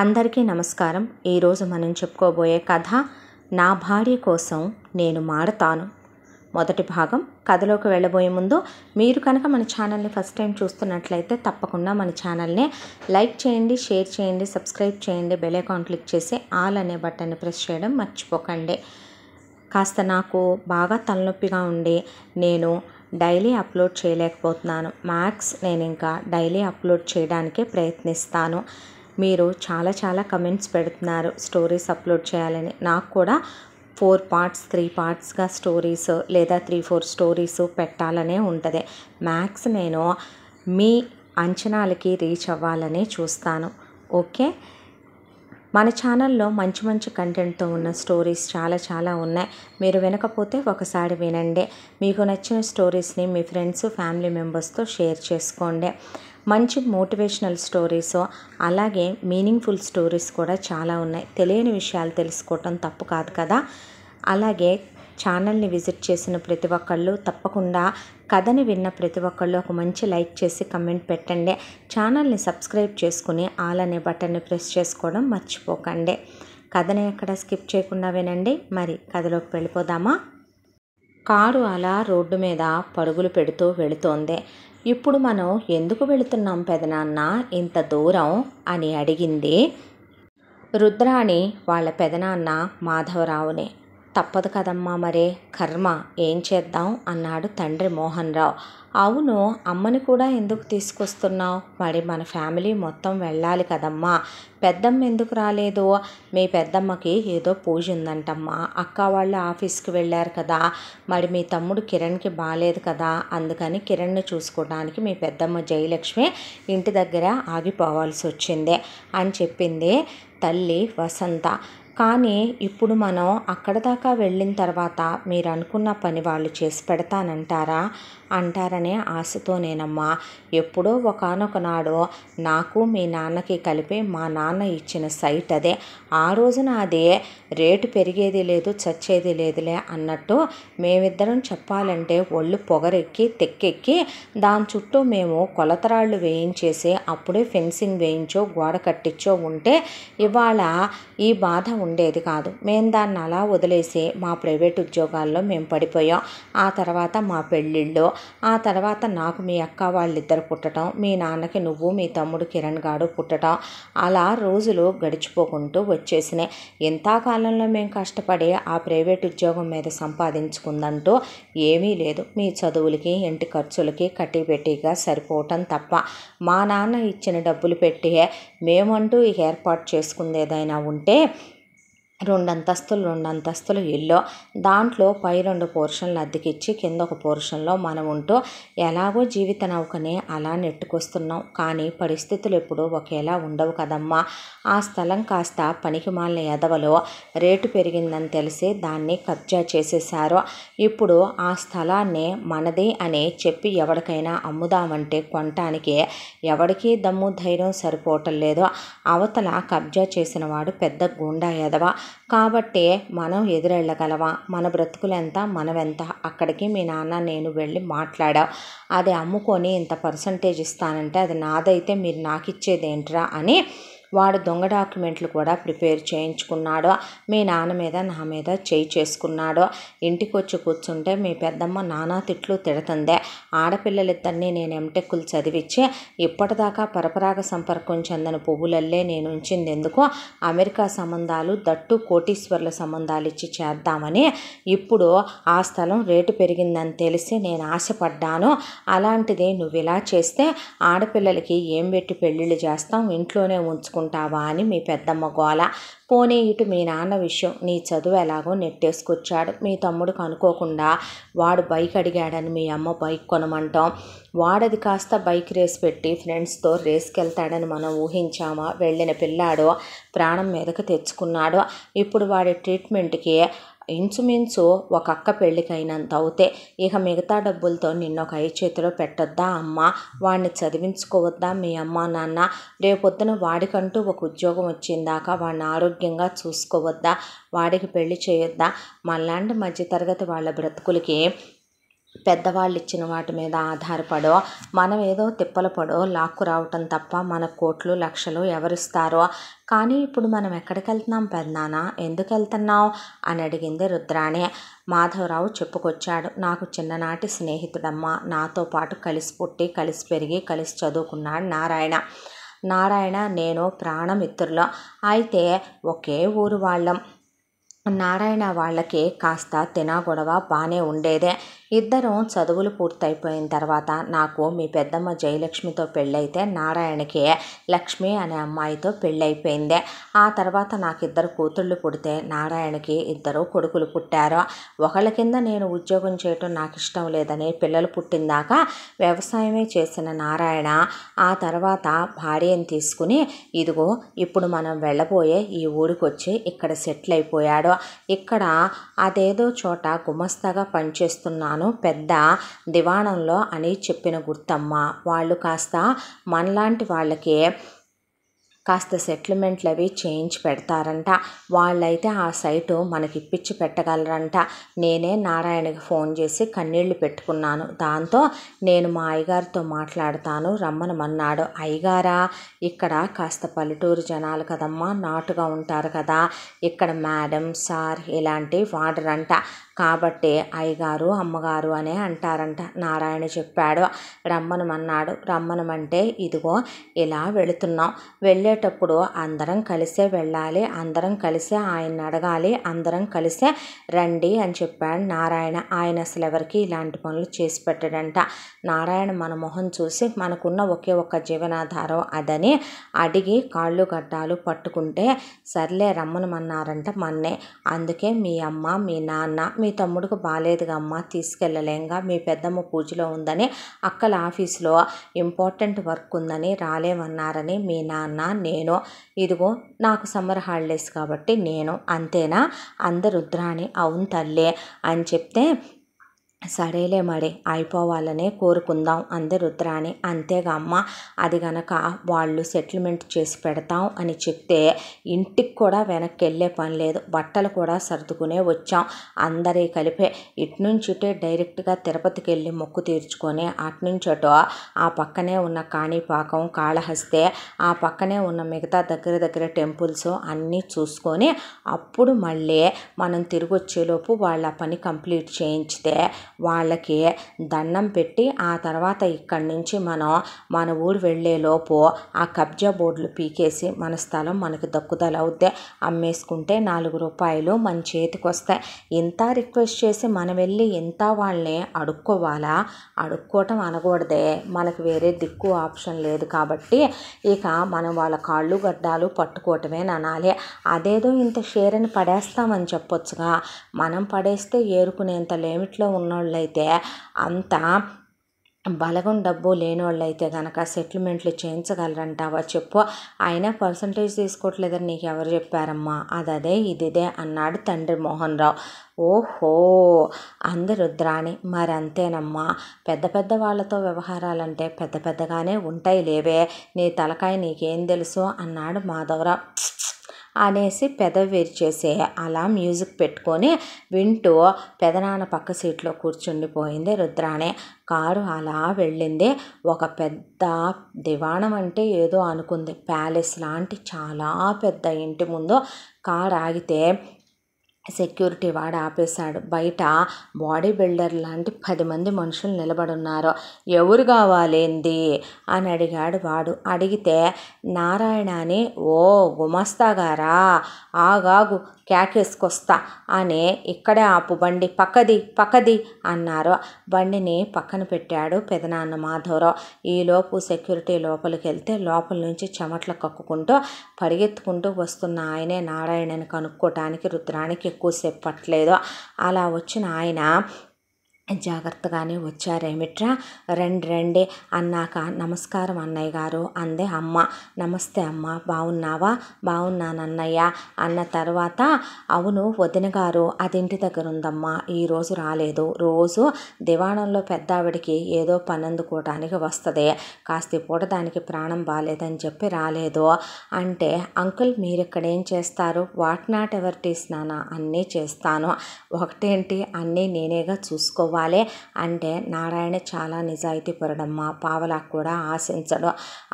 అందరికీ నమస్కారం ఈరోజు మనం చెప్పుకోబోయే కథ నా భార్య కోసం నేను మాడతాను మొదటి భాగం కథలోకి వెళ్ళబోయే ముందు మీరు కనుక మన ఛానల్ని ఫస్ట్ టైం చూస్తున్నట్లయితే తప్పకుండా మన ఛానల్ని లైక్ చేయండి షేర్ చేయండి సబ్స్క్రైబ్ చేయండి బెల్ అకౌంట్ క్లిక్ చేసి ఆల్ అనే బటన్ని ప్రెస్ చేయడం మర్చిపోకండి కాస్త నాకు బాగా తలనొప్పిగా ఉండి నేను డైలీ అప్లోడ్ చేయలేకపోతున్నాను మ్యాథ్స్ నేను ఇంకా డైలీ అప్లోడ్ చేయడానికే ప్రయత్నిస్తాను మీరు చాలా చాలా కమెంట్స్ పెడుతున్నారు స్టోరీస్ అప్లోడ్ చేయాలని నాకు కూడా ఫోర్ పార్ట్స్ త్రీ పార్ట్స్గా స్టోరీస్ లేదా త్రీ ఫోర్ స్టోరీస్ పెట్టాలనే ఉంటుంది మ్యాథ్స్ నేను మీ అంచనాలకి రీచ్ అవ్వాలని చూస్తాను ఓకే మన ఛానల్లో మంచి మంచి కంటెంట్తో ఉన్న స్టోరీస్ చాలా చాలా ఉన్నాయి మీరు వినకపోతే ఒకసారి వినండి మీకు నచ్చిన స్టోరీస్ని మీ ఫ్రెండ్స్ ఫ్యామిలీ మెంబర్స్తో షేర్ చేసుకోండి మంచి మోటివేషనల్ స్టోరీస్ అలాగే మీనింగ్ఫుల్ స్టోరీస్ కూడా చాలా ఉన్నాయి తెలియని విషయాలు తెలుసుకోవటం తప్పు కాదు కదా అలాగే ఛానల్ని విజిట్ చేసిన ప్రతి ఒక్కళ్ళు తప్పకుండా కథని విన్న ప్రతి ఒక్కళ్ళు ఒక మంచి లైక్ చేసి కమెంట్ పెట్టండి ఛానల్ని సబ్స్క్రైబ్ చేసుకుని ఆల్ అనే బటన్ని ప్రెస్ చేసుకోవడం మర్చిపోకండి కథని ఎక్కడ స్కిప్ చేయకుండా వినండి మరి కథలోకి వెళ్ళిపోదామా కారు అలా రోడ్డు మీద పరుగులు పెడుతూ వెళుతోంది ఇప్పుడు మనం ఎందుకు వెళుతున్నాం పెదనాన్న ఇంత దూరం అని అడిగింది రుద్రాణి వాళ్ళ పెదనాన్న మాధవరావునే తప్పదు కదమ్మా మరే కర్మ ఏం చేద్దాం అన్నాడు తండ్రి మోహన్ రావు అవును అమ్మని కూడా ఎందుకు తీసుకొస్తున్నావు మరి మన ఫ్యామిలీ మొత్తం వెళ్ళాలి కదమ్మా పెద్దమ్మ ఎందుకు రాలేదు మీ పెద్దమ్మకి ఏదో పూజ ఉందంటమ్మా అక్క వాళ్ళు ఆఫీస్కి వెళ్ళారు కదా మరి మీ తమ్ముడు కిరణ్కి బాగాలేదు కదా అందుకని కిరణ్ని చూసుకోవడానికి మీ పెద్దమ్మ జయలక్ష్మి ఇంటి దగ్గర ఆగిపోవాల్సి వచ్చింది అని చెప్పింది తల్లి వసంత కానీ ఇప్పుడు మనం అక్కడ దాకా వెళ్ళిన తర్వాత మీరు అనుకున్న పని వాళ్ళు చేసి పెడతానంటారా అంటారనే ఆశతోనేనమ్మా ఎప్పుడో ఒకనొక నాడు నాకు మీ నాన్నకి కలిపి మా నాన్న ఇచ్చిన సైట్ అదే ఆ రోజున అదే రేటు పెరిగేది లేదు చచ్చేది లేదులే అన్నట్టు మేమిద్దరం చెప్పాలంటే ఒళ్ళు పొగరెక్కి తెక్కెక్కి దాని చుట్టూ మేము కొలతరాళ్ళు వేయించేసి అప్పుడే ఫెన్సింగ్ వేయించో గోడ కట్టించో ఉంటే ఇవాళ ఈ బాధ ఉండేది కాదు మేము దాన్ని అలా వదిలేసి మా ప్రైవేట్ ఉద్యోగాల్లో మేము పడిపోయాం ఆ తర్వాత మా పెళ్ళిళ్ళు ఆ తర్వాత నాకు మీ అక్క వాళ్ళిద్దరు పుట్టడం మీ నాన్నకి నువ్వు మీ తమ్ముడు కిరణ్ గాడు పుట్టడం అలా రోజులు గడిచిపోకుంటూ వచ్చేసినాయి ఎంతకాలంలో మేము కష్టపడి ఆ ప్రైవేట్ ఉద్యోగం మీద సంపాదించుకుందంటూ ఏమీ లేదు మీ చదువులకి ఇంటి ఖర్చులకి కట్టిపెట్టిగా సరిపోవటం తప్ప మా నాన్న ఇచ్చిన డబ్బులు పెట్టి మేమంటూ ఏర్పాటు చేసుకుందేదైనా ఉంటే రెండు అంతస్తులు రెండు అంతస్తులు ఇల్లు దాంట్లో పై రెండు పోర్షన్లు అద్దెకిచ్చి కింద ఒక పోర్షన్లో మనం ఉంటూ ఎలాగో జీవిత నౌకని అలా నెట్టుకొస్తున్నాం కానీ పరిస్థితులు ఎప్పుడూ ఒకేలా ఉండవు కదమ్మా ఆ స్థలం కాస్త పనికిమాలిన ఎదవలో రేటు పెరిగిందని తెలిసి దాన్ని కబ్జా చేసేశారు ఇప్పుడు ఆ స్థలాన్ని మనది అని చెప్పి ఎవరికైనా అమ్ముదామంటే కొనటానికి ఎవరికీ దమ్ము ధైర్యం సరిపోవటం లేదు అవతల కబ్జా చేసిన వాడు పెద్ద గుండా ఎదవ కాబట్టే మనం ఎదురెళ్ళగలవా మన బ్రతుకులెంత మనవెంత అక్కడికి మీ నాన్న నేను వెళ్ళి మాట్లాడా అది అమ్ముకొని ఇంత పర్సంటేజ్ ఇస్తానంటే అది నాదైతే మీరు నాకు ఇచ్చేదేంట్రా అని వాడు దొంగ డాక్యుమెంట్లు కూడా ప్రిపేర్ చేయించుకున్నాడు మీ నాన్న మీద నా మీద చేయి చేసుకున్నాడు ఇంటికి వచ్చి కూర్చుంటే మీ పెద్దమ్మ నానా తిట్లు తిడుతుందే ఆడపిల్లలిద్దరినీ నేను ఎంటెక్కులు చదివిచ్చి ఇప్పటిదాకా పరపరాగ సంపర్కం చెందిన పువ్వులల్లే నేను ఉంచింది ఎందుకు అమెరికా సంబంధాలు దట్టు కోటీశ్వర్ల సంబంధాలు ఇచ్చి చేద్దామని ఇప్పుడు ఆ స్థలం రేటు పెరిగిందని తెలిసి నేను ఆశపడ్డాను అలాంటిది నువ్వు ఇలా చేస్తే ఆడపిల్లలకి ఏం పెట్టి పెళ్ళిళ్ళు చేస్తాం ఇంట్లోనే ఉంచుకో మార్చుకుంటావా అని మీ పెద్దమ్మ గోల పోనీ ఇటు మీ నాన్న విషయం నీ చదువు ఎలాగో నెట్టేసుకొచ్చాడు మీ తమ్ముడికి అనుకోకుండా వాడు బైక్ అడిగాడని మీ అమ్మ బైక్ కొనమంటాం వాడది కాస్త బైక్ రేస్ పెట్టి ఫ్రెండ్స్తో రేస్కి వెళ్తాడని మనం ఊహించామా వెళ్ళిన పిల్లాడు ప్రాణం మీదకు తెచ్చుకున్నాడు ఇప్పుడు వాడి ట్రీట్మెంట్కి ఇంచుమించు ఒక అక్క పెళ్ళికైనంత అవుతే ఇక మిగతా డబ్బులతో నిన్న ఒక ఐదు చేతిలో పెట్టొద్దా అమ్మ వాడిని చదివించుకోవద్దా మీ అమ్మ నాన్న రేపొద్దున వాడికంటూ ఒక ఉద్యోగం వచ్చిందాక వాడిని ఆరోగ్యంగా చూసుకోవద్దా వాడికి పెళ్లి చేయొద్దా మళ్ళాంటి మధ్యతరగతి వాళ్ళ బ్రతుకులకి పెద్దవాళ్ళు ఇచ్చిన వాటి మీద ఆధారపడో మనం ఏదో తిప్పలు పడో లాక్కు రావటం తప్ప మన కోట్లు లక్షలు ఎవరిస్తారో కానీ ఇప్పుడు మనం ఎక్కడికి వెళ్తున్నాం పెద్దనాన్న ఎందుకు వెళ్తున్నావు అని అడిగింది రుద్రాణి మాధవరావు చెప్పుకొచ్చాడు నాకు చిన్ననాటి స్నేహితుడమ్మ నాతో పాటు కలిసి పుట్టి కలిసి పెరిగి కలిసి చదువుకున్నాడు నారాయణ నారాయణ నేను ప్రాణమిత్రుల అయితే ఒకే ఊరు వాళ్ళం నారాయణ వాళ్ళకి కాస్త తినగొడవ బాగానే ఉండేదే ఇద్దరం చదువులు పూర్తయిపోయిన తర్వాత నాకు మీ పెద్దమ్మ జయలక్ష్మితో పెళ్ళైతే నారాయణకి లక్ష్మి అనే అమ్మాయితో పెళ్ళైపోయింది ఆ తర్వాత నాకు ఇద్దరు కూతుళ్ళు పుడితే నారాయణకి ఇద్దరు కొడుకులు పుట్టారు ఒకళ్ళ కింద నేను ఉద్యోగం చేయటం నాకు ఇష్టం లేదని పిల్లలు పుట్టిందాక వ్యవసాయమే చేసిన నారాయణ ఆ తర్వాత భార్యను తీసుకుని ఇదిగో ఇప్పుడు మనం వెళ్ళబోయే ఈ ఊరికి వచ్చి ఇక్కడ సెటిల్ అయిపోయాడు ఇక్కడ అదేదో చోట గుమస్తాగా పనిచేస్తున్నాను తాను పెద్ద దివాణంలో అని చెప్పిన గుర్తమ్మ వాళ్ళు కాస్త మనలాంటి వాళ్ళకి కాస్త సెటిల్మెంట్లు అవి చేయించి పెడతారంట వాళ్ళైతే ఆ సైటు మనకి ఇప్పించి పెట్టగలరంట నేనే నారాయణకి ఫోన్ చేసి కన్నీళ్లు పెట్టుకున్నాను దాంతో నేను మా అయ్యగారితో మాట్లాడతాను రమ్మనమన్నాడు అయ్యగారా ఇక్కడ కాస్త పల్లెటూరు జనాలు కదమ్మా నాటుగా ఉంటారు కదా ఇక్కడ మేడం సార్ ఇలాంటి వాడరంట కాబట్టే అయ్యగారు అమ్మగారు అనే అంటారంట నారాయణ చెప్పాడు రమ్మనమన్నాడు రమ్మనమంటే ఇదిగో ఇలా వెళుతున్నాం వెళ్ళేటప్పుడు అందరం కలిసే వెళ్ళాలి అందరం కలిసే ఆయన్ని అడగాలి అందరం కలిసే రండి అని చెప్పాడు నారాయణ ఆయన అసలు ఎవరికి ఇలాంటి పనులు చేసి పెట్టాడంట నారాయణ మన మొహం చూసి మనకున్న ఒకే ఒక్క జీవనాధారం అదని అడిగి కాళ్ళు గడ్డాలు పట్టుకుంటే సర్లే రమ్మనమన్నారంట మన్నే అందుకే మీ అమ్మ మీ నాన్న మీ మీ తమ్ముడికి బాగాలేదుగా అమ్మ తీసుకెళ్ళలేంగా మీ పెద్దమ్మ పూజలో ఉందని అక్కల ఆఫీస్లో ఇంపార్టెంట్ వర్క్ ఉందని రాలేమన్నారని మీ నాన్న నేను ఇదిగో నాకు సమ్మర్ హాలిడేస్ కాబట్టి నేను అంతేనా అందరు రుద్రాని అవును తల్లే అని చెప్తే సరేలే మరి అయిపోవాలనే కోరుకుందాం అంది రుద్రాణి అంతేగా అమ్మ అది గనక వాళ్ళు సెటిల్మెంట్ చేసి పెడతాం అని చెప్తే ఇంటికి కూడా వెనక్కి వెళ్ళే పని లేదు బట్టలు కూడా సర్దుకునే వచ్చాం అందరి కలిపే ఇటునుంచిటే డైరెక్ట్గా తిరుపతికి వెళ్ళి మొక్కు తీర్చుకొని అటునుంచటో ఆ పక్కనే ఉన్న కాణిపాకం కాళహస్తే ఆ పక్కనే ఉన్న మిగతా దగ్గర దగ్గర టెంపుల్స్ అన్నీ చూసుకొని అప్పుడు మళ్ళీ మనం తిరిగి వచ్చేలోపు వాళ్ళ పని కంప్లీట్ చేయించితే వాళ్ళకి దండం పెట్టి ఆ తర్వాత ఇక్కడి నుంచి మనం మన ఊరు వెళ్ళేలోపు ఆ కబ్జా బోర్డులు పీకేసి మన స్థలం మనకు దక్కుదలవుద్ది అమ్మేసుకుంటే నాలుగు రూపాయలు మన చేతికి వస్తాయి ఎంత రిక్వెస్ట్ చేసి మనం వెళ్ళి ఎంత వాళ్ళని అడుక్కోవాలా అడుక్కోవటం అనకూడదే మనకు వేరే దిక్కు ఆప్షన్ లేదు కాబట్టి ఇక మనం వాళ్ళ కాళ్ళు గడ్డాలు పట్టుకోవటమే అనాలి అదేదో ఇంత షేర్ అని పడేస్తామని చెప్పొచ్చుగా మనం పడేస్తే ఏరుకునేంత లిమిట్లో ఉన్నాడు వాళ్ళైతే అంత బలగం డబ్బు లేని వాళ్ళైతే కనుక సెటిల్మెంట్లు చేయించగలరంటావా చెప్పు అయినా పర్సంటేజ్ తీసుకోవట్లేదని నీకు ఎవరు చెప్పారమ్మా అదదే ఇదిదే అన్నాడు తండ్రి మోహన్ రావు ఓహో అంది రుద్రాణి మరంతేనమ్మా పెద్ద పెద్ద వాళ్ళతో వ్యవహారాలంటే పెద్ద పెద్దగానే ఉంటాయి లేవే నీ తలకాయ నీకేం తెలుసు అన్నాడు మాధవరావు అనేసి పెదవి చేసే అలా మ్యూజిక్ పెట్టుకొని వింటూ పెదనాన్న పక్క సీట్లో కూర్చుండిపోయింది రుద్రానే కారు అలా వెళ్ళింది ఒక పెద్ద దివాణం అంటే ఏదో అనుకుంది ప్యాలెస్ లాంటి చాలా పెద్ద ఇంటి ముందు కారు ఆగితే సెక్యూరిటీ వాడు ఆపేశాడు బయట బాడీ బిల్డర్ లాంటి పది మంది మనుషులు నిలబడున్నారు ఎవరు కావాలేంది అని అడిగాడు వాడు అడిగితే నారాయణ అని ఓ గుమస్తా గారా ఆగాగు వస్తా అని ఇక్కడే ఆపు బండి పక్కది పక్కది అన్నారు బండిని పక్కన పెట్టాడు పెదనాన్న మాధవరావు ఈలోపు సెక్యూరిటీ లోపలికి వెళ్తే లోపల నుంచి చెమట్లు కక్కుకుంటూ పరిగెత్తుకుంటూ వస్తున్న ఆయనే నారాయణని కనుక్కోటానికి రుద్రానికి ఎక్కువసేపు పట్టలేదు అలా వచ్చిన ఆయన జాగ్రత్తగానే వచ్చారేమిట్రా రండి రండి అన్నాక నమస్కారం అన్నయ్య గారు అందే అమ్మ నమస్తే అమ్మ బాగున్నావా బాగున్నాను అన్నయ్య అన్న తర్వాత అవును వదిన గారు అదింటి దగ్గర ఉందమ్మా ఈరోజు రాలేదు రోజు దివాణంలో పెద్ద ఆవిడకి ఏదో పని అందుకోవడానికి వస్తుంది కాస్త పూట దానికి ప్రాణం బాగాలేదని చెప్పి రాలేదు అంటే అంకుల్ మీరు ఇక్కడ ఏం చేస్తారు వాట్ నాట్ ఎవర్ టీస్ అన్నీ చేస్తాను ఒకటేంటి అన్నీ నేనేగా చూసుకోవాలి చేసుకోవాలి అంటే నారాయణ చాలా నిజాయితీ పరడమ్మ పావలా కూడా ఆశించడు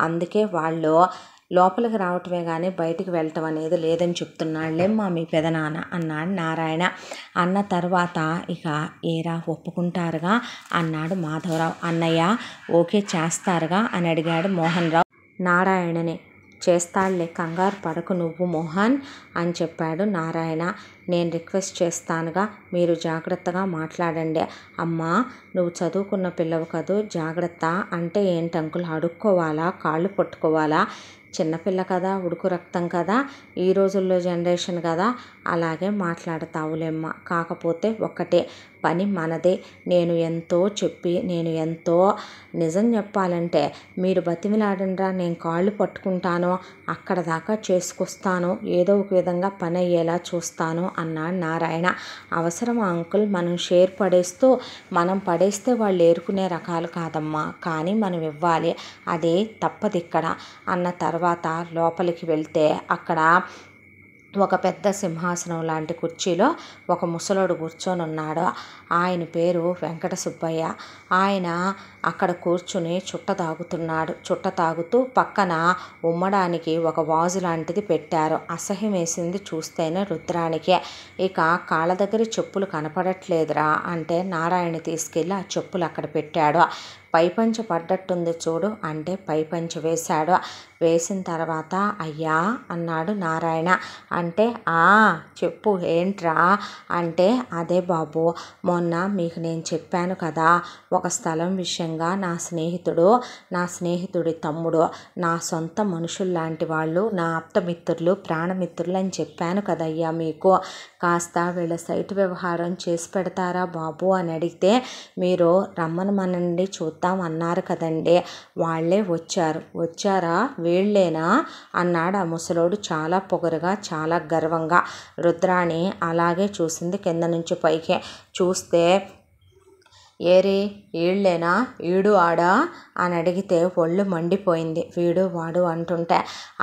అందుకే వాళ్ళు లోపలికి రావటమే కానీ బయటికి వెళ్ళటం అనేది లేదని చెప్తున్నాడులే మా మీ పెదనాన్న అన్నాడు నారాయణ అన్న తర్వాత ఇక ఏరా ఒప్పుకుంటారుగా అన్నాడు మాధవరావు అన్నయ్య ఓకే చేస్తారుగా అని అడిగాడు మోహన్ రావు నారాయణని చేస్తాడులే కంగారు పడకు నువ్వు మోహన్ అని చెప్పాడు నారాయణ నేను రిక్వెస్ట్ చేస్తానుగా మీరు జాగ్రత్తగా మాట్లాడండి అమ్మా నువ్వు చదువుకున్న పిల్లవు కదూ జాగ్రత్త అంటే ఏంటి అంకులు అడుక్కోవాలా కాళ్ళు పట్టుకోవాలా చిన్నపిల్ల కదా ఉడుకు రక్తం కదా ఈ రోజుల్లో జనరేషన్ కదా అలాగే మాట్లాడతావులేమ్మా కాకపోతే ఒక్కటే పని మనదే నేను ఎంతో చెప్పి నేను ఎంతో నిజం చెప్పాలంటే మీరు బతిమిలాడండ్రా నేను కాళ్ళు పట్టుకుంటాను అక్కడ దాకా చేసుకొస్తాను ఏదో ఒక విధంగా పని అయ్యేలా చూస్తాను అన్నాడు నారాయణ అవసరం అంకుల్ మనం షేర్ పడేస్తూ మనం పడేస్తే వాళ్ళు ఏరుకునే రకాలు కాదమ్మా కానీ మనం ఇవ్వాలి అదే తప్పది ఇక్కడ అన్న తర్వాత లోపలికి వెళ్తే అక్కడ ఒక పెద్ద సింహాసనం లాంటి కుర్చీలో ఒక ముసలోడు కూర్చొని ఉన్నాడు ఆయన పేరు వెంకట సుబ్బయ్య ఆయన అక్కడ కూర్చుని చుట్ట తాగుతున్నాడు చుట్ట తాగుతూ పక్కన ఉమ్మడానికి ఒక వాజు లాంటిది పెట్టారు అసహ్యం వేసింది చూస్తేనే రుద్రానికే ఇక కాళ్ళ దగ్గర చెప్పులు కనపడట్లేదురా అంటే నారాయణ తీసుకెళ్ళి ఆ చెప్పులు అక్కడ పెట్టాడు పైపంచ పడ్డట్టుంది చూడు అంటే పైపంచ వేశాడు వేసిన తర్వాత అయ్యా అన్నాడు నారాయణ అంటే ఆ చెప్పు ఏంట్రా అంటే అదే బాబు మొన్న మీకు నేను చెప్పాను కదా ఒక స్థలం విషయంగా నా స్నేహితుడు నా స్నేహితుడి తమ్ముడు నా సొంత మనుషుల్లాంటి వాళ్ళు నా ఆప్తమిత్రులు ప్రాణమిత్రులు అని చెప్పాను కదయ్యా మీకు కాస్త వీళ్ళ సైట్ వ్యవహారం చేసి పెడతారా బాబు అని అడిగితే మీరు రమ్మని మనండి చూద్దాం అన్నారు కదండి వాళ్ళే వచ్చారు వచ్చారా వీళ్ళేనా అన్నాడు ఆ ముసలోడు చాలా పొగరుగా చాలా గర్వంగా రుద్రాణి అలాగే చూసింది కింద నుంచి పైకి చూస్తే ఏరి ఈళ్ళేనా ఈడు ఆడా అని అడిగితే ఒళ్ళు మండిపోయింది వీడు వాడు అంటుంటే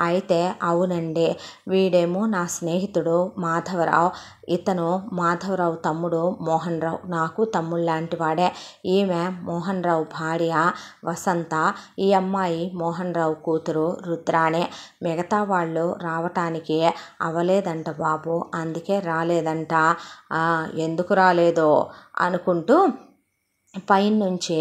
అయితే అవునండి వీడేమో నా స్నేహితుడు మాధవరావు ఇతను మాధవరావు తమ్ముడు మోహన్ రావు నాకు తమ్ముడు లాంటి వాడే ఈమె మోహన్ రావు భార్య వసంత ఈ అమ్మాయి మోహన్ రావు కూతురు రుద్రాణే మిగతా వాళ్ళు రావటానికి అవ్వలేదంట బాబు అందుకే రాలేదంట ఎందుకు రాలేదో అనుకుంటూ పైనుంచి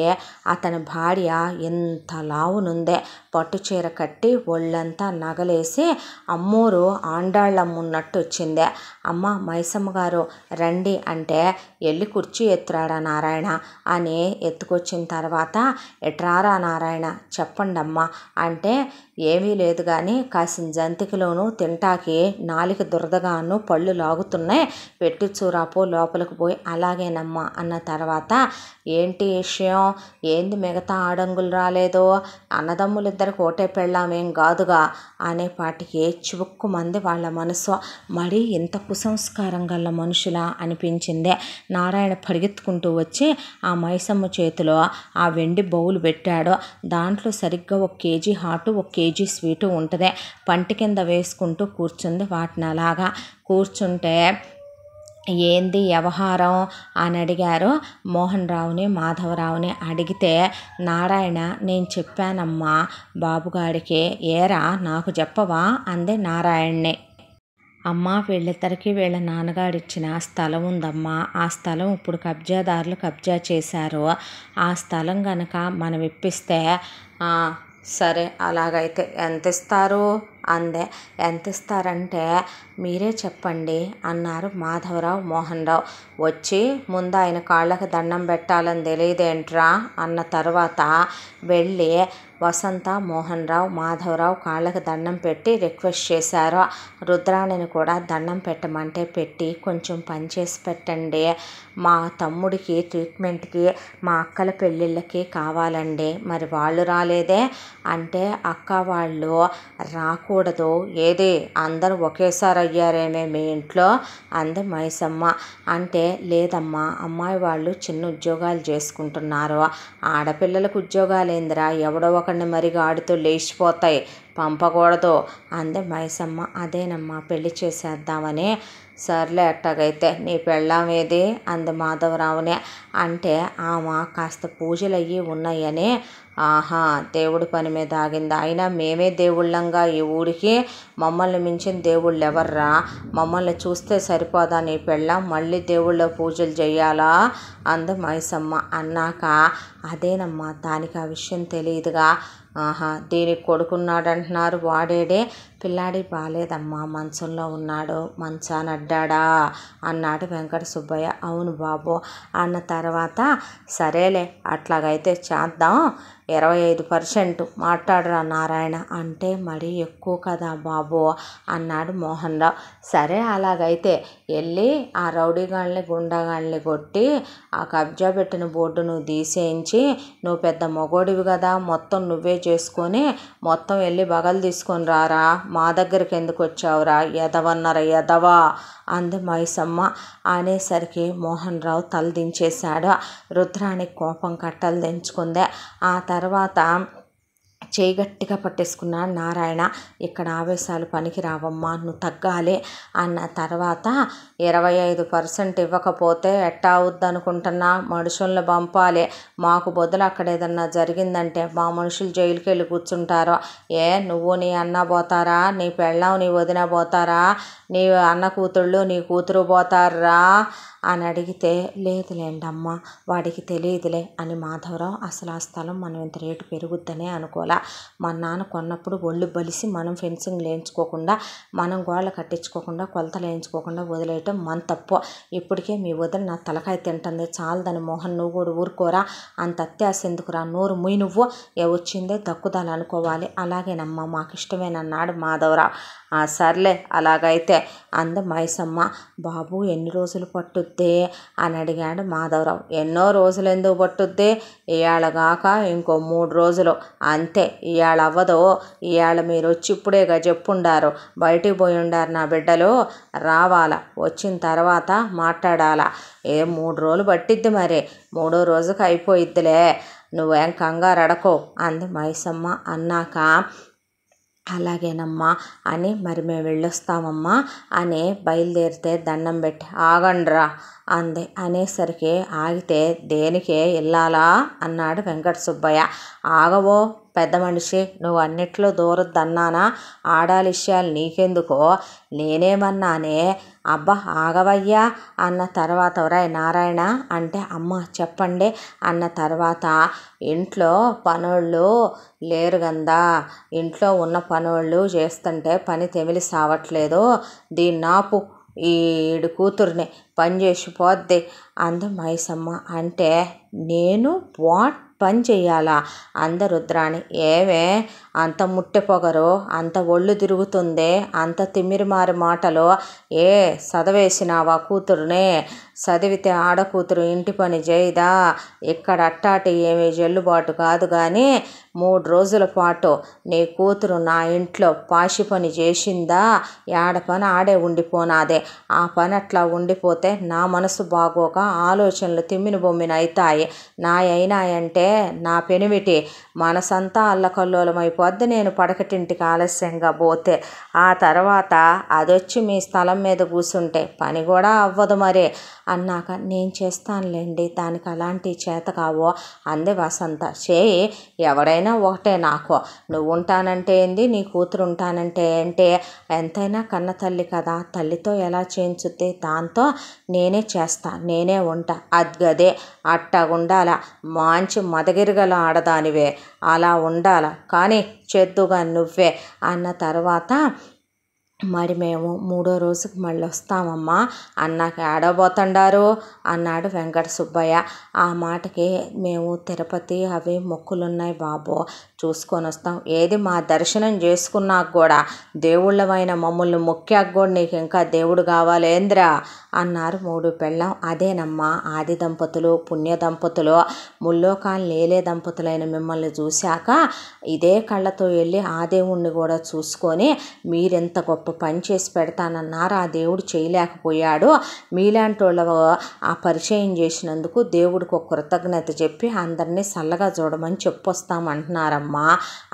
అతని భార్య ఎంత లావునుందే పట్టుచీర కట్టి ఒళ్ళంతా నగలేసి అమ్మోరు ఆండాళ్ళమ్మున్నట్టు వచ్చింది అమ్మ మైసమ్మ గారు రండి అంటే వెళ్ళి కుర్చీ ఎత్తురాడా నారాయణ అని ఎత్తుకొచ్చిన తర్వాత ఎట్రారా నారాయణ చెప్పండి అమ్మ అంటే ఏమీ లేదు కానీ కాసిన జంతికలోను తింటాకి నాలిక దురదగాను పళ్ళు లాగుతున్నాయి పెట్టి చూరాపో లోపలికి పోయి అలాగేనమ్మా అన్న తర్వాత ఏంటి విషయం ఏంది మిగతా ఆడంగులు రాలేదో అన్నదమ్ములు ఇద్దరికి ఒకటే పెళ్ళామేం కాదుగా అనే చివుక్కు మంది వాళ్ళ మనసు మరీ ఇంత కుసంస్కారం గల మనుషులా అనిపించిందే నారాయణ పరిగెత్తుకుంటూ వచ్చి ఆ మైసమ్మ చేతిలో ఆ వెండి బౌలు పెట్టాడు దాంట్లో సరిగ్గా ఒక కేజీ హాటు ఒక కేజీ స్వీటు ఉంటుంది పంటి కింద వేసుకుంటూ కూర్చుంది వాటిని అలాగా కూర్చుంటే ఏంది వ్యవహారం అని అడిగారు మోహన్ రావుని మాధవరావుని అడిగితే నారాయణ నేను చెప్పానమ్మా బాబుగాడికి ఏరా నాకు చెప్పవా అంది నారాయణ్ణి అమ్మ వీళ్ళిద్దరికీ వీళ్ళ నాన్నగారు ఇచ్చిన స్థలం ఉందమ్మా ఆ స్థలం ఇప్పుడు కబ్జాదారులు కబ్జా చేశారు ఆ స్థలం గనక మనం ఇప్పిస్తే సరే అలాగైతే ఎంత ఇస్తారు అందే ఎంత ఇస్తారంటే మీరే చెప్పండి అన్నారు మాధవరావు మోహన్ రావు వచ్చి ముందు ఆయన కాళ్ళకు దండం పెట్టాలని తెలియదేంట్రా అన్న తర్వాత వెళ్ళి వసంత మోహన్ రావు మాధవరావు కాళ్ళకు దండం పెట్టి రిక్వెస్ట్ చేశారు రుద్రాణిని కూడా దండం పెట్టమంటే పెట్టి కొంచెం పని చేసి పెట్టండి మా తమ్ముడికి ట్రీట్మెంట్కి మా అక్కల పెళ్ళిళ్ళకి కావాలండి మరి వాళ్ళు రాలేదే అంటే అక్క వాళ్ళు రాకూడదు ఏది అందరూ ఒకేసారి అయ్యారేమే మీ ఇంట్లో అంది మైసమ్మ అంటే లేదమ్మా అమ్మాయి వాళ్ళు చిన్న ఉద్యోగాలు చేసుకుంటున్నారు ఆడపిల్లలకు ఏందిరా ఎవడో ఒక లేవకుండా మరి గాడితో లేచిపోతాయి పంపకూడదు అంది మైసమ్మ అదేనమ్మా పెళ్లి చేసేద్దామని సర్లే అట్టగైతే నీ పెళ్ళామేది అంది మాధవరావునే అంటే ఆమె కాస్త పూజలు అయ్యి ఉన్నాయని ఆహా దేవుడి పని మీద ఆగిందా అయినా మేమే దేవుళ్ళంగా ఈ ఊరికి మమ్మల్ని మించిన దేవుళ్ళు ఎవర్రా మమ్మల్ని చూస్తే సరిపోదా నీ పెళ్ళ మళ్ళీ దేవుళ్ళ పూజలు చేయాలా అంది మైసమ్మ అన్నాక అదేనమ్మా దానికి ఆ విషయం తెలియదుగా ఆహా దీనికి కొడుకున్నాడంటున్నారు వాడేడే పిల్లాడి బాలేదమ్మా మంచంలో ఉన్నాడు మంచానడ్డాడా అడ్డాడా అన్నాడు వెంకట సుబ్బయ్య అవును బాబు అన్న తర్వాత సరేలే అట్లాగైతే చేద్దాం ఇరవై ఐదు పర్సెంట్ మాట్లాడరా నారాయణ అంటే మరీ ఎక్కువ కదా బాబు అన్నాడు మోహన్ రావు సరే అలాగైతే వెళ్ళి ఆ రౌడీగాళ్ళని గుండాగాళ్ళని కొట్టి ఆ కబ్జా పెట్టిన బోర్డు నువ్వు తీసేయించి నువ్వు పెద్ద మొగోడివి కదా మొత్తం నువ్వే చేసుకొని మొత్తం వెళ్ళి బగలు తీసుకొని రారా మా దగ్గరికి ఎందుకు వచ్చావురా ఎదవన్నారా ఎదవా అంది మైసమ్మ అనేసరికి మోహన్ రావు తలదించేశాడు రుద్రానికి కోపం కట్టలు తెంచుకుంది ఆ తర్వాత చేయగట్టిగా పట్టేసుకున్నాడు నారాయణ ఇక్కడ ఆవేశాలు పనికి రావమ్మా నువ్వు తగ్గాలి అన్న తర్వాత ఇరవై ఐదు పర్సెంట్ ఇవ్వకపోతే ఎట్టా అవుద్దనుకుంటున్నా మనుషుల్ని పంపాలి మాకు బదులు అక్కడ ఏదన్నా జరిగిందంటే మా మనుషులు జైలుకి వెళ్ళి కూర్చుంటారో ఏ నువ్వు నీ అన్న పోతారా నీ పెళ్ళం నీ వదిన పోతారా నీ అన్న కూతుళ్ళు నీ కూతురు పోతారా అని అడిగితే లేదులేండి వాడికి తెలియదులే అని మాధవరావు అసలు ఆ స్థలం మనం ఇంత రేటు పెరుగుద్దనే అనుకోలే మా నాన్న కొన్నప్పుడు ఒళ్ళు బలిసి మనం ఫెన్సింగ్ లేయించుకోకుండా మనం గోడలు కట్టించుకోకుండా కొలతలు వేయించుకోకుండా వదిలేయటం మన తప్పు ఇప్పటికే మీ వదిలి నా తలకాయ తింటుంది చాలదని మోహన్ నువ్వు కూడా ఊరుకోరా అంత అత్యాశ ఎందుకురా నోరు ముయి నువ్వు వచ్చిందే తక్కుదాలు అనుకోవాలి అలాగేనమ్మా మాకు ఇష్టమేనన్నాడు మాధవరావు సర్లే అలాగైతే అంద మైసమ్మ బాబు ఎన్ని రోజులు పట్టుద్ది అని అడిగాడు మాధవరావు ఎన్నో రోజులు ఎందుకు పట్టుద్ది ఇవాళగాక ఇంకో మూడు రోజులు అంతే ఇవాళ అవ్వదు ఇవాళ మీరు వచ్చి ఇప్పుడేగా చెప్పుండారు బయటికి పోయి ఉండారు నా బిడ్డలు రావాలా వచ్చిన తర్వాత మాట్లాడాలా ఏ మూడు రోజులు పట్టిద్ది మరి మూడో రోజుకి అయిపోయిద్దిలే నువ్వేం కంగారు అడకో అంది మైసమ్మ అన్నాక అలాగేనమ్మా అని మరి మేము వెళ్ళొస్తామమ్మా అని బయలుదేరితే దండం పెట్టి ఆగండ్రా అంది అనేసరికి ఆగితే దేనికే వెళ్ళాలా అన్నాడు వెంకట సుబ్బయ్య ఆగవో పెద్ద మనిషి నువ్వు అన్నిట్లో దూరద్దన్నానా ఆడాలి విషయాలు నీకెందుకో నేనేమన్నానే అబ్బా ఆగవయ్యా అన్న తర్వాత ఎవరాయ్ నారాయణ అంటే అమ్మ చెప్పండి అన్న తర్వాత ఇంట్లో పనోళ్ళు లేరు కదా ఇంట్లో ఉన్న పనోళ్ళు చేస్తుంటే పని తెమిలి సావట్లేదు దీన్ని నాపు ఏడు కూతుర్ని పని చేసి పోద్ది మైసమ్మ అంటే నేను వాట్ పని చేయాలా అంది రుద్రాణి ఏవే అంత ముట్టె పొగరు అంత ఒళ్ళు తిరుగుతుందే అంత తిమ్మిరిమారి మాటలు ఏ చదవేసినావా కూతురునే చదివితే ఆడకూతురు ఇంటి పని చేయదా ఇక్కడ అట్టాటి ఏమి జల్లుబాటు కాదు కానీ మూడు రోజుల పాటు నీ కూతురు నా ఇంట్లో పాషి పని చేసిందా ఏడ పని ఆడే ఉండిపోనాదే ఆ పని అట్లా ఉండిపోతే నా మనసు బాగోక ఆలోచనలు తిమ్మిన బొమ్మిన అవుతాయి నా అయినాయంటే నా పెనివిటి మనసంతా అల్లకల్లోలమైపో వద్ద నేను పడకటింటికి ఆలస్యంగా పోతే ఆ తర్వాత అదొచ్చి మీ స్థలం మీద కూర్చుంటే పని కూడా అవ్వదు మరే అన్నాక నేను చేస్తానులేండి దానికి అలాంటి చేత కావో అంది వసంత చేయి ఎవడైనా ఒకటే నాకు నువ్వు ఉంటానంటే ఏంది నీ కూతురు ఉంటానంటే ఏంటి ఎంతైనా కన్న తల్లి కదా తల్లితో ఎలా చేయించుద్ది దాంతో నేనే చేస్తా నేనే ఉంటా అద్గదే అట్టగుండాల మంచి మదగిరిగల ఆడదానివే అలా ఉండాల కానీ చేద్దుగా నువ్వే అన్న తర్వాత మరి మేము మూడో రోజుకి మళ్ళీ వస్తామమ్మా అన్నాక ఆడబోతుండారు అన్నాడు వెంకట సుబ్బయ్య ఆ మాటకి మేము తిరుపతి అవి మొక్కులున్నాయి బాబు చూసుకొని వస్తాం ఏది మా దర్శనం చేసుకున్నాక కూడా దేవుళ్ళమైన మమ్మల్ని మొక్కాక కూడా నీకు ఇంకా దేవుడు కావాలేంద్రా అన్నారు మూడు పెళ్ళం అదేనమ్మా ఆది దంపతులు పుణ్య దంపతులు ముల్లోకాన్ని లేలే దంపతులైన మిమ్మల్ని చూశాక ఇదే కళ్ళతో వెళ్ళి ఆ దేవుణ్ణి కూడా చూసుకొని మీరెంత గొప్ప పని చేసి పెడతానన్నారు ఆ దేవుడు చేయలేకపోయాడు మీలాంటి వాళ్ళ ఆ పరిచయం చేసినందుకు దేవుడికి ఒక కృతజ్ఞత చెప్పి అందరినీ చల్లగా చూడమని చెప్పొస్తామంటున్నారమ్మ అమ్మా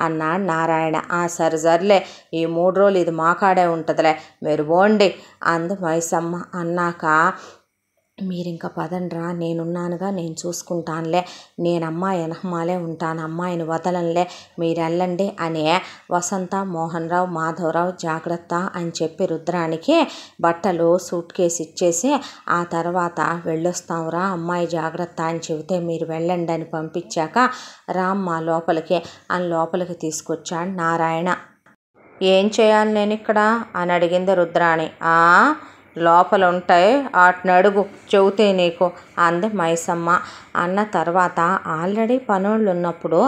అన్నాడు నారాయణ ఆ సరే సర్లే ఈ మూడు రోజులు ఇది మా కాడే ఉంటుందిలే మీరు పోండి అంది మైసమ్మ అన్నాక మీరు ఇంకా పదండ్రా నేనున్నానుగా నేను చూసుకుంటానులే నేను అమ్మాయి వెనకమాలే ఉంటాను అమ్మాయిని వదలంలే మీరు వెళ్ళండి అనే వసంత మోహన్ రావు మాధవరావు జాగ్రత్త అని చెప్పి రుద్రానికి బట్టలు సూట్ కేసు ఇచ్చేసి ఆ తర్వాత వెళ్ళొస్తాంరా అమ్మాయి జాగ్రత్త అని చెబితే మీరు వెళ్ళండి అని పంపించాక మా లోపలికి అని లోపలికి తీసుకొచ్చాడు నారాయణ ఏం చేయాలి నేను ఇక్కడ అని అడిగింది రుద్రాణి లోపల ఉంటాయి అడుగు చెబితే నీకు అంది మైసమ్మ అన్న తర్వాత ఆల్రెడీ పనులు ఉన్నప్పుడు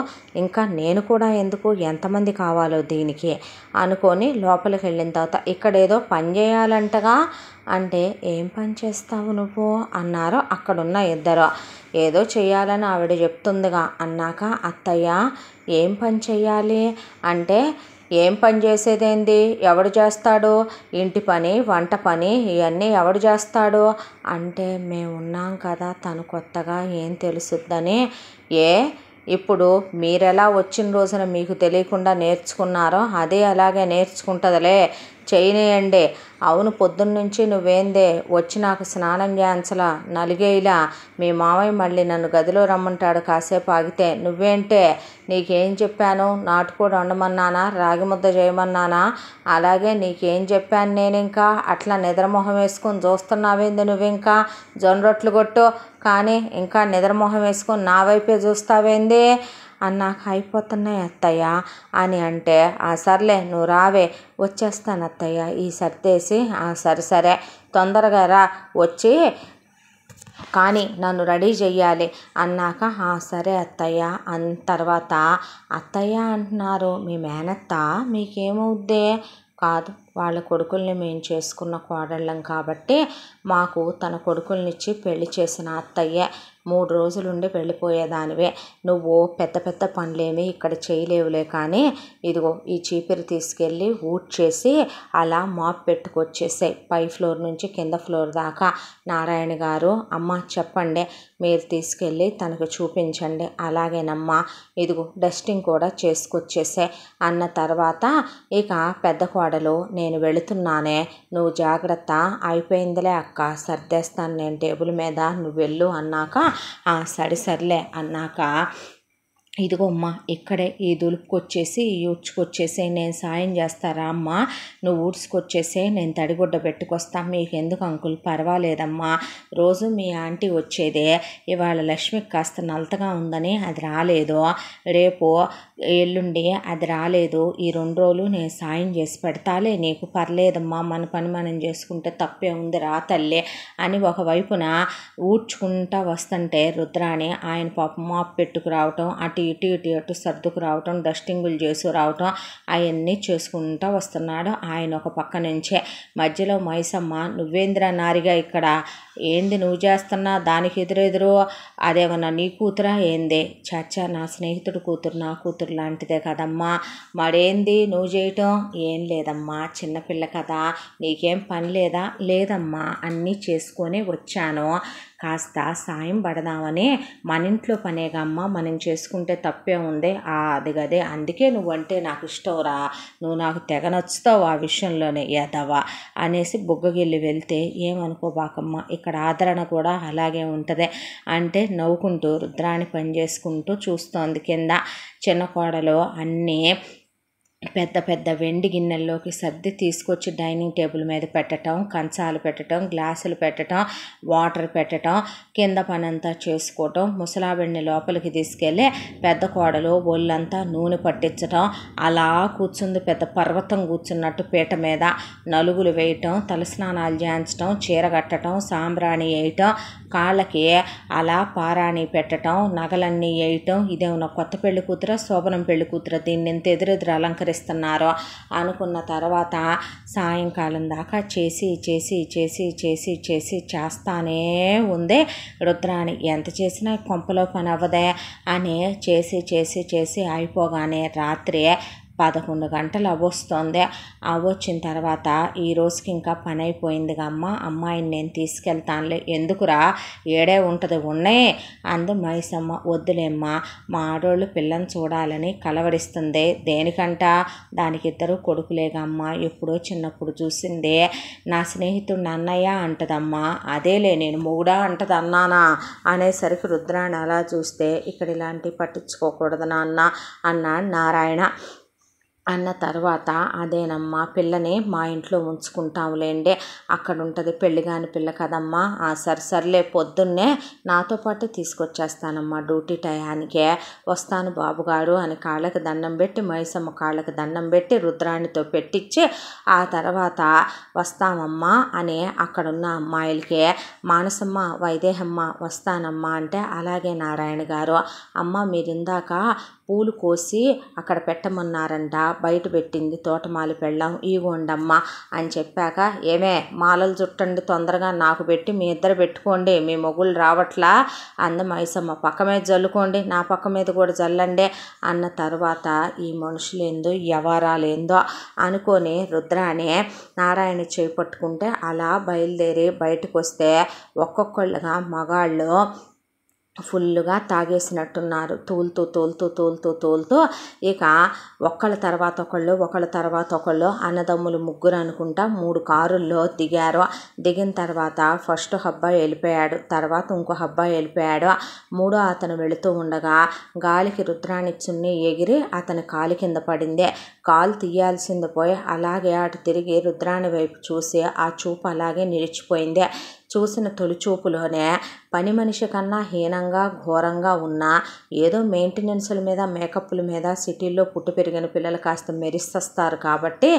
ఇంకా నేను కూడా ఎందుకు ఎంతమంది కావాలో దీనికి అనుకొని లోపలికి వెళ్ళిన తర్వాత ఇక్కడ ఏదో పని చేయాలంటగా అంటే ఏం పని చేస్తావు నువ్వు అన్నారు అక్కడున్న ఇద్దరు ఏదో చేయాలని ఆవిడ చెప్తుందిగా అన్నాక అత్తయ్య ఏం పని చేయాలి అంటే ఏం పని చేసేదేంది ఎవడు చేస్తాడు ఇంటి పని వంట పని ఇవన్నీ ఎవడు చేస్తాడు అంటే మేము ఉన్నాం కదా తను కొత్తగా ఏం తెలుసుద్దని ఏ ఇప్పుడు మీరెలా వచ్చిన రోజున మీకు తెలియకుండా నేర్చుకున్నారో అదే అలాగే నేర్చుకుంటుందిలే చేయనేయండే అవును పొద్దున్నుంచి నువ్వేందే వచ్చి నాకు స్నానం చేయించలా నలిగేయిలా మీ మావయ్య మళ్ళీ నన్ను గదిలో రమ్మంటాడు కాసేపు ఆగితే నువ్వేంటే నీకేం చెప్పాను నాటుకోడు వండమన్నానా రాగి ముద్ద చేయమన్నానా అలాగే నీకేం చెప్పాను నేను ఇంకా అట్లా నిద్రమొహం వేసుకొని చూస్తున్నావేంది నువ్వింకా జొన్న రొట్లు కొట్టు కానీ ఇంకా నిద్రమొహం వేసుకొని నా వైపే చూస్తావేంది అన్నాక అయిపోతున్నాయి అత్తయ్య అని అంటే ఆ సర్లే నువ్వు రావే వచ్చేస్తాను అత్తయ్య ఈ సర్దేసి సరే సరే తొందరగా రా వచ్చి కానీ నన్ను రెడీ చెయ్యాలి అన్నాక ఆ సరే అత్తయ్య అన్ తర్వాత అత్తయ్య అంటున్నారు మీ మేనత్త మీకేమవుద్దే కాదు వాళ్ళ కొడుకుల్ని మేము చేసుకున్న కోడళ్ళం కాబట్టి మాకు తన కొడుకుల్నిచ్చి పెళ్లి చేసిన అత్తయ్య మూడు రోజులుండి వెళ్ళిపోయేదానివే నువ్వు పెద్ద పెద్ద పనులేమి ఇక్కడ చేయలేవులే కానీ ఇదిగో ఈ చీపిరి తీసుకెళ్ళి ఊడ్చేసి అలా మాప్ పెట్టుకొచ్చేసాయి పై ఫ్లోర్ నుంచి కింద ఫ్లోర్ దాకా నారాయణ గారు అమ్మ చెప్పండి మీరు తీసుకెళ్ళి తనకు చూపించండి అలాగేనమ్మా ఇదిగో డస్టింగ్ కూడా చేసుకొచ్చేసాయి అన్న తర్వాత ఇక పెద్ద కోడలు నేను నేను వెళుతున్నానే నువ్వు జాగ్రత్త అయిపోయిందిలే అక్క సర్దేస్తాను నేను టేబుల్ మీద నువ్వు వెళ్ళు అన్నాక సరి సర్లే అన్నాక ఇదిగో అమ్మ ఇక్కడే ఈ దులుపుకొచ్చేసి ఈ ఊడ్చుకొచ్చేసి నేను సాయం చేస్తారా అమ్మ నువ్వు ఊడ్చుకొచ్చేసి నేను తడిగుడ్డ పెట్టుకొస్తా మీకు ఎందుకు అంకుల్ పర్వాలేదమ్మా రోజు మీ ఆంటీ వచ్చేదే ఇవాళ లక్ష్మికి కాస్త నలతగా ఉందని అది రాలేదు రేపు ఎల్లుండి అది రాలేదు ఈ రెండు రోజులు నేను సాయం చేసి పెడతాలే నీకు పర్లేదమ్మా మన పని మనం చేసుకుంటే తప్పే ఉంది రా తల్లే అని ఒకవైపున ఊడ్చుకుంటా వస్తుంటే రుద్రాని ఆయన పాపం మాప్ పెట్టుకు రావటం అటు ఇటు ఇటు అటు సర్దుకు రావటం డస్టింగులు చేసుకు రావటం అవన్నీ చేసుకుంటా వస్తున్నాడు ఆయన ఒక పక్క నుంచే మధ్యలో మైసమ్మ నువ్వేంద్ర నారిగా ఇక్కడ ఏంది నువ్వు చేస్తున్నా దానికి ఎదురెదురు అదేమన్నా నీ కూతురా ఏంది చాచా నా స్నేహితుడు కూతురు నా కూతురు కూతురు లాంటిదే కదమ్మా మరేంది నువ్వు చేయటం ఏం లేదమ్మా చిన్నపిల్ల కదా నీకేం పని లేదా లేదమ్మా అన్నీ చేసుకొని వచ్చాను కాస్త సాయం పడదామనే పనేగా పనేగమ్మ మనం చేసుకుంటే తప్పే ఉంది అది గదే అందుకే నువ్వంటే నాకు ఇష్టంరా నువ్వు నాకు తెగ నచ్చుతావు ఆ విషయంలోనే ఎదవా అనేసి బుగ్గగిల్లి వెళ్తే ఏమనుకోబాకమ్మ ఇక్కడ ఆదరణ కూడా అలాగే ఉంటుంది అంటే నవ్వుకుంటూ రుద్రాన్ని పని చేసుకుంటూ చూస్తోంది కింద చిన్న కోడలో అన్నీ పెద్ద పెద్ద వెండి గిన్నెల్లోకి సర్ది తీసుకొచ్చి డైనింగ్ టేబుల్ మీద పెట్టడం కంచాలు పెట్టడం గ్లాసులు పెట్టడం వాటర్ పెట్టడం కింద పనంతా చేసుకోవటం ముసలావిడిని లోపలికి తీసుకెళ్ళి పెద్ద కోడలు ఒళ్ళంతా నూనె పట్టించడం అలా కూర్చుంది పెద్ద పర్వతం కూర్చున్నట్టు పీట మీద నలుగులు వేయటం తలస్నానాలు చేయించడం చీర కట్టడం సాంబ్రాణి వేయటం కాళ్ళకి అలా పారాణి పెట్టడం నగలన్నీ వేయటం ఇదేమన్నా కొత్త పెళ్లి కూతురా శోభనం పెళ్లి కూతురా దీన్ని ఇంత ఎదురెదురు అలంకరి సహకరిస్తున్నారో అనుకున్న తర్వాత సాయంకాలం దాకా చేసి చేసి చేసి చేసి చేసి చేస్తానే ఉంది రుద్రాని ఎంత చేసినా కొంపలో పని అవ్వదే అని చేసి చేసి చేసి అయిపోగానే రాత్రి పదకొండు గంటలు అవ్వొస్తోంది అవ్వొచ్చిన తర్వాత ఈ రోజుకి ఇంకా పని అయిపోయిందిగా అమ్మ అమ్మాయిని నేను తీసుకెళ్తానులే ఎందుకురా ఏడే ఉంటుంది ఉన్నాయి అందు మైసమ్మ వద్దులేమ్మా మా ఆడోళ్ళు పిల్లని చూడాలని కలవడిస్తుంది దేనికంట దానికి ఇద్దరు కొడుకులేగమ్మ ఎప్పుడో చిన్నప్పుడు చూసిందే నా స్నేహితుడు నన్నయ్య అంటదమ్మా అదేలే నేను మూడా అంటది అన్నానా అనేసరికి రుద్రాన్ని అలా చూస్తే ఇక్కడ ఇలాంటివి పట్టించుకోకూడదు నాన్న అన్నాడు నారాయణ అన్న తర్వాత అదేనమ్మా పిల్లని మా ఇంట్లో ఉంచుకుంటాములేండి అక్కడ ఉంటుంది పెళ్లి కాని పిల్ల కదమ్మా సర్ సర్లే పొద్దున్నే నాతో పాటు తీసుకొచ్చేస్తానమ్మా డ్యూటీ టయానికే వస్తాను బాబుగారు అని కాళ్ళకి దండం పెట్టి మైసమ్మ కాళ్ళకి దండం పెట్టి రుద్రాణితో పెట్టించి ఆ తర్వాత వస్తామమ్మా అని అక్కడున్న అమ్మాయిలకి మానసమ్మ వైదేహమ్మ వస్తానమ్మా అంటే అలాగే నారాయణ గారు అమ్మ ఇందాక పూలు కోసి అక్కడ పెట్టమన్నారంట బయట పెట్టింది తోటమాలి పెళ్ళాం ఇవ్వండమ్మ అని చెప్పాక ఏమే మాలలు చుట్టండి తొందరగా నాకు పెట్టి మీ ఇద్దరు పెట్టుకోండి మీ మొగులు రావట్లా అంద మైసమ్మ పక్క మీద జల్లుకోండి నా పక్క మీద కూడా జల్లండి అన్న తర్వాత ఈ మనుషులేందో ఎవరాలేందో అనుకొని రుద్రాని నారాయణ చేపట్టుకుంటే అలా బయలుదేరి బయటకు వస్తే ఒక్కొక్కళ్ళుగా మగాళ్ళు ఫుల్గా తాగేసినట్టున్నారు తోలుతూ తోలుతూ తోలుతూ తోలుతూ ఇక ఒకళ్ళ తర్వాత ఒకళ్ళు ఒకళ్ళ తర్వాత ఒకళ్ళు అన్నదమ్ములు ముగ్గురు అనుకుంటా మూడు కారుల్లో దిగారు దిగిన తర్వాత ఫస్ట్ హబ్బా వెళ్ళిపోయాడు తర్వాత ఇంకో హబ్బా వెళ్ళిపోయాడు మూడో అతను వెళుతూ ఉండగా గాలికి రుద్రాన్ని చున్ని ఎగిరి అతని కాలు కింద పడింది కాలు తీయాల్సింది పోయి అలాగే అటు తిరిగి రుద్రాన్ని వైపు చూసి ఆ చూపు అలాగే నిలిచిపోయింది చూసిన తొలిచూపులోనే పని మనిషి కన్నా హీనంగా ఘోరంగా ఉన్న ఏదో మెయింటెనెన్స్ల మీద మేకప్ల మీద సిటీల్లో పుట్టు పెరిగిన పిల్లలు కాస్త మెరిస్తస్తారు కాబట్టి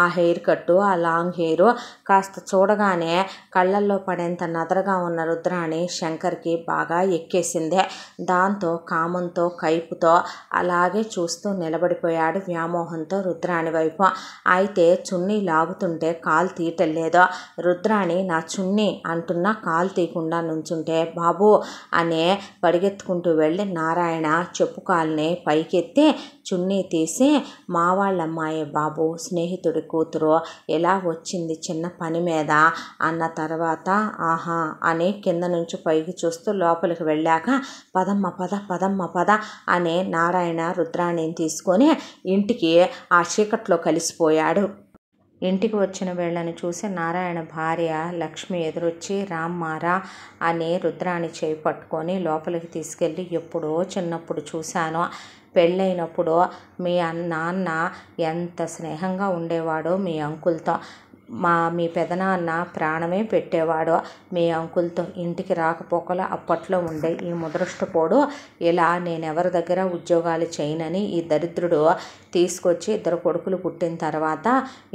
ఆ హెయిర్ కట్టు ఆ లాంగ్ హెయిర్ కాస్త చూడగానే కళ్ళల్లో పడేంత నదరగా ఉన్న రుద్రాణి శంకర్కి బాగా ఎక్కేసిందే దాంతో కామంతో కైపుతో అలాగే చూస్తూ నిలబడిపోయాడు వ్యామోహంతో రుద్రాణి వైపు అయితే చున్నీ లాగుతుంటే కాల్ తీయటం లేదో రుద్రాణి నా చున్నీ అంటున్నా కాలు తీయకుండా నుంచుంటే బాబు అనే పరిగెత్తుకుంటూ వెళ్ళి నారాయణ చెప్పు కాల్ని పైకెత్తే చున్నీ తీసి మా వాళ్ళ అమ్మాయి బాబు స్నేహితుడి కూతురు ఎలా వచ్చింది చిన్న పని మీద అన్న తర్వాత ఆహా అని కింద నుంచి పైకి చూస్తూ లోపలికి వెళ్ళాక పదమ్మ పద పదమ్మ పద అనే నారాయణ రుద్రాణిని తీసుకొని ఇంటికి ఆ చీకట్లో కలిసిపోయాడు ఇంటికి వచ్చిన వీళ్లను చూసి నారాయణ భార్య లక్ష్మి ఎదురొచ్చి రామ్మారా అని రుద్రాన్ని చేయి పట్టుకొని లోపలికి తీసుకెళ్ళి ఎప్పుడో చిన్నప్పుడు చూశాను పెళ్ళైనప్పుడు మీ నాన్న ఎంత స్నేహంగా ఉండేవాడో మీ అంకుల్తో మా మీ పెదనాన్న ప్రాణమే పెట్టేవాడు మీ అంకుల్తో ఇంటికి రాకపోకలు అప్పట్లో ఉండే ఈ ముదృష్టపోడు ఇలా నేనెవరి దగ్గర ఉద్యోగాలు చేయనని ఈ దరిద్రుడు తీసుకొచ్చి ఇద్దరు కొడుకులు పుట్టిన తర్వాత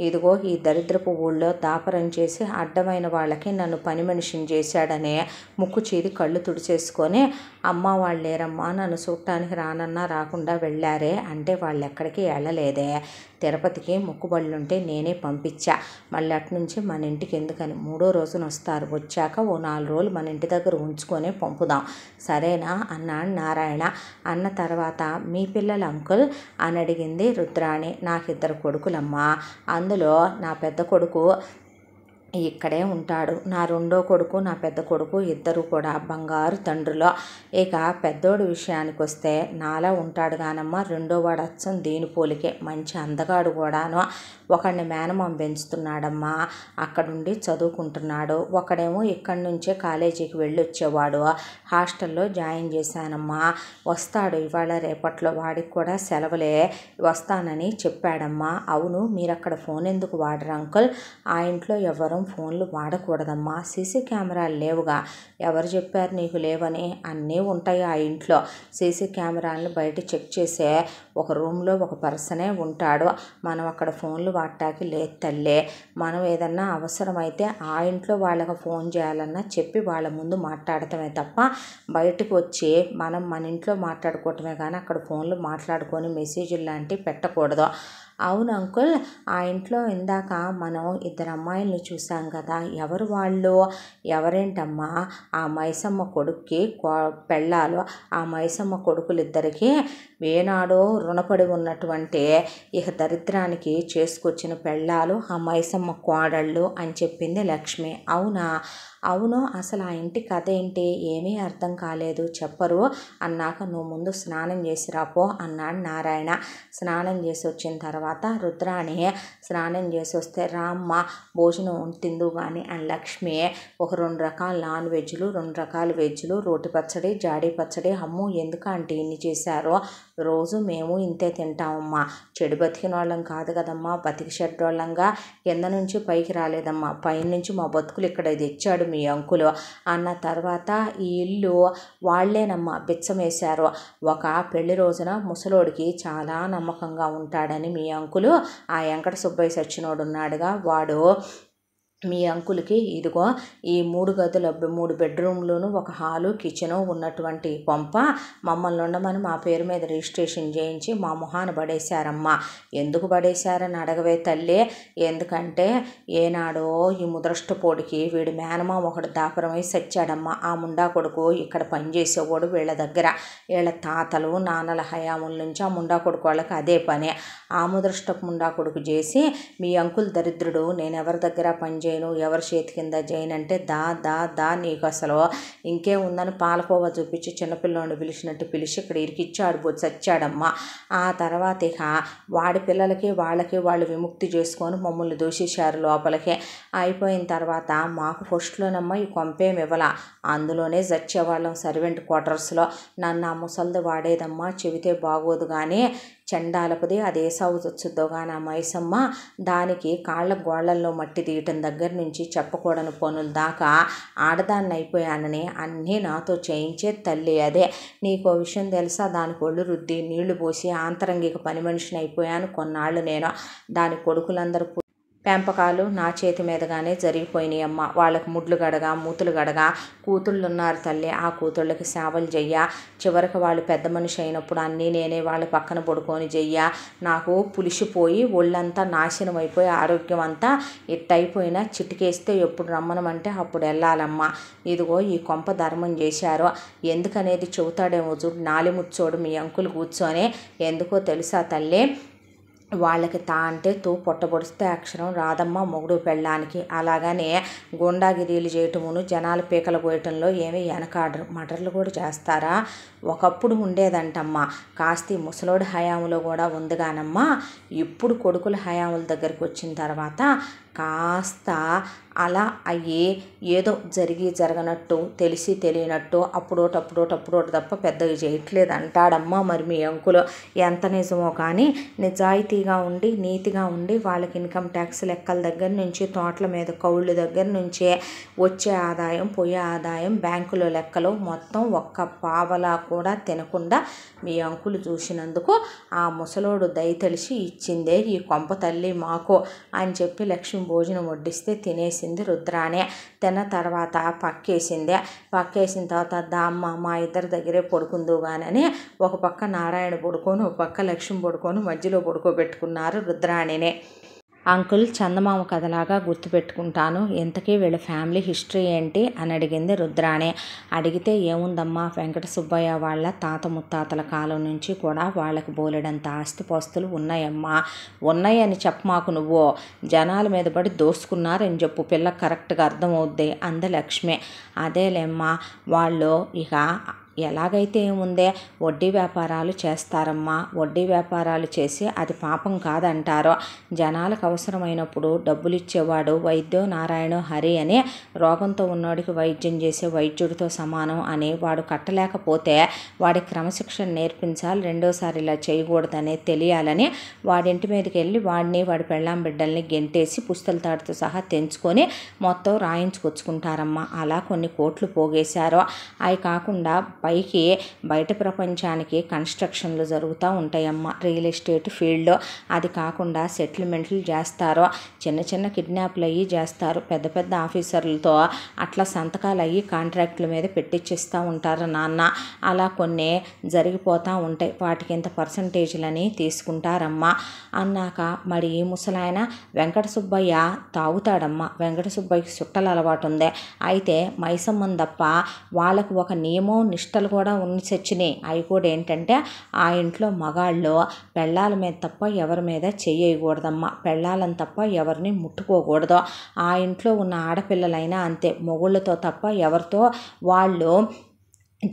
ఇదిగో ఈ దరిద్రపు ఊళ్ళో దాపరం చేసి అడ్డమైన వాళ్ళకి నన్ను పని మనిషిని చేశాడనే ముక్కు చీరి కళ్ళు తుడిచేసుకొని అమ్మ వాళ్ళు లేరమ్మా నన్ను చూడటానికి రానన్నా రాకుండా వెళ్ళారే అంటే వాళ్ళు ఎక్కడికి వెళ్ళలేదే తిరుపతికి మొక్కుబళ్ళుంటే నేనే పంపించా మళ్ళీ అట్నుంచి మన ఇంటికి ఎందుకని మూడో రోజున వస్తారు వచ్చాక ఓ నాలుగు రోజులు మన ఇంటి దగ్గర ఉంచుకొని పంపుదాం సరేనా అన్నాడు నారాయణ అన్న తర్వాత మీ పిల్లల అంకుల్ అని అడిగింది రుద్రాణి నాకిద్దరు కొడుకులమ్మా అందులో నా పెద్ద కొడుకు ఇక్కడే ఉంటాడు నా రెండో కొడుకు నా పెద్ద కొడుకు ఇద్దరు కూడా బంగారు తండ్రులు ఇక పెద్దోడు విషయానికి వస్తే నాలా ఉంటాడు రెండో వాడు అచ్చం దీని పోలికే మంచి అందగాడు కూడాను ఒకడిని మేనమం పెంచుతున్నాడమ్మా అక్కడుండి చదువుకుంటున్నాడు ఒకడేమో ఇక్కడి నుంచే కాలేజీకి వెళ్ళి వచ్చేవాడు హాస్టల్లో జాయిన్ చేశానమ్మా వస్తాడు ఇవాళ రేపట్లో వాడికి కూడా సెలవులే వస్తానని చెప్పాడమ్మా అవును మీరు అక్కడ ఫోన్ ఎందుకు వాడరు అంకుల్ ఆ ఇంట్లో ఎవరు మాత్రం ఫోన్లు వాడకూడదమ్మా సీసీ కెమెరాలు లేవుగా ఎవరు చెప్పారు నీకు లేవని అన్నీ ఉంటాయి ఆ ఇంట్లో సీసీ కెమెరాలను బయట చెక్ చేసే ఒక రూమ్లో ఒక పర్సనే ఉంటాడు మనం అక్కడ ఫోన్లు వాడటానికి లేదు తల్లే మనం ఏదన్నా అవసరమైతే ఆ ఇంట్లో వాళ్ళకి ఫోన్ చేయాలన్నా చెప్పి వాళ్ళ ముందు మాట్లాడటమే తప్ప బయటకు వచ్చి మనం మన ఇంట్లో మాట్లాడుకోవటమే కానీ అక్కడ ఫోన్లు మాట్లాడుకొని మెసేజ్లు లాంటివి పెట్టకూడదు అవును అంకుల్ ఆ ఇంట్లో ఇందాక మనం ఇద్దరు అమ్మాయిల్ని చూసాం కదా ఎవరు వాళ్ళు ఎవరేంటమ్మా ఆ మైసమ్మ కొడుక్కి పెళ్ళాలు ఆ మైసమ్మ కొడుకులిద్దరికీ ఏనాడో రుణపడి ఉన్నటువంటి ఇక దరిద్రానికి చేసుకొచ్చిన పెళ్ళాలు ఆ మైసమ్మ కోడళ్ళు అని చెప్పింది లక్ష్మి అవునా అవును అసలు ఆ ఇంటి కథ ఏంటి ఏమీ అర్థం కాలేదు చెప్పరు అన్నాక నువ్వు ముందు స్నానం చేసి రాపో అన్నాడు నారాయణ స్నానం చేసి వచ్చిన తర్వాత రుద్రాణి స్నానం చేసి వస్తే రామ్మ భోజనం తిందు కానీ అండ్ లక్ష్మి ఒక రెండు రకాల నాన్ వెజ్లు రెండు రకాల వెజ్లు రోటి పచ్చడి జాడీ పచ్చడి అమ్ము ఎందుకంటే ఇన్ని చేశారో రోజు మేము ఇంతే తింటామమ్మా చెడు బతికిన వాళ్ళం కాదు కదమ్మా బతికి చెడ్డోళ్ళంగా కింద నుంచి పైకి రాలేదమ్మా పైనుంచి మా బతుకులు ఇక్కడ తెచ్చాడు మీ అంకులు అన్న తర్వాత ఈ ఇల్లు వాళ్ళేనమ్మా బిచ్చమేశారు ఒక పెళ్లి రోజున ముసలోడికి చాలా నమ్మకంగా ఉంటాడని మీ అంకులు ఆ వెంకట సుబ్బ పోయి సచ్చినోడు ఉన్నాడుగా వాడు మీ అంకుల్కి ఇదిగో ఈ మూడు గదుల మూడు బెడ్రూమ్లోను ఒక హాలు కిచెను ఉన్నటువంటి పంప మమ్మల్ని ఉండమని మా పేరు మీద రిజిస్ట్రేషన్ చేయించి మా మొహాన పడేశారమ్మా ఎందుకు పడేశారని అడగవే తల్లి ఎందుకంటే ఏనాడో ఈ ముద్రష్టపోడికి వీడి మేనమా ఒకడు దాపరమై చచ్చాడమ్మా ఆ ముండా కొడుకు ఇక్కడ పనిచేసేవాడు వీళ్ళ దగ్గర వీళ్ళ తాతలు నాన్నల హయాముల నుంచి ఆ ముండా కొడుకు వాళ్ళకి అదే పని ఆ ముదృష్ట ముండా కొడుకు చేసి మీ అంకుల్ దరిద్రుడు నేను ఎవరి దగ్గర పనిచే జైను ఎవరి చేతి కింద జైన్ అంటే దా దా దా నీకు అసలు ఇంకే ఉందని పాలకోవా చూపించి చిన్నపిల్లని పిలిచినట్టు పిలిచి ఇక్కడ ఇరికిచ్చాడు పోతు చచ్చాడమ్మా ఆ తర్వాత ఇక వాడి పిల్లలకి వాళ్ళకి వాళ్ళు విముక్తి చేసుకొని మమ్మల్ని దూషించారు లోపలికే అయిపోయిన తర్వాత మాకు ఫస్ట్లోనమ్మా ఈ కొంపేం ఇవ్వాల అందులోనే చచ్చేవాళ్ళం సర్వెంట్ క్వార్టర్స్లో నన్ను ఆ ముసలిది వాడేదమ్మా చెబితే బాగోదు కానీ చండాలపది అదే సాగుతొచ్చుద్దో గాని ఆ మైసమ్మ దానికి కాళ్ళ గోళ్లల్లో మట్టి తీయటం దగ్గర నుంచి చెప్పకూడని పనుల దాకా ఆడదాన్ని అయిపోయానని అన్నీ నాతో చేయించే తల్లి అదే నీకు విషయం తెలుసా దాని కొళ్ళు రుద్ది నీళ్లు పోసి ఆంతరంగిక పని మనిషిని అయిపోయాను కొన్నాళ్ళు నేను దాని కొడుకులందరూ పెంపకాలు నా చేతి మీదగానే జరిగిపోయినాయి అమ్మ వాళ్ళకు ముడ్లు గడగా మూతులు గడగా కూతుళ్ళు ఉన్నారు తల్లి ఆ కూతుళ్ళకి సేవలు చెయ్య చివరికి వాళ్ళు పెద్ద మనిషి అయినప్పుడు అన్నీ నేనే వాళ్ళ పక్కన పడుకొని చెయ్య నాకు పులిసిపోయి ఒళ్ళంతా నాశనం అయిపోయి ఆరోగ్యం అంతా ఇట్టయిపోయినా చిటికేస్తే ఎప్పుడు రమ్మనమంటే అప్పుడు వెళ్ళాలమ్మ ఇదిగో ఈ కొంప ధర్మం చేశారు ఎందుకనేది చెబుతాడేమో చూడు నాలి ముచ్చోడు మీ అంకులు కూర్చొని ఎందుకో తెలుసా తల్లి వాళ్ళకి తా అంటే తూ పొట్టబొడిస్తే అక్షరం రాదమ్మ మొగుడు పెళ్ళానికి అలాగనే గుండాగిరీలు చేయటమును జనాలు పీకలు కోయటంలో ఏమీ వెనకాడరు మటర్లు కూడా చేస్తారా ఒకప్పుడు ఉండేదంటమ్మా కాస్త ముసలోడి హయాములో కూడా ఉందిగానమ్మా ఇప్పుడు కొడుకుల హయాముల దగ్గరికి వచ్చిన తర్వాత కాస్త అలా అయ్యి ఏదో జరిగి జరగనట్టు తెలిసి తెలియనట్టు అప్పుడోటప్పుడోటప్పుడోట తప్ప పెద్దగా చేయట్లేదు అంటాడమ్మా మరి మీ అంకులు ఎంత నిజమో కానీ నిజాయితీగా ఉండి నీతిగా ఉండి వాళ్ళకి ఇన్కమ్ ట్యాక్స్ లెక్కల దగ్గర నుంచి తోటల మీద కౌళ్ళ దగ్గర నుంచే వచ్చే ఆదాయం పోయే ఆదాయం బ్యాంకులో లెక్కలు మొత్తం ఒక్క పావలా కూడా తినకుండా మీ అంకులు చూసినందుకు ఆ ముసలోడు దయ ఇచ్చిందే ఈ కొంప తల్లి మాకు అని చెప్పి లక్ష్మి భోజనం వడ్డిస్తే తినేసింది రుద్రానే తిన్న తర్వాత పక్కేసిందే పక్కేసిన తర్వాత దామ్మ మా ఇద్దరి దగ్గరే కానీ ఒక పక్క నారాయణ పడుకొని ఒక పక్క లక్ష్మి పడుకొని మధ్యలో పడుకోబెట్టుకున్నారు రుద్రాణినే అంకుల్ చందమామ కథలాగా గుర్తుపెట్టుకుంటాను ఇంతకీ వీళ్ళ ఫ్యామిలీ హిస్టరీ ఏంటి అని అడిగింది రుద్రాణి అడిగితే ఏముందమ్మా వెంకట సుబ్బయ్య వాళ్ళ తాత ముత్తాతల కాలం నుంచి కూడా వాళ్ళకి బోలెడంత ఆస్తిపాస్తులు ఉన్నాయమ్మా ఉన్నాయని చెప్పమాకు నువ్వు జనాల మీద పడి దోసుకున్నారని చెప్పు పిల్ల కరెక్ట్గా అర్థమవుద్ది అంద లక్ష్మి అదేలేమ్మా వాళ్ళు ఇక ఎలాగైతే ఏముందే వడ్డీ వ్యాపారాలు చేస్తారమ్మా వడ్డీ వ్యాపారాలు చేసి అది పాపం కాదంటారో జనాలకు అవసరమైనప్పుడు డబ్బులు ఇచ్చేవాడు వైద్యో నారాయణ హరి అని రోగంతో ఉన్నోడికి వైద్యం చేసే వైద్యుడితో సమానం అని వాడు కట్టలేకపోతే వాడి క్రమశిక్షణ నేర్పించాలి రెండోసారి ఇలా చేయకూడదని తెలియాలని వాడింటి మీదకి వెళ్ళి వాడిని వాడి పెళ్ళాం బిడ్డల్ని గెంటేసి పుస్తల తాడుతో సహా తెంచుకొని మొత్తం రాయించుకొచ్చుకుంటారమ్మా అలా కొన్ని కోట్లు పోగేశారో అవి కాకుండా పైకి బయట ప్రపంచానికి కన్స్ట్రక్షన్లు జరుగుతూ ఉంటాయమ్మ రియల్ ఎస్టేట్ ఫీల్డ్లో అది కాకుండా సెటిల్మెంట్లు చేస్తారు చిన్న చిన్న కిడ్నాప్లు అయ్యి చేస్తారు పెద్ద పెద్ద ఆఫీసర్లతో అట్లా సంతకాలు అయ్యి కాంట్రాక్టుల మీద పెట్టించేస్తూ ఉంటారు నాన్న అలా కొన్ని జరిగిపోతూ ఉంటాయి వాటికి ఇంత పర్సంటేజ్లని తీసుకుంటారమ్మా అన్నాక మరి ఈ ముసలాయన వెంకట సుబ్బయ్య తాగుతాడమ్మ వెంకట సుబ్బయ్యకి చుట్టల అలవాటు ఉంది అయితే మైసమ్మం తప్ప వాళ్ళకు ఒక నియమం నిష్ట చట్టాలు కూడా ఉన్ని చచ్చినాయి అవి కూడా ఏంటంటే ఆ ఇంట్లో మగాళ్ళు పెళ్ళాల మీద తప్ప ఎవరి మీద చెయ్యకూడదమ్మా పెళ్ళాలని తప్ప ఎవరిని ముట్టుకోకూడదు ఆ ఇంట్లో ఉన్న ఆడపిల్లలైనా అంతే మొగుళ్ళతో తప్ప ఎవరితో వాళ్ళు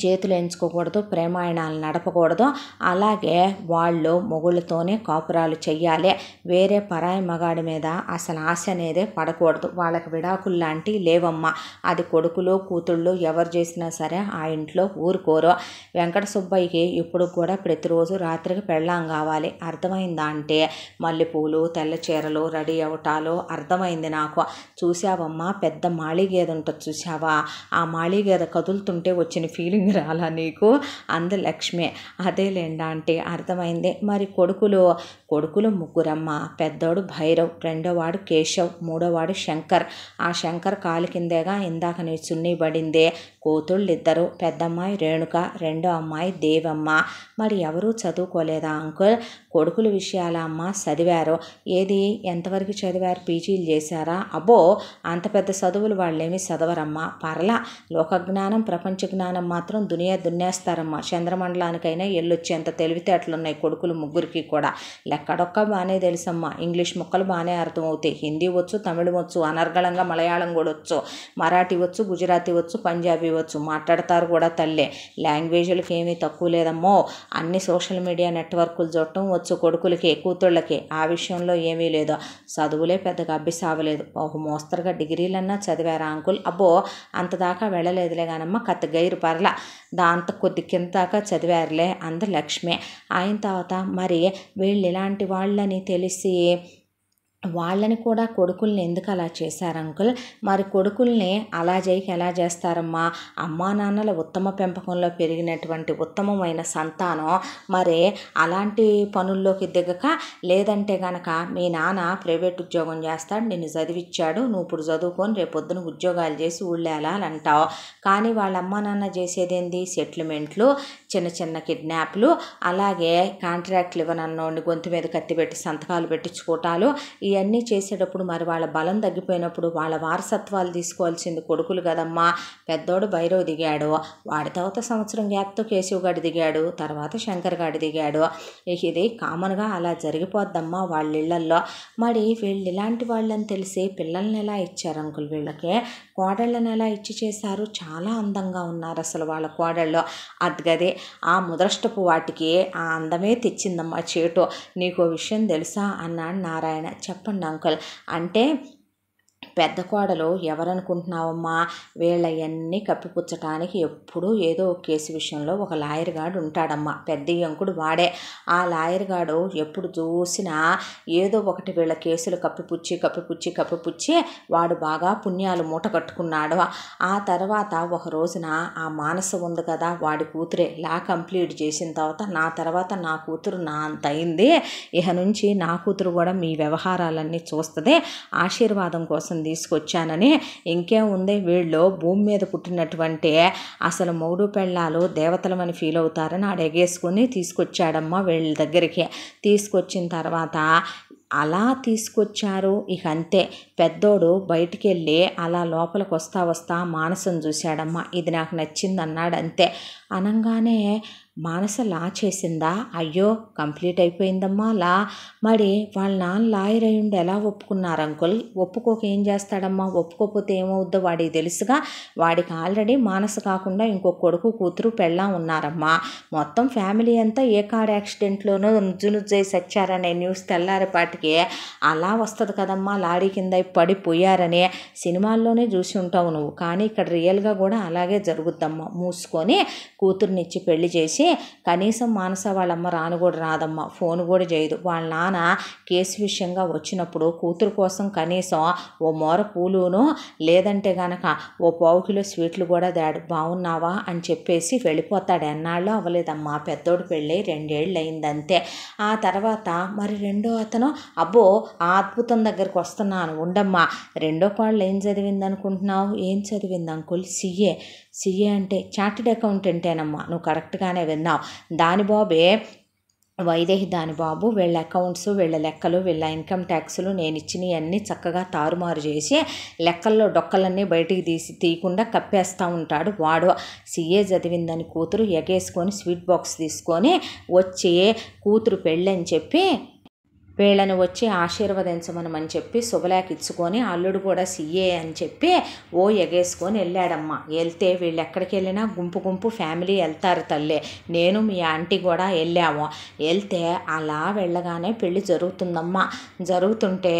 చేతులు ఎంచుకోకూడదు ప్రేమాయణాలు నడపకూడదు అలాగే వాళ్ళు మొగుళ్ళతోనే కాపురాలు చెయ్యాలి వేరే పరాయి మగాడి మీద అసలు ఆశ అనేది పడకూడదు వాళ్ళకి విడాకులు లాంటివి లేవమ్మా అది కొడుకులు కూతుళ్ళు ఎవరు చేసినా సరే ఆ ఇంట్లో ఊరుకోరు వెంకట సుబ్బయ్యకి ఇప్పుడు కూడా ప్రతిరోజు రాత్రికి పెళ్ళాం కావాలి అర్థమైందా అంటే మల్లెపూలు తెల్ల చీరలు రెడీ అవటాలు అర్థమైంది నాకు చూసావమ్మా పెద్ద మాళిగేద ఉంటుంది చూసావా ఆ మాళిగేద కదులుతుంటే వచ్చిన ఫీలింగ్ ఫీలింగ్ రాలా నీకు అదే అదేలేండి అంటే అర్థమైంది మరి కొడుకులు కొడుకులు ముగ్గురమ్మ పెద్దోడు భైరవ్ రెండోవాడు కేశవ్ మూడోవాడు శంకర్ ఆ శంకర్ కాలు కిందేగా ఇందాక నీ చున్నీ పడింది కూతుళ్ళు ఇద్దరు పెద్దమ్మాయి రేణుక రెండో అమ్మాయి దేవమ్మ మరి ఎవరూ చదువుకోలేదా అంకుల్ కొడుకుల విషయాల అమ్మ చదివారు ఏది ఎంతవరకు చదివారు పీజీలు చేశారా అబ్బో అంత పెద్ద చదువులు వాళ్ళేమీ చదవరమ్మా పర్లా లోకజ్ఞానం ప్రపంచ జ్ఞానం మాత్రం దునియా దున్నేస్తారమ్మా చంద్రమండలానికైనా ఎల్లొచ్చేంత తెలివితేటలున్నాయి కొడుకులు ముగ్గురికి కూడా లెక్కడొక్క బాగానే తెలుసమ్మా ఇంగ్లీష్ ముక్కలు బాగానే అర్థమవుతాయి హిందీ వచ్చు తమిళం వచ్చు అనర్గళంగా మలయాళం కూడా వచ్చు మరాఠీ వచ్చు గుజరాతీ వచ్చు పంజాబీ వచ్చు మాట్లాడతారు కూడా తల్లే లాంగ్వేజ్లకి ఏమీ తక్కువ లేదమ్మో అన్ని సోషల్ మీడియా నెట్వర్క్లు చూడటం వచ్చు చెప్పుకోవచ్చు కొడుకులకే కూతుళ్ళకే ఆ విషయంలో ఏమీ లేదు చదువులే పెద్దగా అబ్బిసావలేదు ఓ మోస్తరుగా డిగ్రీలన్నా చదివారా అంకుల్ అబ్బో అంత దాకా వెళ్ళలేదులే కానమ్మ కథ గైరు పర్ల దాంత కొద్ది కింద దాకా చదివారులే అంద లక్ష్మే అయిన తర్వాత మరి వీళ్ళు ఇలాంటి వాళ్ళని తెలిసి వాళ్ళని కూడా కొడుకుల్ని ఎందుకు అలా చేశారు అంకుల్ మరి కొడుకుల్ని అలా చేయక ఎలా చేస్తారమ్మా అమ్మా నాన్నల ఉత్తమ పెంపకంలో పెరిగినటువంటి ఉత్తమమైన సంతానం మరి అలాంటి పనుల్లోకి దిగక లేదంటే గనక మీ నాన్న ప్రైవేట్ ఉద్యోగం చేస్తాడు నిన్ను చదివిచ్చాడు నువ్వు ఇప్పుడు చదువుకొని రేపొద్దున ఉద్యోగాలు చేసి ఊళ్ళేలా అంటావు కానీ వాళ్ళ అమ్మా నాన్న చేసేదేంది సెటిల్మెంట్లు చిన్న చిన్న కిడ్నాప్లు అలాగే కాంట్రాక్ట్లు ఇవ్వనన్నోడిని గొంతు మీద కత్తి పెట్టి సంతకాలు పెట్టించుకోవటాలు ఇవన్నీ చేసేటప్పుడు మరి వాళ్ళ బలం తగ్గిపోయినప్పుడు వాళ్ళ వారసత్వాలు తీసుకోవాల్సింది కొడుకులు కదమ్మా పెద్దోడు భైరవ్ దిగాడు వాడి తర్వాత సంవత్సరం గ్యాప్తో కేశవ్ గారు దిగాడు తర్వాత శంకర్ దిగాడు ఇది కామన్గా అలా జరిగిపోద్దమ్మా వాళ్ళ ఇళ్ళల్లో మరి వీళ్ళు ఇలాంటి వాళ్ళని తెలిసి పిల్లల్ని ఎలా ఇచ్చారు అంకుల్ వీళ్ళకి కోడళ్ళని ఎలా ఇచ్చి చేశారు చాలా అందంగా ఉన్నారు అసలు వాళ్ళ కోడళ్ళు అదిగదే ఆ ముదరష్టపు వాటికి ఆ అందమే తెచ్చిందమ్మా చేటు నీకు విషయం తెలుసా అన్నాడు నారాయణ చెప్పండి అంకుల్ అంటే పెద్ద కోడలు ఎవరనుకుంటున్నావమ్మా వీళ్ళయన్నీ కప్పిపుచ్చటానికి ఎప్పుడూ ఏదో కేసు విషయంలో ఒక లాయర్ గాడు ఉంటాడమ్మా పెద్ద యంకుడు వాడే ఆ లాయర్ గాడు ఎప్పుడు చూసినా ఏదో ఒకటి వీళ్ళ కేసులు కప్పిపుచ్చి కప్పిపుచ్చి కప్పిపుచ్చి వాడు బాగా పుణ్యాలు మూట కట్టుకున్నాడు ఆ తర్వాత ఒక రోజున ఆ మానసు ఉంది కదా వాడి కూతురే లా కంప్లీట్ చేసిన తర్వాత నా తర్వాత నా కూతురు నా అంత అయింది ఇహ నుంచి నా కూతురు కూడా మీ వ్యవహారాలన్నీ చూస్తుంది ఆశీర్వాదం కోసం తీసుకొచ్చానని ఇంకేముంది ఉంది వీళ్ళు భూమి మీద పుట్టినటువంటి అసలు మూడు పెళ్ళాలు దేవతలమని ఫీల్ అవుతారని ఎగేసుకొని తీసుకొచ్చాడమ్మా వీళ్ళ దగ్గరికి తీసుకొచ్చిన తర్వాత అలా తీసుకొచ్చారు ఇక అంతే పెద్దోడు బయటికి వెళ్ళి అలా లోపలికి వస్తా వస్తా మానసం చూశాడమ్మా ఇది నాకు నచ్చింది అన్నాడు అంతే అనగానే మానస లా చేసిందా అయ్యో కంప్లీట్ అయిపోయిందమ్మా లా మరి వాళ్ళ నాన్న లాయర్ అయ్యుండి ఎలా ఒప్పుకున్నారు అంకుల్ ఒప్పుకోక ఏం చేస్తాడమ్మా ఒప్పుకోకపోతే ఏమవుద్దో వాడికి తెలుసుగా వాడికి ఆల్రెడీ మానస కాకుండా ఇంకో కొడుకు కూతురు పెళ్ళాం ఉన్నారమ్మా మొత్తం ఫ్యామిలీ అంతా ఏ కార్ యాక్సిడెంట్లోనూ నుజ్జునుజ్జై వచ్చారనే న్యూస్ తెల్లారిపాటికి అలా వస్తుంది కదమ్మా లారీ కింద పడిపోయారని సినిమాల్లోనే చూసి ఉంటావు నువ్వు కానీ ఇక్కడ రియల్గా కూడా అలాగే జరుగుద్దమ్మా మూసుకొని కూతుర్నిచ్చి పెళ్లి చేసి చేస్తే కనీసం మానస వాళ్ళమ్మ రాను కూడా రాదమ్మ ఫోన్ కూడా చేయదు వాళ్ళ నాన్న కేసు విషయంగా వచ్చినప్పుడు కూతురు కోసం కనీసం ఓ మోర పూలును లేదంటే గనక ఓ పావు కిలో స్వీట్లు కూడా దాడు బాగున్నావా అని చెప్పేసి వెళ్ళిపోతాడు ఎన్నాళ్ళు అవ్వలేదమ్మా పెద్దోడు పెళ్ళి రెండేళ్ళు అయిందంతే ఆ తర్వాత మరి రెండో అతను అబ్బో ఆ అద్భుతం దగ్గరికి వస్తున్నాను ఉండమ్మా రెండో పాళ్ళు ఏం చదివిందనుకుంటున్నావు ఏం చదివింది అంకుల్ సిఏ సిఏ అంటే చార్టెడ్ అకౌంటెంటేనమ్మా నువ్వు కరెక్ట్గానే విన్నావు దాని బాబే వైదేహి దాని బాబు వీళ్ళ అకౌంట్స్ వీళ్ళ లెక్కలు వీళ్ళ ఇన్కమ్ ట్యాక్స్లు నేను ఇచ్చినవి అన్నీ చక్కగా తారుమారు చేసి లెక్కల్లో డొక్కలన్నీ బయటికి తీసి తీయకుండా కప్పేస్తూ ఉంటాడు వాడు సీఏ చదివిందని కూతురు ఎగేసుకొని స్వీట్ బాక్స్ తీసుకొని వచ్చి కూతురు పెళ్ళని చెప్పి వీళ్ళని వచ్చి ఆశీర్వదించమనమని చెప్పి శుభలేఖ ఇచ్చుకొని అల్లుడు కూడా సీఏ అని చెప్పి ఓ ఎగేసుకొని వెళ్ళాడమ్మ వెళ్తే వీళ్ళు ఎక్కడికి వెళ్ళినా గుంపు గుంపు ఫ్యామిలీ వెళ్తారు తల్లే నేను మీ ఆంటీ కూడా వెళ్ళాము వెళ్తే అలా వెళ్ళగానే పెళ్ళి జరుగుతుందమ్మా జరుగుతుంటే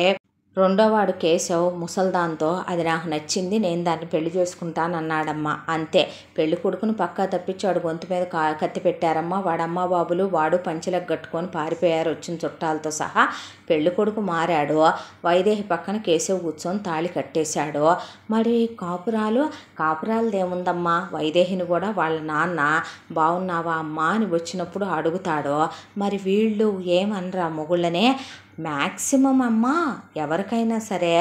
రెండోవాడు కేశవ్ ముసల్దాంతో అది నాకు నచ్చింది నేను దాన్ని పెళ్లి చేసుకుంటానన్నాడమ్మా అంతే పెళ్లి కొడుకును పక్కా వాడు గొంతు మీద కత్తి పెట్టారమ్మ వాడమ్మ బాబులు వాడు పంచలకు కట్టుకొని పారిపోయారు వచ్చిన చుట్టాలతో సహా పెళ్లి కొడుకు మారాడు వైదేహి పక్కన కేశవ్ కూర్చొని తాళి కట్టేశాడు మరి కాపురాలు ఏముందమ్మా వైదేహిని కూడా వాళ్ళ నాన్న బాగున్నావా అమ్మా అని వచ్చినప్పుడు అడుగుతాడు మరి వీళ్ళు ఏమనరా మొగుళ్ళనే మ్యాక్సిమం అమ్మ ఎవరికైనా సరే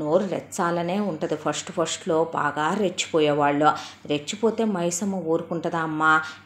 నోరు రెచ్చాలనే ఉంటుంది ఫస్ట్ ఫస్ట్లో బాగా రెచ్చిపోయేవాళ్ళు రెచ్చిపోతే మైసమ్మ ఊరుకుంటుందా అమ్మ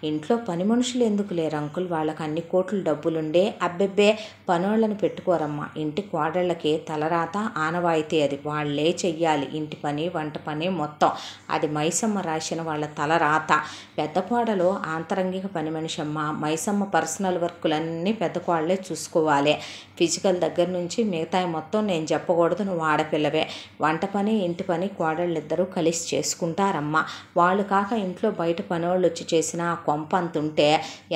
ఇంట్లో పని మనుషులు ఎందుకు లేరు అంకుల్ వాళ్ళకి అన్ని కోట్లు డబ్బులుండే అబ్బెబ్బే పనులను పెట్టుకోరమ్మా ఇంటి కోడళ్ళకి తలరాత ఆనవాయితీ అది వాళ్ళే చెయ్యాలి ఇంటి పని వంట పని మొత్తం అది మైసమ్మ రాసిన వాళ్ళ తలరాత పెద్దపాడలో ఆంతరంగిక పని మనిషమ్మ మైసమ్మ పర్సనల్ వర్కులన్నీ పెద్ద కోడలే చూసుకోవాలి ఫిజికల్ కోడల దగ్గర నుంచి మిగతా మొత్తం నేను చెప్పకూడదు నువ్వు ఆడపిల్లవే వంట పని ఇంటి పని కోడళ్ళు కలిసి చేసుకుంటారమ్మా వాళ్ళు కాక ఇంట్లో బయట పనోళ్ళు వచ్చి చేసిన ఆ కొంప అంతుంటే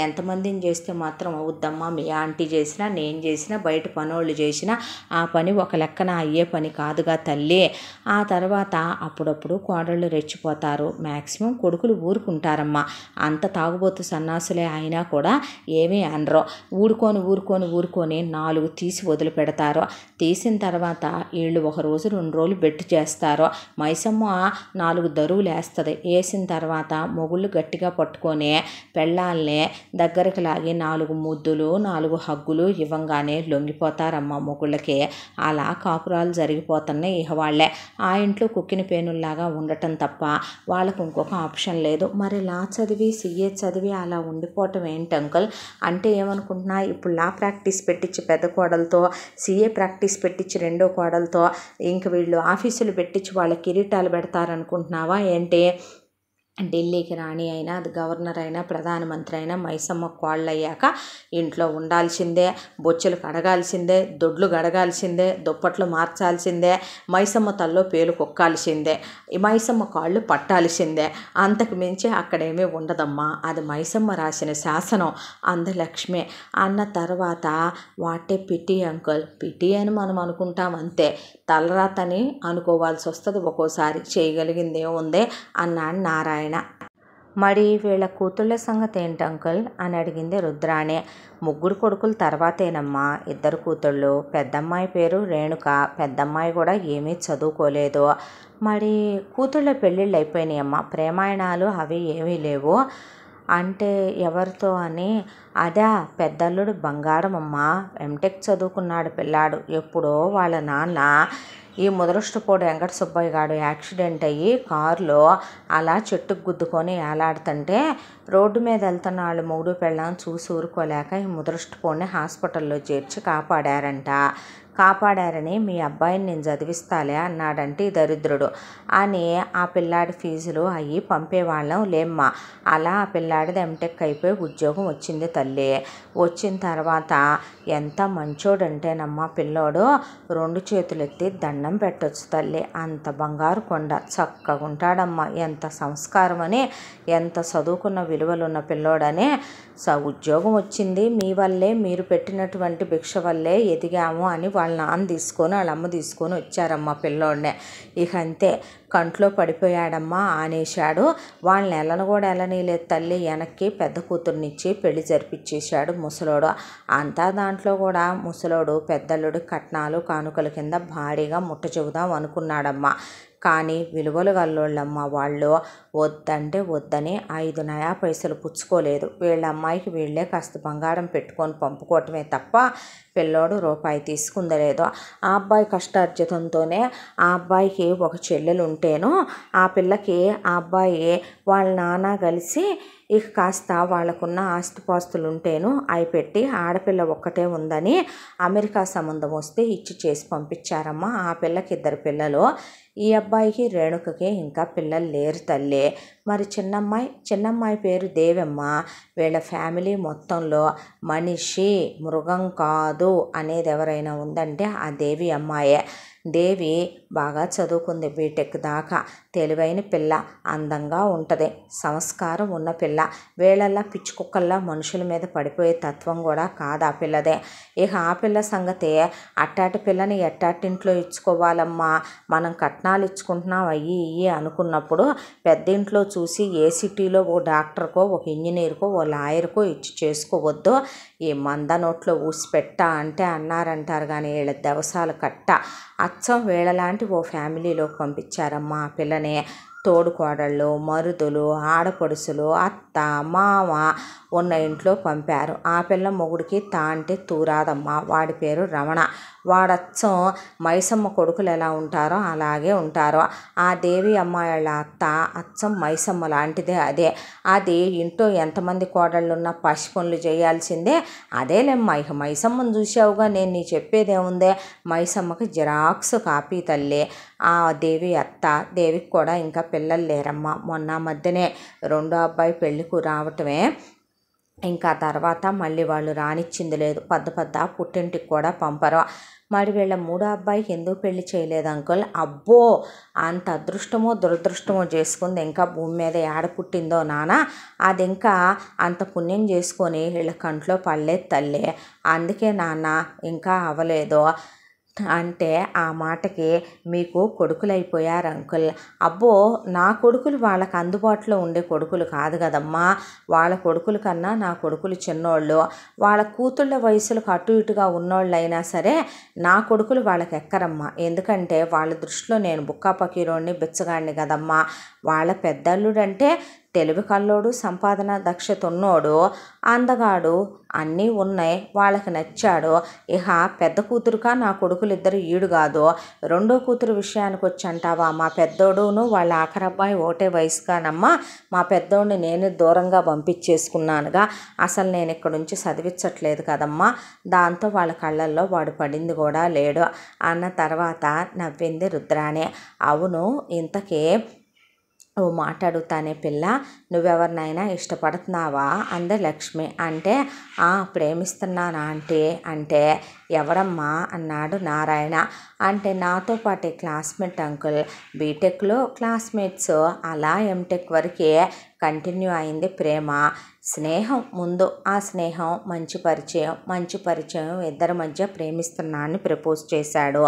ఎంతమందిని చేస్తే మాత్రం అవుద్దమ్మా మీ ఆంటీ చేసినా నేను చేసినా బయట పనోళ్ళు చేసినా ఆ పని ఒక లెక్కన అయ్యే పని కాదుగా తల్లి ఆ తర్వాత అప్పుడప్పుడు కోడళ్ళు రెచ్చిపోతారు మ్యాక్సిమం కొడుకులు ఊరుకుంటారమ్మా అంత తాగుబోతు సన్నాసులే అయినా కూడా ఏమీ అనరు ఊరుకొని ఊరుకొని ఊరుకొని నాలుగు తీసి వదిలి పెడతారు తీసిన తర్వాత వీళ్ళు ఒక రోజు రెండు రోజులు బెట్టు చేస్తారు మైసమ్మ నాలుగు దరువులు వేస్తుంది వేసిన తర్వాత మొగుళ్ళు గట్టిగా పట్టుకొని పెళ్ళాలని దగ్గరికి లాగి నాలుగు ముద్దులు నాలుగు హగ్గులు ఇవ్వంగానే లొంగిపోతారమ్మ మొగుళ్ళకి అలా కాపురాలు జరిగిపోతున్నాయి ఇహ వాళ్ళే ఆ ఇంట్లో కుక్కిన పేనుల్లాగా ఉండటం తప్ప వాళ్ళకు ఇంకొక ఆప్షన్ లేదు మరి లా చదివి సిఏ చదివి అలా ఉండిపోవటం ఏంటి అంకుల్ అంటే ఏమనుకుంటున్నా ఇప్పుడు లా ప్రాక్టీస్ పెట్టించి పెద్ద కోడలతో కోడలతో సీఏ ప్రాక్టీస్ పెట్టించి రెండో కోడలతో ఇంక వీళ్ళు ఆఫీసులు పెట్టించి వాళ్ళ కిరీటాలు పెడతారనుకుంటున్నావా ఏంటి ఢిల్లీకి రాణి అయినా అది గవర్నర్ అయినా ప్రధానమంత్రి అయినా మైసమ్మ కోళ్ళయ్యాక ఇంట్లో ఉండాల్సిందే బొచ్చెలు కడగాల్సిందే దొడ్లు కడగాల్సిందే దుప్పట్లు మార్చాల్సిందే మైసమ్మ తల్లో పేలు కొక్కాల్సిందే మైసమ్మ కాళ్ళు పట్టాల్సిందే అంతకు మించి అక్కడేమీ ఉండదమ్మా అది మైసమ్మ రాసిన శాసనం అందలక్ష్మి అన్న తర్వాత వాటే పిటి అంకుల్ పిటి అని మనం అనుకుంటాం అంతే తలరాతని అనుకోవాల్సి వస్తుంది ఒక్కోసారి చేయగలిగిందే ఉందే అన్నాడు నారాయణ ఆయన మరి వీళ్ళ కూతుళ్ళ సంగతి ఏంటంకుల్ అని అడిగింది రుద్రాణి ముగ్గురు కొడుకుల తర్వాతేనమ్మా ఇద్దరు కూతుళ్ళు పెద్దమ్మాయి పేరు రేణుక పెద్దమ్మాయి కూడా ఏమీ చదువుకోలేదు మరి కూతుళ్ళ పెళ్ళిళ్ళు అయిపోయినాయమ్మా ప్రేమాయణాలు అవి ఏమీ లేవు అంటే ఎవరితో అని అదా పెద్దల్లుడు బంగారం అమ్మ ఎంటెక్ చదువుకున్నాడు పిల్లాడు ఎప్పుడో వాళ్ళ నాన్న ఈ ముదరుష్టపోడు వెంకట సుబ్బయ్య గారు యాక్సిడెంట్ అయ్యి కారులో అలా చెట్టుకు గుద్దుకొని ఏలాడుతుంటే రోడ్డు మీద వెళ్తున్న వాళ్ళు మూడు పెళ్ళం చూసి ఊరుకోలేక ఈ ముదరుష్టపోడిని హాస్పిటల్లో చేర్చి కాపాడారంట కాపాడారని మీ అబ్బాయిని నేను చదివిస్తాలే అన్నాడంటే ఈ దరిద్రుడు అని ఆ పిల్లాడి ఫీజులు అవి పంపేవాళ్ళం లేమ్మా అలా ఆ పిల్లాడిది ఎంటెక్ అయిపోయి ఉద్యోగం వచ్చింది తల్లి వచ్చిన తర్వాత ఎంత మంచోడంటేనమ్మా పిల్లోడు రెండు చేతులు ఎత్తి దండం పెట్టొచ్చు తల్లి అంత బంగారు కొండ చక్కగా ఉంటాడమ్మా ఎంత సంస్కారం అని ఎంత చదువుకున్న విలువలున్న పిల్లోడని స ఉద్యోగం వచ్చింది మీ వల్లే మీరు పెట్టినటువంటి భిక్ష వల్లే ఎదిగాము అని వాళ్ళ నాన్న తీసుకొని వాళ్ళ అమ్మ తీసుకొని వచ్చారమ్మా పిల్లోడినే ఇక అంతే కంట్లో పడిపోయాడమ్మా ఆనేశాడు వాళ్ళని ఎలా కూడా ఎలనీలేదు తల్లి వెనక్కి పెద్ద కూతుర్నిచ్చి పెళ్లి జరిపించేశాడు ముసలోడు అంతా దాంట్లో కూడా ముసలోడు పెద్దల్లుడు కట్నాలు కానుకల కింద భారీగా ముట్ట చెబుదాం అనుకున్నాడమ్మా కానీ విలువలు గల్లోళ్ళమ్మ వాళ్ళు వద్దంటే వద్దని ఐదు నయా పైసలు పుచ్చుకోలేదు వీళ్ళ అమ్మాయికి వీళ్ళే కాస్త బంగారం పెట్టుకొని పంపుకోవటమే తప్ప పిల్లోడు రూపాయి తీసుకుందలేదో ఆ అబ్బాయి కష్టార్జితంతోనే ఆ అబ్బాయికి ఒక చెల్లెలు ఉంటేనో ఆ పిల్లకి ఆ అబ్బాయి వాళ్ళ నాన్న కలిసి ఇక కాస్త వాళ్ళకున్న ఆస్తిపాస్తులు ఉంటేను అవి పెట్టి ఆడపిల్ల ఒక్కటే ఉందని అమెరికా సంబంధం వస్తే ఇచ్చి చేసి పంపించారమ్మా ఆ పిల్లకి ఇద్దరు పిల్లలు ఈ అబ్బాయికి రేణుకకి ఇంకా పిల్లలు లేరు తల్లి మరి చిన్నమ్మాయి చిన్నమ్మాయి పేరు దేవమ్మ వీళ్ళ ఫ్యామిలీ మొత్తంలో మనిషి మృగం కాదు అనేది ఎవరైనా ఉందంటే ఆ దేవి అమ్మాయే దేవి బాగా చదువుకుంది బీటెక్ దాకా తెలివైన పిల్ల అందంగా ఉంటుంది సంస్కారం ఉన్న పిల్ల వేళల్లా పిచ్చుకుక్కల్లా మనుషుల మీద పడిపోయే తత్వం కూడా కాదు ఆ పిల్లదే ఇక ఆ పిల్ల సంగతే అట్టాటి పిల్లని ఎట్టాటింట్లో ఇచ్చుకోవాలమ్మా మనం కట్నాలు ఇచ్చుకుంటున్నాం అయ్యి ఇయ్యి అనుకున్నప్పుడు పెద్దింట్లో చూసి ఏ సిటీలో ఓ డాక్టర్కో ఒక ఇంజనీర్కో ఓ లాయర్కో ఇచ్చి చేసుకోవద్దు ఈ మంద నోట్లో ఊసి పెట్ట అంటే అన్నారంటారు కానీ వీళ్ళ దవసాలు కట్ట అచ్చం వీళ్ళలాంటి అలాంటి ఓ ఫ్యామిలీలోకి పంపించారమ్మా ఆ పిల్లని తోడుకోడళ్ళు మరుదులు ఆడపడుసులు అత్త మామ ఉన్న ఇంట్లో పంపారు ఆ పిల్ల మొగుడికి తా అంటే తూరాదమ్మ వాడి పేరు రమణ వాడచ్చం మైసమ్మ కొడుకులు ఎలా ఉంటారో అలాగే ఉంటారు ఆ దేవి అమ్మాయిల అత్త అచ్చం మైసమ్మ లాంటిదే అదే అది ఇంట్లో ఎంతమంది ఉన్న పసి పనులు చేయాల్సిందే అదేలేమ్మా ఇక మైసమ్మను చూసావుగా నేను నీ చెప్పేదేముందే మైసమ్మకి జిరాక్స్ కాపీ తల్లి ఆ దేవి అత్త దేవికి కూడా ఇంకా పిల్లలు లేరమ్మా మొన్న మధ్యనే రెండో అబ్బాయి పెళ్లి ఎందుకు రావటమే ఇంకా తర్వాత మళ్ళీ వాళ్ళు రానిచ్చింది లేదు పెద్ద పెద్ద పుట్టింటికి కూడా పంపరు మరి వీళ్ళ మూడో అబ్బాయి ఎందుకు పెళ్లి చేయలేదు అంకుల్ అబ్బో అంత అదృష్టమో దురదృష్టమో చేసుకుంది ఇంకా భూమి మీద ఏడ పుట్టిందో నాన్న అది ఇంకా అంత పుణ్యం చేసుకొని వీళ్ళ కంట్లో పళ్ళే తల్లి అందుకే నాన్న ఇంకా అవ్వలేదో అంటే ఆ మాటకి మీకు కొడుకులైపోయారు అంకుల్ అబ్బో నా కొడుకులు వాళ్ళకి అందుబాటులో ఉండే కొడుకులు కాదు కదమ్మా వాళ్ళ కొడుకుల కన్నా నా కొడుకులు చిన్నోళ్ళు వాళ్ళ కూతుళ్ళ వయసులకు అటు ఇటుగా ఉన్నోళ్ళైనా సరే నా కొడుకులు వాళ్ళకి ఎక్కరమ్మా ఎందుకంటే వాళ్ళ దృష్టిలో నేను బుక్కా పకీరోడ్ని బిచ్చగాడిని కదమ్మా వాళ్ళ పెద్దల్లుడంటే తెలివి కల్లోడు సంపాదన దక్షతున్నోడు అందగాడు అన్నీ ఉన్నాయి వాళ్ళకి నచ్చాడు ఇక పెద్ద కూతురుగా నా కొడుకులిద్దరు ఈడు కాదు రెండో కూతురు విషయానికి వచ్చి అంటావా మా పెద్దోడును వాళ్ళ ఆఖరబ్బాయి ఒకటే కానమ్మా మా పెద్దోడిని నేను దూరంగా పంపించేసుకున్నానుగా అసలు నేను ఇక్కడ నుంచి చదివించట్లేదు కదమ్మా దాంతో వాళ్ళ కళ్ళల్లో వాడు పడింది కూడా లేడు అన్న తర్వాత నవ్వింది రుద్రాణి అవును ఇంతకే ఓ మాట్లాడుతానే పిల్ల నువ్వెవరినైనా ఇష్టపడుతున్నావా అంది లక్ష్మి అంటే ఆ ప్రేమిస్తున్నాను ఆంటీ అంటే ఎవరమ్మా అన్నాడు నారాయణ అంటే నాతో పాటే క్లాస్మేట్ అంకుల్ బీటెక్లో క్లాస్మేట్స్ అలా ఎంటెక్ వరకే కంటిన్యూ అయింది ప్రేమ స్నేహం ముందు ఆ స్నేహం మంచి పరిచయం మంచి పరిచయం ఇద్దరి మధ్య ప్రేమిస్తున్నా అని ప్రపోజ్ చేశాడు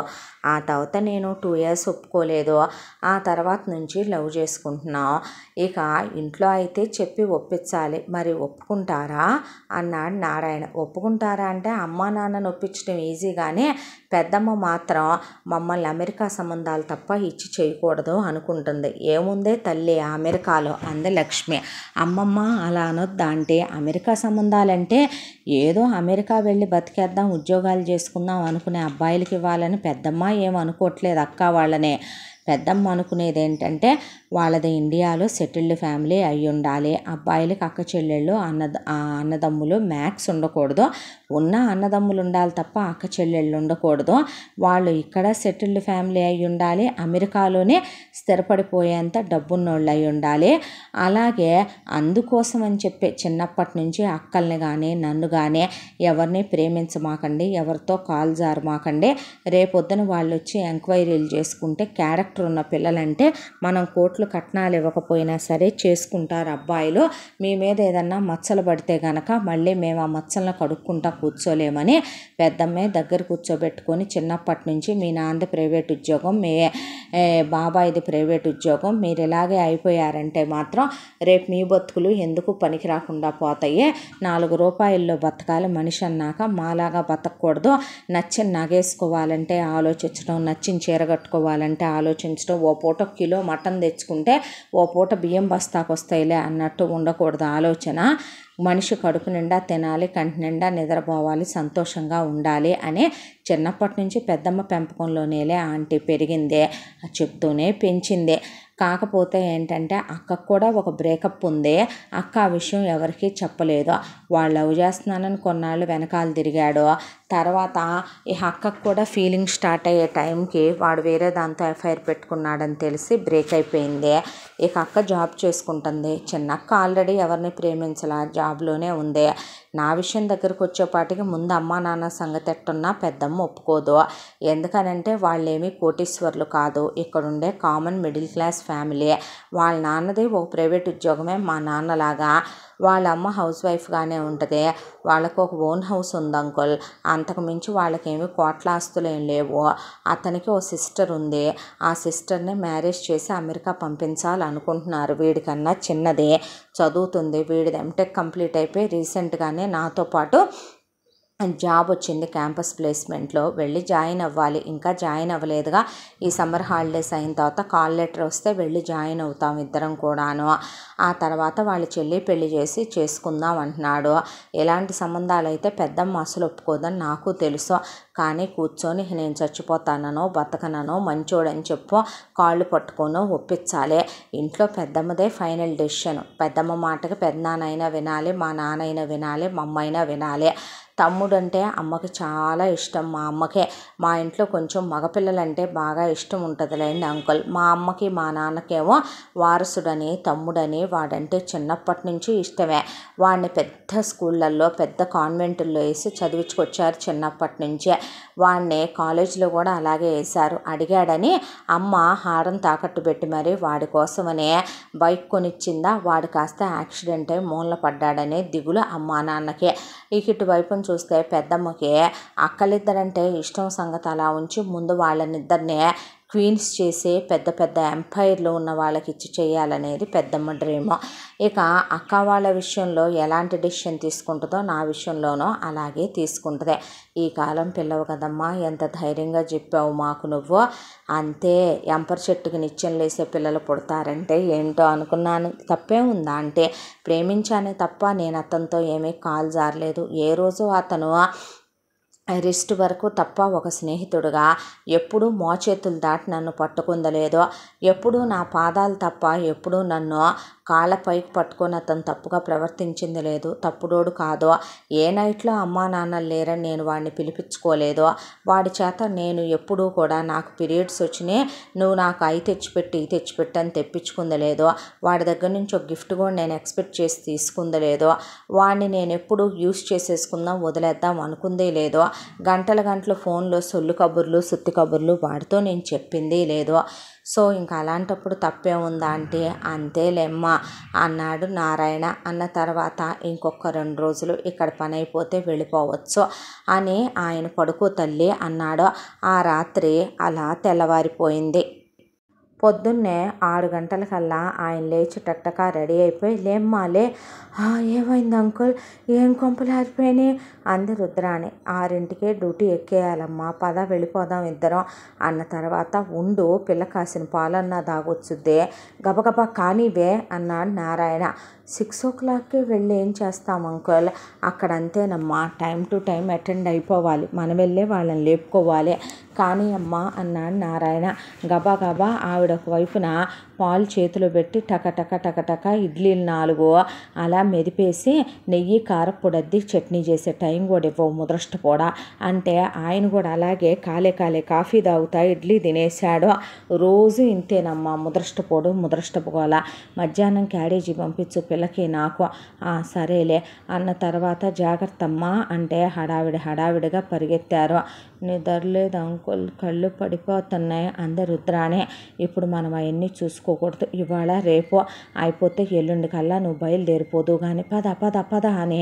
ఆ తర్వాత నేను టూ ఇయర్స్ ఒప్పుకోలేదు ఆ తర్వాత నుంచి లవ్ చేసుకుంటున్నాం ఇక ఇంట్లో అయితే చెప్పి ఒప్పించాలి మరి ఒప్పుకుంటారా అన్నాడు నారాయణ ఒప్పుకుంటారా అంటే అమ్మా నాన్నను ఒప్పించడం ఈజీగానే పెద్దమ్మ మాత్రం మమ్మల్ని అమెరికా సంబంధాలు తప్ప ఇచ్చి చేయకూడదు అనుకుంటుంది ఏముందే తల్లి అమెరికాలో అంది లక్ష్మి అమ్మమ్మ అలా అనొద్దు అంటే అమెరికా సంబంధాలంటే ఏదో అమెరికా వెళ్ళి బతికేద్దాం ఉద్యోగాలు చేసుకుందాం అనుకునే అబ్బాయిలకి ఇవ్వాలని పెద్దమ్మ ఏమనుకోవట్లేదు అక్క వాళ్ళనే పెద్దమ్మ అనుకునేది ఏంటంటే వాళ్ళది ఇండియాలో సెటిల్డ్ ఫ్యామిలీ అయి ఉండాలి అబ్బాయిలకి అక్క చెల్లెళ్ళు అన్న అన్నదమ్ములు మ్యాక్స్ ఉండకూడదు ఉన్న అన్నదమ్ములు ఉండాలి తప్ప అక్క చెల్లెళ్ళు ఉండకూడదు వాళ్ళు ఇక్కడ సెటిల్డ్ ఫ్యామిలీ అయి ఉండాలి అమెరికాలోనే స్థిరపడిపోయేంత డబ్బున్నోళ్ళు అయి ఉండాలి అలాగే అందుకోసం అని చెప్పి చిన్నప్పటి నుంచి అక్కల్ని కానీ నన్ను కానీ ఎవరిని ప్రేమించమాకండి ఎవరితో కాల్ జారమాకండి రేపొద్దున వాళ్ళు వచ్చి ఎంక్వైరీలు చేసుకుంటే క్యారెక్టర్ క్యారెక్టర్ ఉన్న పిల్లలంటే మనం కోట్లు కట్నాలు ఇవ్వకపోయినా సరే చేసుకుంటారు అబ్బాయిలు మీ మీద ఏదన్నా మచ్చలు పడితే గనక మళ్ళీ మేము ఆ మచ్చలను కడుక్కుంటా కూర్చోలేమని పెద్దమ్మే దగ్గర కూర్చోబెట్టుకొని చిన్నప్పటి నుంచి మీ నాంది ప్రైవేట్ ఉద్యోగం మీ బాబాయిది ప్రైవేట్ ఉద్యోగం మీరు ఇలాగే అయిపోయారంటే మాత్రం రేపు మీ బతుకులు ఎందుకు పనికి రాకుండా పోతాయి నాలుగు రూపాయల్లో బతకాలి మనిషి అన్నాక మాలాగా బతకూడదు నచ్చిన నగేసుకోవాలంటే ఆలోచించడం నచ్చిన చీర కట్టుకోవాలంటే ఆలోచించడం ఆలోచించడం ఓ పూట కిలో మటన్ తెచ్చుకుంటే ఓ పూట బియ్యం బస్తాకు వస్తాయిలే అన్నట్టు ఉండకూడదు ఆలోచన మనిషి కడుపు నిండా తినాలి కంటి నిండా నిద్రపోవాలి సంతోషంగా ఉండాలి అనే చిన్నప్పటి నుంచి పెద్దమ్మ పెంపకంలోనేలే ఆంటీ పెరిగిందే చెప్తూనే పెంచిందే కాకపోతే ఏంటంటే అక్క కూడా ఒక బ్రేకప్ ఉంది అక్క ఆ విషయం ఎవరికి చెప్పలేదు వాళ్ళు లవ్ చేస్తున్నానని కొన్నాళ్ళు వెనకాల తిరిగాడు తర్వాత ఈ అక్కకు కూడా ఫీలింగ్ స్టార్ట్ అయ్యే టైంకి వాడు వేరే దాంతో ఎఫ్ఐఆర్ పెట్టుకున్నాడని తెలిసి బ్రేక్ అయిపోయింది ఇక అక్క జాబ్ చేసుకుంటుంది చిన్న అక్క ఆల్రెడీ ఎవరిని ప్రేమించలా జాబ్ జాబ్లోనే ఉంది నా విషయం దగ్గరకు వచ్చేపాటికి ముందు అమ్మా నాన్న సంగతి ఎట్టున్నా పెద్దమ్మ ఒప్పుకోదు ఎందుకనంటే వాళ్ళేమి కోటీశ్వర్లు కాదు ఇక్కడుండే కామన్ మిడిల్ క్లాస్ ఫ్యామిలీ వాళ్ళ నాన్నది ఒక ప్రైవేట్ ఉద్యోగమే మా నాన్నలాగా వాళ్ళమ్మ హౌస్ వైఫ్గానే ఉంటుంది వాళ్ళకు ఒక ఓన్ హౌస్ ఉంది అంకుల్ అంతకుమించి వాళ్ళకేమి కోట్ల ఆస్తులు ఏం లేవు అతనికి ఓ సిస్టర్ ఉంది ఆ సిస్టర్ని మ్యారేజ్ చేసి అమెరికా పంపించాలనుకుంటున్నారు వీడికన్నా చిన్నది చదువుతుంది వీడిది ఎంటెక్ కంప్లీట్ అయిపోయి రీసెంట్గానే నాతో పాటు జాబ్ వచ్చింది క్యాంపస్ ప్లేస్మెంట్లో వెళ్ళి జాయిన్ అవ్వాలి ఇంకా జాయిన్ అవ్వలేదుగా ఈ సమ్మర్ హాలిడేస్ అయిన తర్వాత కాల్ లెటర్ వస్తే వెళ్ళి జాయిన్ అవుతాం ఇద్దరం కూడాను ఆ తర్వాత వాళ్ళు చెల్లి పెళ్లి చేసి చేసుకుందాం అంటున్నాడు ఎలాంటి సంబంధాలు అయితే పెద్దమ్మ అసలు ఒప్పుకోదని నాకు తెలుసు కానీ కూర్చొని నేను చచ్చిపోతానో బతకననో మంచోడని చెప్పు కాళ్ళు పట్టుకోను ఒప్పించాలి ఇంట్లో పెద్దమ్మదే ఫైనల్ డెసిషన్ పెద్దమ్మ మాటకి పెద్దనాన్నైనా వినాలి మా నాన్నైనా వినాలి మా అమ్మైనా వినాలి తమ్ముడు అంటే అమ్మకి చాలా ఇష్టం మా అమ్మకే మా ఇంట్లో కొంచెం మగపిల్లలంటే బాగా ఇష్టం ఉంటుందిలేండి అంకుల్ మా అమ్మకి మా నాన్నకేమో వారసుడని తమ్ముడని వాడంటే చిన్నప్పటి నుంచి ఇష్టమే వాడిని పెద్ద స్కూళ్ళల్లో పెద్ద కాన్వెంటుల్లో వేసి చదివించుకొచ్చారు చిన్నప్పటి నుంచే వాడిని కాలేజీలో కూడా అలాగే వేశారు అడిగాడని అమ్మ హారం తాకట్టు పెట్టి మరి వాడి కోసమని బైక్ కొనిచ్చిందా వాడు కాస్త యాక్సిడెంట్ అయి మూలన దిగులు అమ్మా నాన్నకే ఇక ఇటువైపు చూస్తే పెద్దమ్మకి అక్కలిద్దరంటే ఇష్టం సంగతి అలా ఉంచి ముందు వాళ్ళనిద్దరినే క్వీన్స్ చేసే పెద్ద పెద్ద ఎంపైర్లు ఉన్న వాళ్ళకి ఇచ్చి చేయాలనేది పెద్దమ్మ డ్రీమ్ ఇక అక్క వాళ్ళ విషయంలో ఎలాంటి డిసిషన్ తీసుకుంటుందో నా విషయంలోనో అలాగే తీసుకుంటుంది ఈ కాలం పిల్లవు కదమ్మా ఎంత ధైర్యంగా చెప్పావు మాకు నువ్వు అంతే ఎంపర్ చెట్టుకి నిత్యం లేసే పిల్లలు పుడతారంటే ఏంటో అనుకున్నాను తప్పే ఉందా అంటే ప్రేమించానే తప్ప నేను అతనితో ఏమీ కాల్ జారలేదు ఏ రోజు అతను రిస్ట్ వరకు తప్ప ఒక స్నేహితుడుగా ఎప్పుడూ మోచేతులు దాటి నన్ను పట్టుకుందలేదో ఎప్పుడూ నా పాదాలు తప్ప ఎప్పుడూ నన్ను కాళ్ళ పైకి పట్టుకొని అతను తప్పుగా ప్రవర్తించింది లేదు తప్పుడోడు కాదో ఏ నైట్లో అమ్మా నాన్న లేరని నేను వాడిని పిలిపించుకోలేదో వాడి చేత నేను ఎప్పుడూ కూడా నాకు పీరియడ్స్ వచ్చినాయి నువ్వు నాకు అయి తెచ్చిపెట్టి ఈ తెచ్చిపెట్టి అని తెప్పించుకుంది లేదో వాడి దగ్గర నుంచి ఒక గిఫ్ట్ కూడా నేను ఎక్స్పెక్ట్ చేసి తీసుకుంది లేదో వాడిని నేను ఎప్పుడు యూస్ చేసేసుకుందాం వదిలేద్దాం అనుకుందే లేదో గంటల గంటలు ఫోన్లో సొల్లు కబుర్లు సుత్తి కబుర్లు వాడితో నేను చెప్పింది లేదో సో ఇంకా అలాంటప్పుడు తప్పే ఉందా అంటే అంతేలేమ్మా అన్నాడు నారాయణ అన్న తర్వాత ఇంకొక రెండు రోజులు ఇక్కడ పని అయిపోతే వెళ్ళిపోవచ్చు అని ఆయన పడుకో తల్లి అన్నాడు ఆ రాత్రి అలా తెల్లవారిపోయింది పొద్దున్నే ఆరు గంటలకల్లా ఆయన లేచి టక్టకా రెడీ అయిపోయి లేమ్మా లే ఏమైంది అంకుల్ ఏం కొంపలు ఆరిపోయినాయి అంది రుద్రాణి ఆరింటికే డ్యూటీ ఎక్కేయాలమ్మా పద వెళ్ళిపోదాం ఇద్దరం అన్న తర్వాత ఉండు పిల్ల కాసిన పాలన్నా దాగొచ్చుద్దే గబగబా కానివే అన్నాడు నారాయణ సిక్స్ ఓ క్లాక్కి వెళ్ళి ఏం చేస్తాం అంకుల్ అక్కడ అంతేనమ్మా టైం టు టైం అటెండ్ అయిపోవాలి మనం వెళ్ళే వాళ్ళని లేపుకోవాలి కానీ అమ్మా అన్నాడు నారాయణ గబగబా ఆవిడ ఒక వైపున పాలు చేతిలో పెట్టి టకటక టకటక ఇడ్లీలు నాలుగు అలా మెదిపేసి నెయ్యి పొడద్ది చట్నీ చేసే టైం కూడా ఇవ్వవు ముద్రష్ట కూడా అంటే ఆయన కూడా అలాగే కాలే కాలే కాఫీ తాగుతా ఇడ్లీ తినేశాడు రోజు ఇంతేనమ్మా ముద్రష్ట పొడు ముద్రష్ట పోల మధ్యాహ్నం క్యాడేజీ పంపించు పిల్లకి నాకు సరేలే అన్న తర్వాత జాగ్రత్త అమ్మా అంటే హడావిడి హడావిడిగా పరిగెత్తారు ధరలేదు అంకుల్ కళ్ళు పడిపోతున్నాయి అంది రుద్రానే ఇప్పుడు మనం అవన్నీ చూసుకోకూడదు ఇవాళ రేపు అయిపోతే ఎల్లుండి కల్లా నువ్వు బయలుదేరిపోదు కానీ పద పద పద అని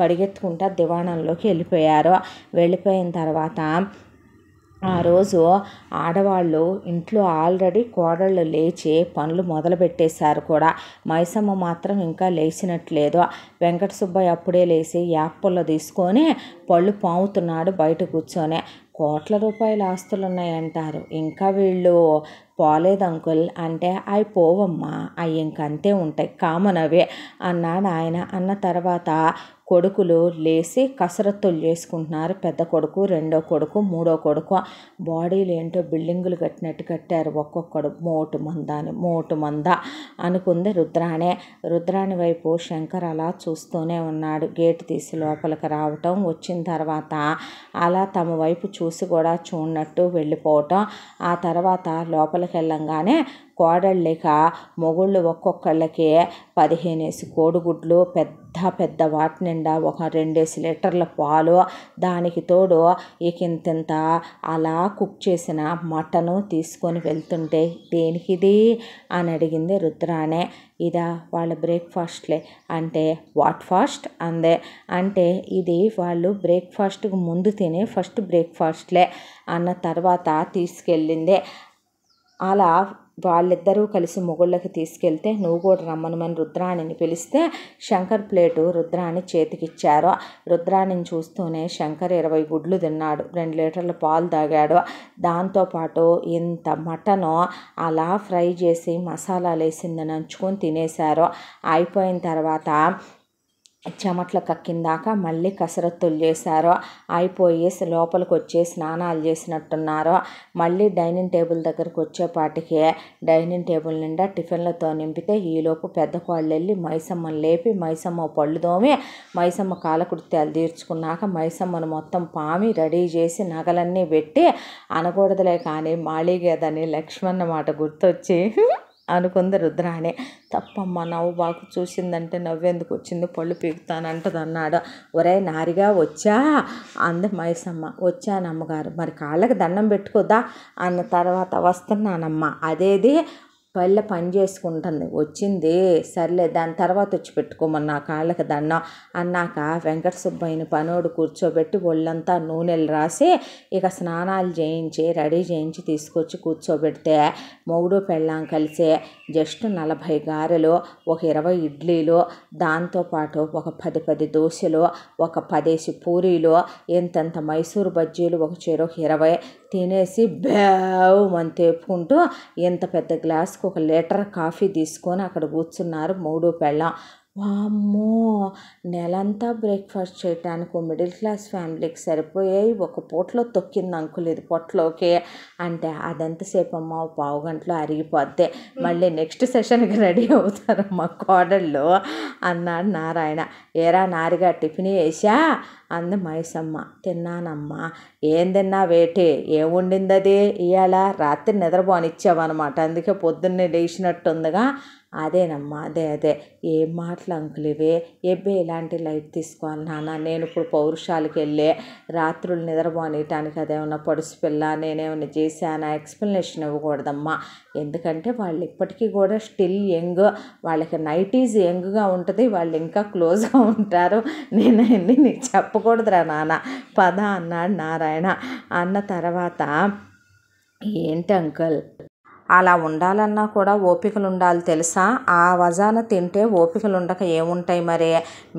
పరిగెత్తుకుంటా దివాణంలోకి వెళ్ళిపోయారు వెళ్ళిపోయిన తర్వాత ఆ రోజు ఆడవాళ్ళు ఇంట్లో ఆల్రెడీ కోడళ్ళు లేచి పనులు మొదలుపెట్టేశారు కూడా మైసమ్మ మాత్రం ఇంకా లేచినట్లేదు వెంకట సుబ్బయ్య అప్పుడే లేచి యాప్పుల్లో తీసుకొని పళ్ళు పాముతున్నాడు బయట కూర్చొని కోట్ల రూపాయల ఆస్తులు ఉన్నాయంటారు ఇంకా వీళ్ళు పోలేదు అంకుల్ అంటే అవి పోవమ్మా అవి ఇంకంతే ఉంటాయి కామన్ అవే అన్నాడు ఆయన అన్న తర్వాత కొడుకులు లేచి కసరత్తులు చేసుకుంటున్నారు పెద్ద కొడుకు రెండో కొడుకు మూడో కొడుకు బాడీలు ఏంటో బిల్డింగులు కట్టినట్టు కట్టారు ఒక్కొక్కడు మోటు మంద అని మోటు మంద అనుకుంది రుద్రాణి రుద్రాణి వైపు శంకర్ అలా చూస్తూనే ఉన్నాడు గేటు తీసి లోపలికి రావటం వచ్చిన తర్వాత అలా తమ వైపు చూసి కూడా చూడనట్టు వెళ్ళిపోవటం ఆ తర్వాత లోపలికి వెళ్ళంగానే లేక మొగుళ్ళు ఒక్కొక్కళ్ళకే పదిహేనేసి కోడిగుడ్లు పెద్ద పెద్ద వాటి నిండా ఒక రెండేసి లీటర్ల పాలు దానికి తోడు ఇకింతింత అలా కుక్ చేసిన మటను తీసుకొని వెళ్తుంటే దేనికిది అని అడిగింది రుద్రానే ఇదా వాళ్ళ బ్రేక్ఫాస్ట్లే అంటే వాట్ ఫాస్ట్ అందే అంటే ఇది వాళ్ళు బ్రేక్ఫాస్ట్కి ముందు తినే ఫస్ట్ బ్రేక్ఫాస్ట్లే అన్న తర్వాత తీసుకెళ్ళిందే అలా వాళ్ళిద్దరూ కలిసి మొగుళ్ళకి తీసుకెళ్తే నువ్వు కూడా రమ్మనమని రుద్రాణిని పిలిస్తే శంకర్ ప్లేటు రుద్రాణి చేతికిచ్చారు రుద్రాణిని చూస్తూనే శంకర్ ఇరవై గుడ్లు తిన్నాడు రెండు లీటర్ల పాలు తాగాడు దాంతోపాటు ఇంత మటను అలా ఫ్రై చేసి మసాలాలు వేసింది నంచుకొని తినేశారు అయిపోయిన తర్వాత చెమట్ల కక్కిందాక మళ్ళీ కసరత్తులు చేశారు అయిపోయేసి లోపలికి వచ్చి స్నానాలు చేసినట్టున్నారు మళ్ళీ డైనింగ్ టేబుల్ దగ్గరకు వచ్చేపాటికి డైనింగ్ టేబుల్ నిండా టిఫిన్లతో నింపితే ఈలోపు పెద్ద కోళ్ళు వెళ్ళి మైసమ్మను లేపి మైసమ్మ పళ్ళు దోమి మైసమ్మ కాలకృత్యాలు తీర్చుకున్నాక మైసమ్మను మొత్తం పామి రెడీ చేసి నగలన్నీ పెట్టి అనకూడదులే కానీ మాళీగేదని లక్ష్మణ్ మాట గుర్తొచ్చి అనుకుంది రుద్రాణి తప్పమ్మ నవ్వు బాకు చూసిందంటే నవ్వేందుకు వచ్చింది పళ్ళు పీకుతానంటది అన్నాడు ఒరే నారిగా వచ్చా అంది మైసమ్మ వచ్చానమ్మగారు మరి కాళ్ళకి దండం పెట్టుకోదా అన్న తర్వాత వస్తున్నానమ్మ అదేది పల్లె పని చేసుకుంటుంది వచ్చింది సర్లే దాని తర్వాత వచ్చి పెట్టుకోమని నా కాళ్ళకి దన్న అన్నాక వెంకట సుబ్బయ్యని పనోడు కూర్చోబెట్టి ఒళ్ళంతా నూనెలు రాసి ఇక స్నానాలు చేయించి రెడీ చేయించి తీసుకొచ్చి కూర్చోబెడితే మొగుడు పెళ్ళాం కలిసే జస్ట్ నలభై గారెలు ఒక ఇరవై ఇడ్లీలు దాంతోపాటు ఒక పది పది దోశలు ఒక పదేసి పూరీలు ఎంతెంత మైసూరు బజ్జీలు ఒక చెరొక ఇరవై తినేసి బ్యావ్ అని తేపుకుంటూ ఎంత పెద్ద గ్లాస్కు ఒక లీటర్ కాఫీ తీసుకొని అక్కడ కూర్చున్నారు మూడు పెళ్ళ వామ్మో నెలంతా బ్రేక్ఫాస్ట్ చేయటానికి మిడిల్ క్లాస్ ఫ్యామిలీకి సరిపోయాయి ఒక పూటలో తొక్కింది అంకుల్ ఇది పొట్లోకి అంటే అదంతసేపు అమ్మ పావు గంటలో అరిగిపోద్దే మళ్ళీ నెక్స్ట్ సెషన్కి రెడీ అవుతారమ్మా కోడళ్ళు అన్నాడు నారాయణ ఏరా నారిగా టిఫిన్ వేసా అంది మైసమ్మ తిన్నానమ్మా ఏం తిన్నావేటి ఏముండింది అది ఇవాళ రాత్రి అనమాట అందుకే పొద్దున్నే లేచినట్టుందిగా అదేనమ్మా అదే అదే ఏం మాటలు అంకుల్ ఇవి ఎబ్బే ఇలాంటి లైట్ తీసుకోవాలి నాన్న నేను ఇప్పుడు పౌరుషాలకి వెళ్ళే రాత్రులు నిద్రపోనీయటానికి అదేమన్నా పడుసు పిల్ల నేనేమన్నా చేశానా ఎక్స్ప్లెనేషన్ ఇవ్వకూడదమ్మా ఎందుకంటే వాళ్ళు ఇప్పటికీ కూడా స్టిల్ యంగ్ వాళ్ళకి ఈజ్ యంగ్గా ఉంటుంది వాళ్ళు ఇంకా క్లోజ్గా ఉంటారు నేను అన్ని నీకు చెప్పకూడదురా నాన్న పద అన్నాడు నారాయణ అన్న తర్వాత ఏంటి అంకుల్ అలా ఉండాలన్నా కూడా ఓపికలు ఉండాలి తెలుసా ఆ వజాన తింటే ఓపికలు ఉండక ఏముంటాయి మరి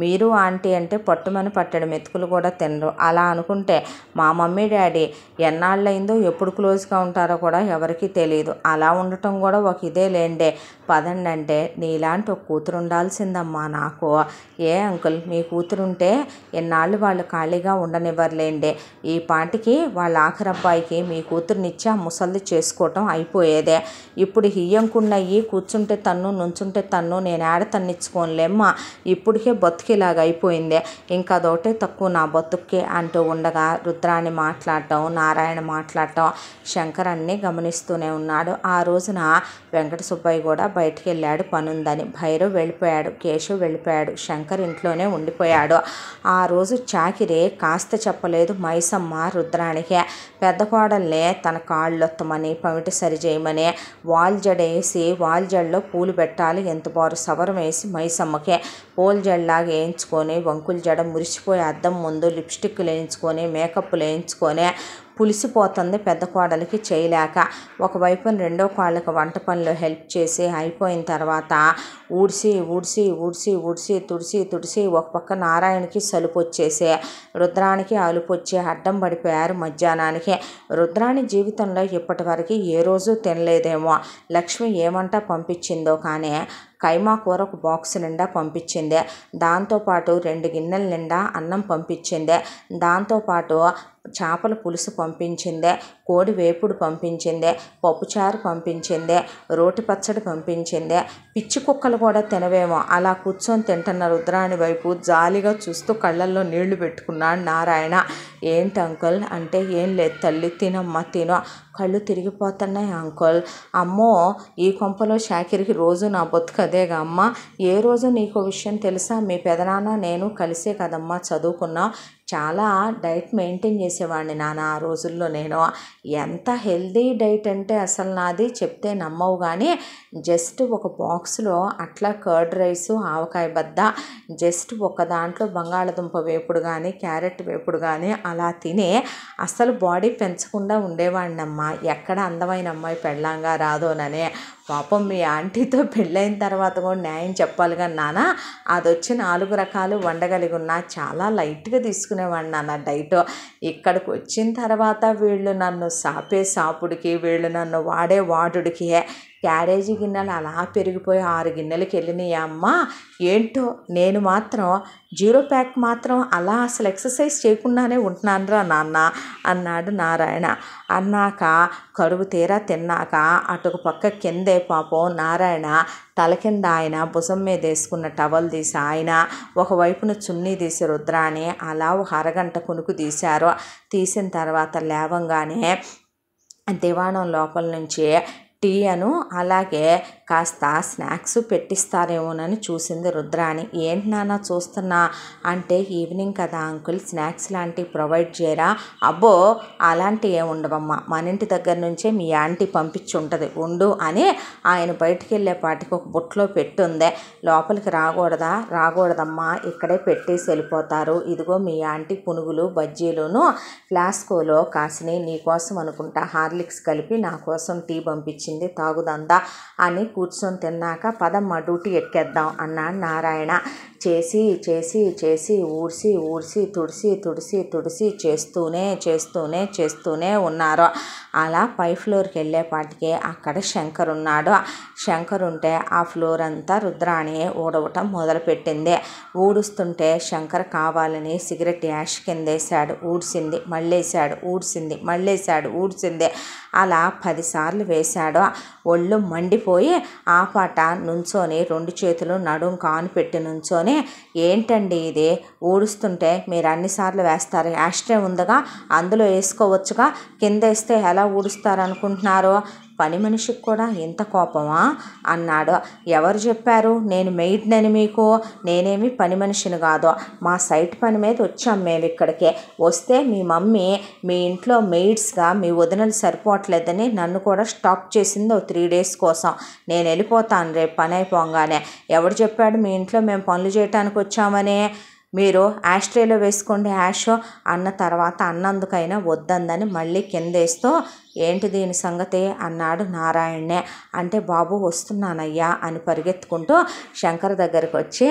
మీరు ఆంటీ అంటే పట్టుమని పట్టడం మెతుకులు కూడా తినరు అలా అనుకుంటే మా మమ్మీ డాడీ ఎన్నాళ్ళైందో ఎప్పుడు క్లోజ్గా ఉంటారో కూడా ఎవరికీ తెలియదు అలా ఉండటం కూడా ఒక ఇదే లేండే పదండి అంటే నీలాంటి ఒక కూతురు ఉండాల్సిందమ్మా నాకు ఏ అంకుల్ మీ కూతురుంటే ఎన్నాళ్ళు వాళ్ళు ఖాళీగా ఉండనివ్వర్లేండే ఈ పాటికి వాళ్ళ ఆఖరబ్బాయికి మీ కూతురునిచ్చా ముసల్ది చేసుకోవటం అయిపోయేదే ఇప్పుడు హియ్యంకున్నయ్యి కూర్చుంటే తన్ను నుంచుంటే తన్ను నేను ఏడ ఇప్పటికే బతుకిలాగా అయిపోయిందే ఇంకా అదొకటే తక్కువ నా బతుక్కే అంటూ ఉండగా రుద్రాన్ని మాట్లాడటం నారాయణ మాట్లాడటం శంకర్ అన్ని గమనిస్తూనే ఉన్నాడు ఆ రోజున వెంకట సుబ్బయ్య కూడా బయటికి వెళ్ళాడు పనుందని భైరవ్ వెళ్ళిపోయాడు కేశవ్ వెళ్ళిపోయాడు శంకర్ ఇంట్లోనే ఉండిపోయాడు ఆ రోజు చాకిరే కాస్త చెప్పలేదు మైసమ్మ రుద్రానికే పెద్ద కోడల్నే తన కాళ్ళొత్తమని పమిటి సరిచేయమని వాల్ వేసి వాల్ జడలో పూలు పెట్టాలి ఎంత బారు సవరం వేసి మైసమ్మకే పూల జడలాగా వేయించుకొని వంకుల జడ మురిసిపోయి అద్దం ముందు లిప్స్టిక్లు వేయించుకొని మేకప్లు వేయించుకొని పులిసిపోతుంది పెద్ద కోడలికి చేయలేక ఒకవైపు రెండో కోడలికి వంట పనులు హెల్ప్ చేసి అయిపోయిన తర్వాత ఊడ్సి ఊడ్సి ఊడ్సి ఊడ్సి తుడిసి తుడిసి ఒక పక్క నారాయణకి సలుపు వచ్చేసే రుద్రానికి అలుపు వచ్చి అడ్డం పడిపోయారు మధ్యాహ్నానికి రుద్రాని జీవితంలో ఇప్పటివరకు ఏ రోజు తినలేదేమో లక్ష్మి ఏమంటా పంపించిందో కానీ కైమా కూర ఒక బాక్స్ నిండా పంపించింది దాంతోపాటు రెండు గిన్నెల నిండా అన్నం పంపించింది దాంతోపాటు చేపల పులుసు పంపించిందే కోడి వేపుడు పంపించిందే పప్పుచారు పంపించిందే రోటి పచ్చడి పంపించిందే పిచ్చి కుక్కలు కూడా తినవేమో అలా కూర్చొని తింటున్న రుద్రాని వైపు జాలిగా చూస్తూ కళ్ళల్లో నీళ్లు పెట్టుకున్నాడు నారాయణ ఏంటి అంకుల్ అంటే ఏం లేదు తల్లి తినమ్మ తినో కళ్ళు తిరిగిపోతున్నాయి అంకుల్ అమ్మో ఈ కొంపలో షాకిరికి రోజు నా బతుకు అదేగా అమ్మ ఏ రోజు నీకు విషయం తెలుసా మీ పెదనాన్న నేను కలిసే కదమ్మా చదువుకున్నా చాలా డైట్ మెయింటైన్ చేసేవాడిని నాన్న ఆ రోజుల్లో నేను ఎంత హెల్దీ డైట్ అంటే అసలు నాది చెప్తే నమ్మవు కానీ జస్ట్ ఒక బాక్స్లో అట్లా కర్డ్ రైస్ ఆవకాయ బద్ద జస్ట్ ఒక దాంట్లో బంగాళదుంప వేపుడు కానీ క్యారెట్ వేపుడు కానీ అలా తిని అసలు బాడీ పెంచకుండా ఉండేవాడినమ్మా ఎక్కడ అందమైన అమ్మాయి పెళ్ళంగా రాదోననే పాపం మీ ఆంటీతో పెళ్ళైన తర్వాత కూడా న్యాయం చెప్పాలి కానీ నాన్న అది వచ్చి నాలుగు రకాలు వండగలిగి ఉన్నా చాలా లైట్గా తీసుకునేవాడిని నాన్న డైట్ ఇక్కడికి వచ్చిన తర్వాత వీళ్ళు నన్ను సాపే సాపుడికి వీళ్ళు నన్ను వాడే వాడుడికి క్యారేజీ గిన్నెలు అలా పెరిగిపోయి ఆరు గిన్నెలకి వెళ్ళినాయి అమ్మ ఏంటో నేను మాత్రం జీరో ప్యాక్ మాత్రం అలా అసలు ఎక్సర్సైజ్ చేయకుండానే ఉంటున్నానురా నాన్న అన్నాడు నారాయణ అన్నాక కరువు తీరా తిన్నాక అటుకు పక్క కిందే పాపం నారాయణ తల కింద ఆయన భుజం మీద వేసుకున్న టవల్ తీసి ఆయన ఒకవైపున చున్నీ తీసి రుద్రాని అలా ఒక అరగంట కొనుకు తీశారు తీసిన తర్వాత లేవంగానే దివాణం లోపల నుంచి టీయను అలాగే కాస్త స్నాక్స్ పెట్టిస్తారేమోనని చూసింది రుద్రాణి ఏంటి నాన్న చూస్తున్నా అంటే ఈవినింగ్ కదా అంకుల్ స్నాక్స్ లాంటివి ప్రొవైడ్ చేయరా అబ్బో అలాంటివి ఉండవమ్మా మన ఇంటి దగ్గర నుంచే మీ ఆంటీ పంపించి ఉంటుంది ఉండు అని ఆయన బయటికి వెళ్ళే పాటికి ఒక బుట్లో పెట్టుందే లోపలికి రాకూడదా రాకూడదమ్మా ఇక్కడే పెట్టేసి వెళ్ళిపోతారు ఇదిగో మీ ఆంటీ పునుగులు బజ్జీలును ఫ్లాస్కోలో కాసిని నీకోసం అనుకుంటా హార్లిక్స్ కలిపి నా కోసం టీ పంపించింది తాగుదందా అని కూర్చొని తిన్నాక పదమ్మ డ్యూటీ ఎక్కేద్దాం అన్నాడు నారాయణ చేసి చేసి చేసి ఊడ్సి ఊడ్సి తుడిసి తుడిసి తుడిసి చేస్తూనే చేస్తూనే చేస్తూనే ఉన్నారు అలా పై ఫ్లోర్కి వెళ్ళేపాటికి అక్కడ శంకర్ ఉన్నాడు శంకర్ ఉంటే ఆ ఫ్లోర్ అంతా రుద్రాణి ఊడవటం మొదలుపెట్టింది ఊడుస్తుంటే శంకర్ కావాలని సిగరెట్ యాష్ కిందేశాడు ఊడ్చింది మళ్ళేశాడు ఊడ్చింది మళ్ళేశాడు ఊడ్చింది అలా పదిసార్లు వేశాడు ఒళ్ళు మండిపోయి ఆ పాట నుంచోని రెండు చేతులు నడుం కానుపెట్టి నుంచొని ఏంటండి ఇది ఊడుస్తుంటే మీరు అన్నిసార్లు వేస్తారు యాస్ట్రే ఉందిగా అందులో వేసుకోవచ్చుగా కింద వేస్తే ఎలా ఊడుస్తారు అనుకుంటున్నారో పని మనిషికి కూడా ఇంత కోపమా అన్నాడు ఎవరు చెప్పారు నేను మెయిడ్నని మీకు నేనేమి పని మనిషిని కాదు మా సైట్ పని మీద వచ్చాం మేము ఇక్కడికే వస్తే మీ మమ్మీ మీ ఇంట్లో మెయిడ్స్గా మీ వదినలు సరిపోవట్లేదని నన్ను కూడా స్టాప్ చేసింది ఓ త్రీ డేస్ కోసం నేను వెళ్ళిపోతాను రేపు పని అయిపోగానే ఎవరు చెప్పాడు మీ ఇంట్లో మేము పనులు చేయటానికి వచ్చామని మీరు యాష్ వేసుకోండి యాష్ అన్న తర్వాత అన్నందుకైనా వద్దందని మళ్ళీ కిందేస్తూ ఏంటి దీని సంగతే అన్నాడు నారాయణే అంటే బాబు వస్తున్నానయ్యా అని పరిగెత్తుకుంటూ శంకర్ దగ్గరకు వచ్చి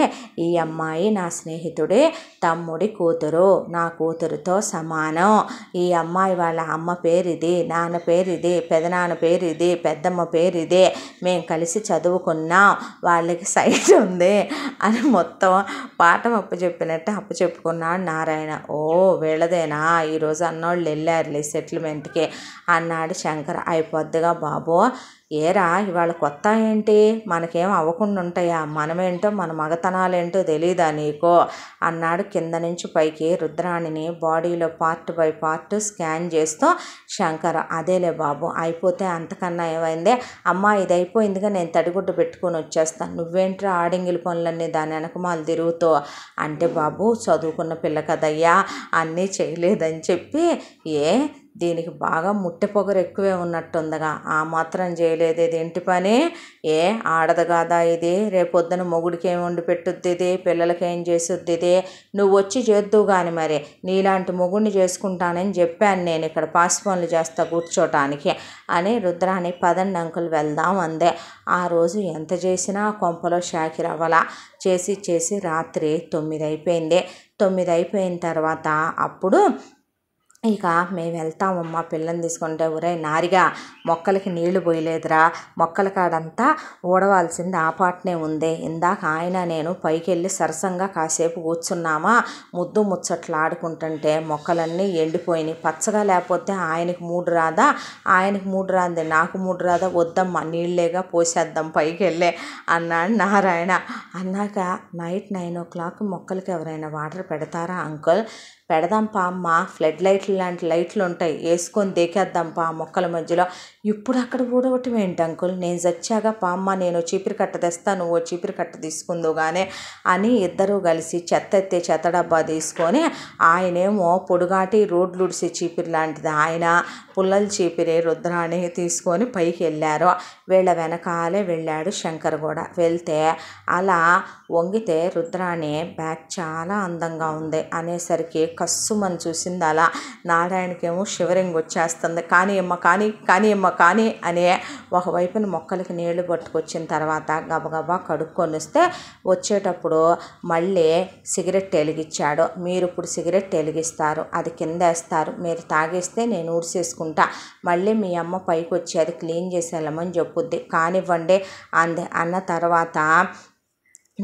ఈ అమ్మాయి నా స్నేహితుడే తమ్ముడి కూతురు నా కూతురుతో సమానం ఈ అమ్మాయి వాళ్ళ అమ్మ పేరు ఇది నాన్న పేరు ఇది పెదనాన్న పేరు ఇది పెద్దమ్మ పేరు ఇది మేము కలిసి చదువుకున్నాం వాళ్ళకి సైట్ ఉంది అని మొత్తం పాఠం అప్పచెప్పినట్టు అప్పచెప్పుకున్నాడు నారాయణ ఓ వీళ్ళదేనా ఈరోజు అన్నోళ్ళు వెళ్ళారులే సెటిల్మెంట్కి అన్న అన్నాడు శంకర్ అయిపోద్దిగా బాబో ఏరా ఇవాళ కొత్త ఏంటి మనకేం అవ్వకుండా ఉంటాయా మనమేంటో మన మగతనాలేంటో తెలీదా నీకో అన్నాడు కింద నుంచి పైకి రుద్రాణిని బాడీలో పార్ట్ బై పార్ట్ స్కాన్ చేస్తూ శంకర్ అదేలే బాబు అయిపోతే అంతకన్నా ఏమైంది అమ్మ ఇది అయిపోయిందిగా నేను తడిగుడ్డు పెట్టుకొని వచ్చేస్తాను నువ్వేంట్రా ఆడింగిల పనులన్నీ దాని వెనకమాలు తిరుగుతో అంటే బాబు చదువుకున్న పిల్ల కదయ్యా అన్నీ చేయలేదని చెప్పి ఏ దీనికి బాగా ముట్టె పొగరు ఎక్కువే ఉన్నట్టుందిగా ఆ మాత్రం చేయలేదు ఇది ఇంటి పని ఏ ఆడదు కాదా ఇది రేపొద్దున మొగుడికి ఏమి వండి పెట్టుద్ది ఇది పిల్లలకి ఏం చేస్తుంది ఇది నువ్వు వచ్చి చేద్దువు కానీ మరి నీలాంటి మొగుడిని చేసుకుంటానని చెప్పాను నేను ఇక్కడ పాస్ పనులు చేస్తా కూర్చోటానికి అని రుద్రాని పదండి అంకులు వెళ్దాం అందే ఆ రోజు ఎంత చేసినా కొంపలో షాకి రవ్వలా చేసి చేసి రాత్రి తొమ్మిది అయిపోయింది తొమ్మిది అయిపోయిన తర్వాత అప్పుడు ఇక మేము వెళ్తామమ్మా పిల్లని తీసుకుంటే ఒరే నారిగా మొక్కలకి నీళ్లు పోయలేదురా మొక్కల కాడంతా ఊడవాల్సింది ఆ పాటనే ఉంది ఇందాక ఆయన నేను పైకి వెళ్ళి సరసంగా కాసేపు కూర్చున్నామా ముద్దు ముచ్చట్లు ఆడుకుంటుంటే మొక్కలన్నీ ఎండిపోయినాయి పచ్చగా లేకపోతే ఆయనకి మూడు రాదా ఆయనకి మూడు రాంది నాకు మూడు రాదా వద్దమ్మా నీళ్ళేగా పోసేద్దాం పైకి వెళ్ళే అన్నాడు నారాయణ అన్నాక నైట్ నైన్ ఓ క్లాక్ మొక్కలకి ఎవరైనా వాటర్ పెడతారా అంకుల్ పెడదాం పా అమ్మ ఫ్లడ్ లైట్లు లాంటి లైట్లు ఉంటాయి వేసుకొని దేకేద్దాం పా మొక్కల మధ్యలో ఇప్పుడు అక్కడ ఒకటి ఏంటి అంకుల్ నేను చచ్చాక పా అమ్మ నేను చీపిరి కట్ట తెస్తాను నువ్వు చీపిరి కట్ట తీసుకుందుగానే అని ఇద్దరూ కలిసి చెత్త ఎత్తే చెత్త డబ్బా తీసుకొని ఆయనేమో పొడుగాటి రోడ్లుడిసి చీపిరి లాంటిది ఆయన పుల్లలు చీపిరి రుద్రాన్ని తీసుకొని పైకి వెళ్ళారు వీళ్ళ వెనకాలే వెళ్ళాడు శంకర్ కూడా వెళ్తే అలా వంగితే రుద్రాణి బ్యాగ్ చాలా అందంగా ఉంది అనేసరికి కస్సుమని చూసింది అలా నారాయణకేమో షివరింగ్ వచ్చేస్తుంది కానీ అమ్మ కానీ కానీ అమ్మ కానీ అనే ఒకవైపున మొక్కలకి నీళ్లు పట్టుకొచ్చిన తర్వాత గబగబా కడుక్కొని వస్తే వచ్చేటప్పుడు మళ్ళీ సిగరెట్ వెలిగించాడు మీరు ఇప్పుడు సిగరెట్ వెలిగిస్తారు అది కింద వేస్తారు మీరు తాగేస్తే నేను ఊడ్చేసుకుంటా మళ్ళీ మీ అమ్మ పైకి వచ్చి అది క్లీన్ చేసేళ్ళమని చెప్పుద్ది కానివ్వండి అంది అన్న తర్వాత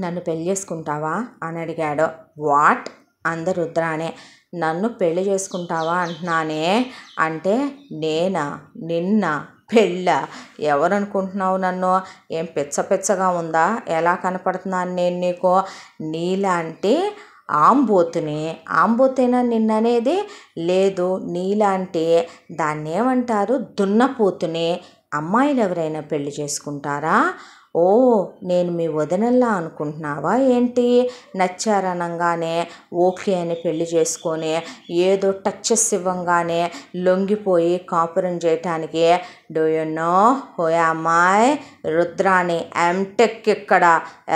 నన్ను పెళ్ళి చేసుకుంటావా అని అడిగాడు వాట్ అందరు రుద్రానే నన్ను పెళ్లి చేసుకుంటావా అంటున్నానే అంటే నేనా నిన్న పెళ్ళ ఎవరనుకుంటున్నావు నన్ను ఏం పెచ్చ పెచ్చగా ఉందా ఎలా కనపడుతున్నాను నేను నీకు నీలాంటి ఆంబోతుని ఆంబోతేనా నిన్ననేది లేదు నీలాంటి దాన్ని ఏమంటారు దున్నపోతుని అమ్మాయిలు ఎవరైనా పెళ్లి చేసుకుంటారా ఓ నేను మీ వదనల్లా అనుకుంటున్నావా ఏంటి నచ్చారనగానే ఓకే అని పెళ్లి చేసుకొని ఏదో టచ్చెస్ ఇవ్వంగానే లొంగిపోయి కాపురం చేయటానికి డూ యు నో అమ్మాయి రుద్రాని ఎంటెక్ ఇక్కడ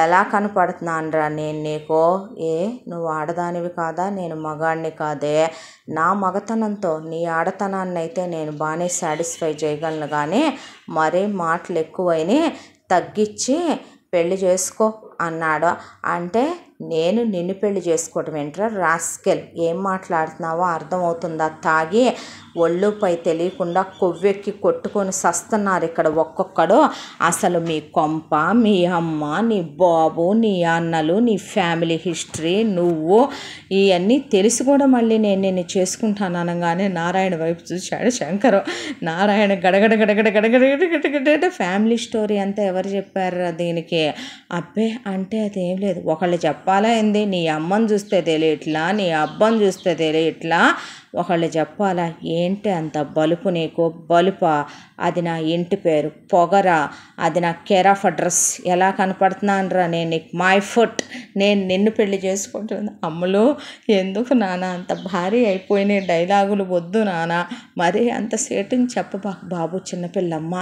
ఎలా కనపడుతున్నానరా నేను నీకు ఏ నువ్వు ఆడదానివి కాదా నేను మగాడిని కాదే నా మగతనంతో నీ ఆడతనాన్ని అయితే నేను బాగానే సాటిస్ఫై చేయగలను కానీ మరే మాటలు ఎక్కువైనా తగ్గించి పెళ్ళి చేసుకో అన్నాడు అంటే నేను నిన్ను పెళ్ళి చేసుకోవటం ఏంట్రా రాస్కెల్ ఏం మాట్లాడుతున్నావో అర్థమవుతుందా తాగి ఒళ్ళుపై తెలియకుండా కొవ్వెక్కి కొట్టుకొని సస్తున్నారు ఇక్కడ ఒక్కొక్కడు అసలు మీ కొంప మీ అమ్మ నీ బాబు నీ అన్నలు నీ ఫ్యామిలీ హిస్టరీ నువ్వు ఇవన్నీ తెలిసి కూడా మళ్ళీ నేను నేను చేసుకుంటాను అనగానే నారాయణ వైపు చూశాడు శంకర్ నారాయణ గడగడ గడగడ గడగడ ఫ్యామిలీ స్టోరీ అంతా ఎవరు చెప్పారు దీనికి అబ్బే అంటే అదేం లేదు ఒకళ్ళు చెప్పాలా ఏంది నీ అమ్మని చూస్తే తెలియట్లా నీ అబ్బని చూస్తే తెలియట్లా ఒకళ్ళు చెప్పాలా ఏంటి అంత బలుపు నీకు బలుపా అది నా ఇంటి పేరు పొగరా అది నా కేర్ ఆఫ్ అడ్రస్ ఎలా కనపడుతున్నానరా నేను నీకు మై ఫుట్ నేను నిన్ను పెళ్లి చేసుకుంటున్నాను అమ్మలు ఎందుకు నాన్న అంత భారీ అయిపోయిన డైలాగులు వద్దు నాన్న మరీ అంత సేటింగ్ చెప్పబాక బాబు చిన్నపిల్లమ్మ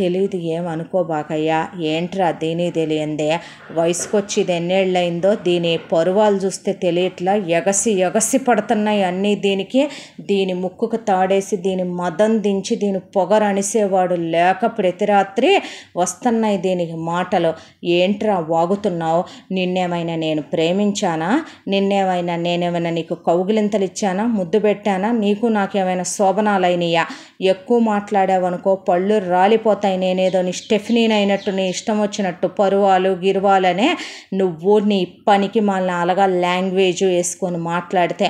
తెలియదు ఏమనుకోబాకయ్యా ఏంట్రా దీని తెలియందే వయసుకొచ్చి ఇది ఎన్నేళ్ళయిందో దీని పరువాలు చూస్తే తెలియట్లా ఎగసి ఎగసి పడుతున్నాయి అన్నీ దీనికి దీని ముక్కుకు తాడేసి దీని మదం దించి దీని పొగరనిసేవాడు లేక ప్రతి రాత్రి వస్తున్నాయి దీనికి మాటలు ఏంట్రా వాగుతున్నావు నిన్నేమైనా నేను ప్రేమించానా నిన్నేమైనా నేనేమైనా నీకు కౌగిలింతలు ఇచ్చానా ముద్దు పెట్టానా నీకు నాకేమైనా శోభనాలైనయా ఎక్కువ మాట్లాడావనుకో పళ్ళు రాలిపోతాయి నేనేదో నీ స్టెఫినీన్ అయినట్టు నీ ఇష్టం వచ్చినట్టు పరువాలు గిరువాలనే నువ్వు నీ పనికి మళ్ళీ అలాగా లాంగ్వేజ్ వేసుకొని మాట్లాడితే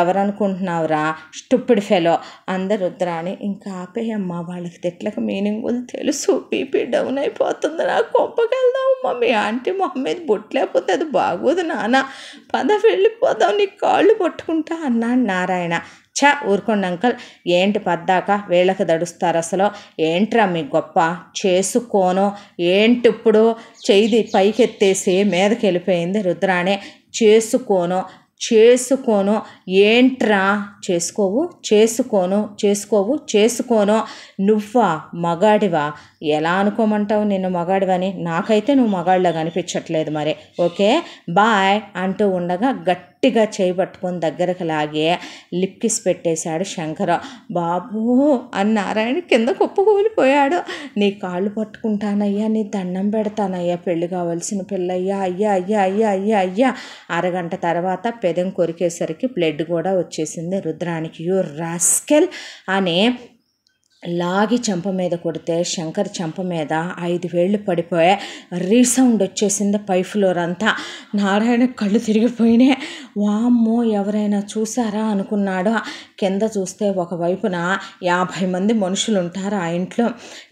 ఎవరనుకుంటున్నావురా స్టూపిడ్ ఫెలో అందరు రుద్రాని ఇంకా ఆపేయమ్మా వాళ్ళకి తిట్లకు ఉంది తెలుసు బీపీ డౌన్ అయిపోతుంది నా కొంపకెళ్దాం మమ్మీ ఆంటీ మొహం మీద బొట్లేకపోతే అది బాగోదు నాన్న పద వెళ్ళిపోదాం నీ కాళ్ళు పట్టుకుంటా అన్నాడు నారాయణ చ ఊరుకోండి అంకల్ ఏంటి పద్దాక వీళ్ళకి దడుస్తారు అసలు ఏంట్రా మీ గొప్ప చేసుకోను ఏంటి ఇప్పుడు చేయి పైకెత్తేసి మీదకి వెళ్ళిపోయింది రుద్రాణి చేసుకోను చేసుకోను ఏంట్రా చేసుకోవు చేసుకోను చేసుకోవు చేసుకోను నువ్వా మగాడివా ఎలా అనుకోమంటావు నేను మగాడివని నాకైతే నువ్వు మగాళ్ళగా అనిపించట్లేదు మరి ఓకే బాయ్ అంటూ ఉండగా గట్టి గట్టిగా చేయి పట్టుకొని దగ్గరకు లాగే లిప్ కిస్ పెట్టేశాడు శంకర బాబు అని నారాయణ కింద కుప్పకూలిపోయాడు నీ కాళ్ళు పట్టుకుంటానయ్యా నీ దండం పెడతానయ్యా పెళ్ళి కావాల్సిన పిల్లయ్యా అయ్యా అయ్యా అయ్యా అయ్యా అయ్యా అరగంట తర్వాత పెదం కొరికేసరికి బ్లడ్ కూడా వచ్చేసింది రుద్రానికి యూ రాస్కెల్ అని లాగి చెంప మీద కొడితే శంకర్ చెంప మీద ఐదు వేళ్ళు పడిపోయే రీసౌండ్ వచ్చేసింది పై ఫ్లోర్ అంతా నారాయణ కళ్ళు తిరిగిపోయినాయి వామ్మో ఎవరైనా చూసారా అనుకున్నాడు కింద చూస్తే ఒకవైపున యాభై మంది మనుషులు ఉంటారు ఆ ఇంట్లో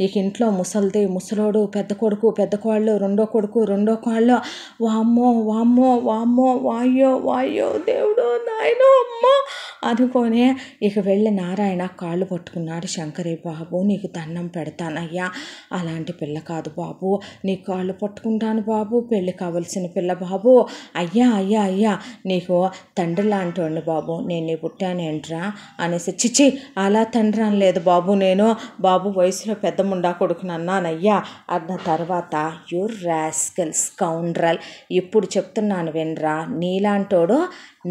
ఈ ఇంట్లో ముసలిది ముసలోడు పెద్ద కొడుకు పెద్ద కోళ్ళు రెండో కొడుకు రెండో కోళ్ళు వామ్మో వామ్మో వామ్మో వాయో వాయో దేవుడు నాయనో అమ్మో అనుకోనే ఇక వెళ్ళి నారాయణ కాళ్ళు పట్టుకున్నాడు శంకరే బాబు నీకు దండం పెడతానయ్యా అలాంటి పిల్ల కాదు బాబు నీ కాళ్ళు పట్టుకుంటాను బాబు పెళ్ళి కావలసిన పిల్ల బాబు అయ్యా అయ్యా అయ్యా నీకు తండ్రి లాంటి బాబు నేను నీ పుట్టాను ఏంట్రా అనేసి చిచి అలా తండ్రి లేదు బాబు నేను బాబు వయసులో పెద్ద ముండా అన్నానయ్యా అన్న తర్వాత యూర్ రాస్కల్ స్కౌండ్రల్ ఇప్పుడు చెప్తున్నాను వినరా నీలాంటోడు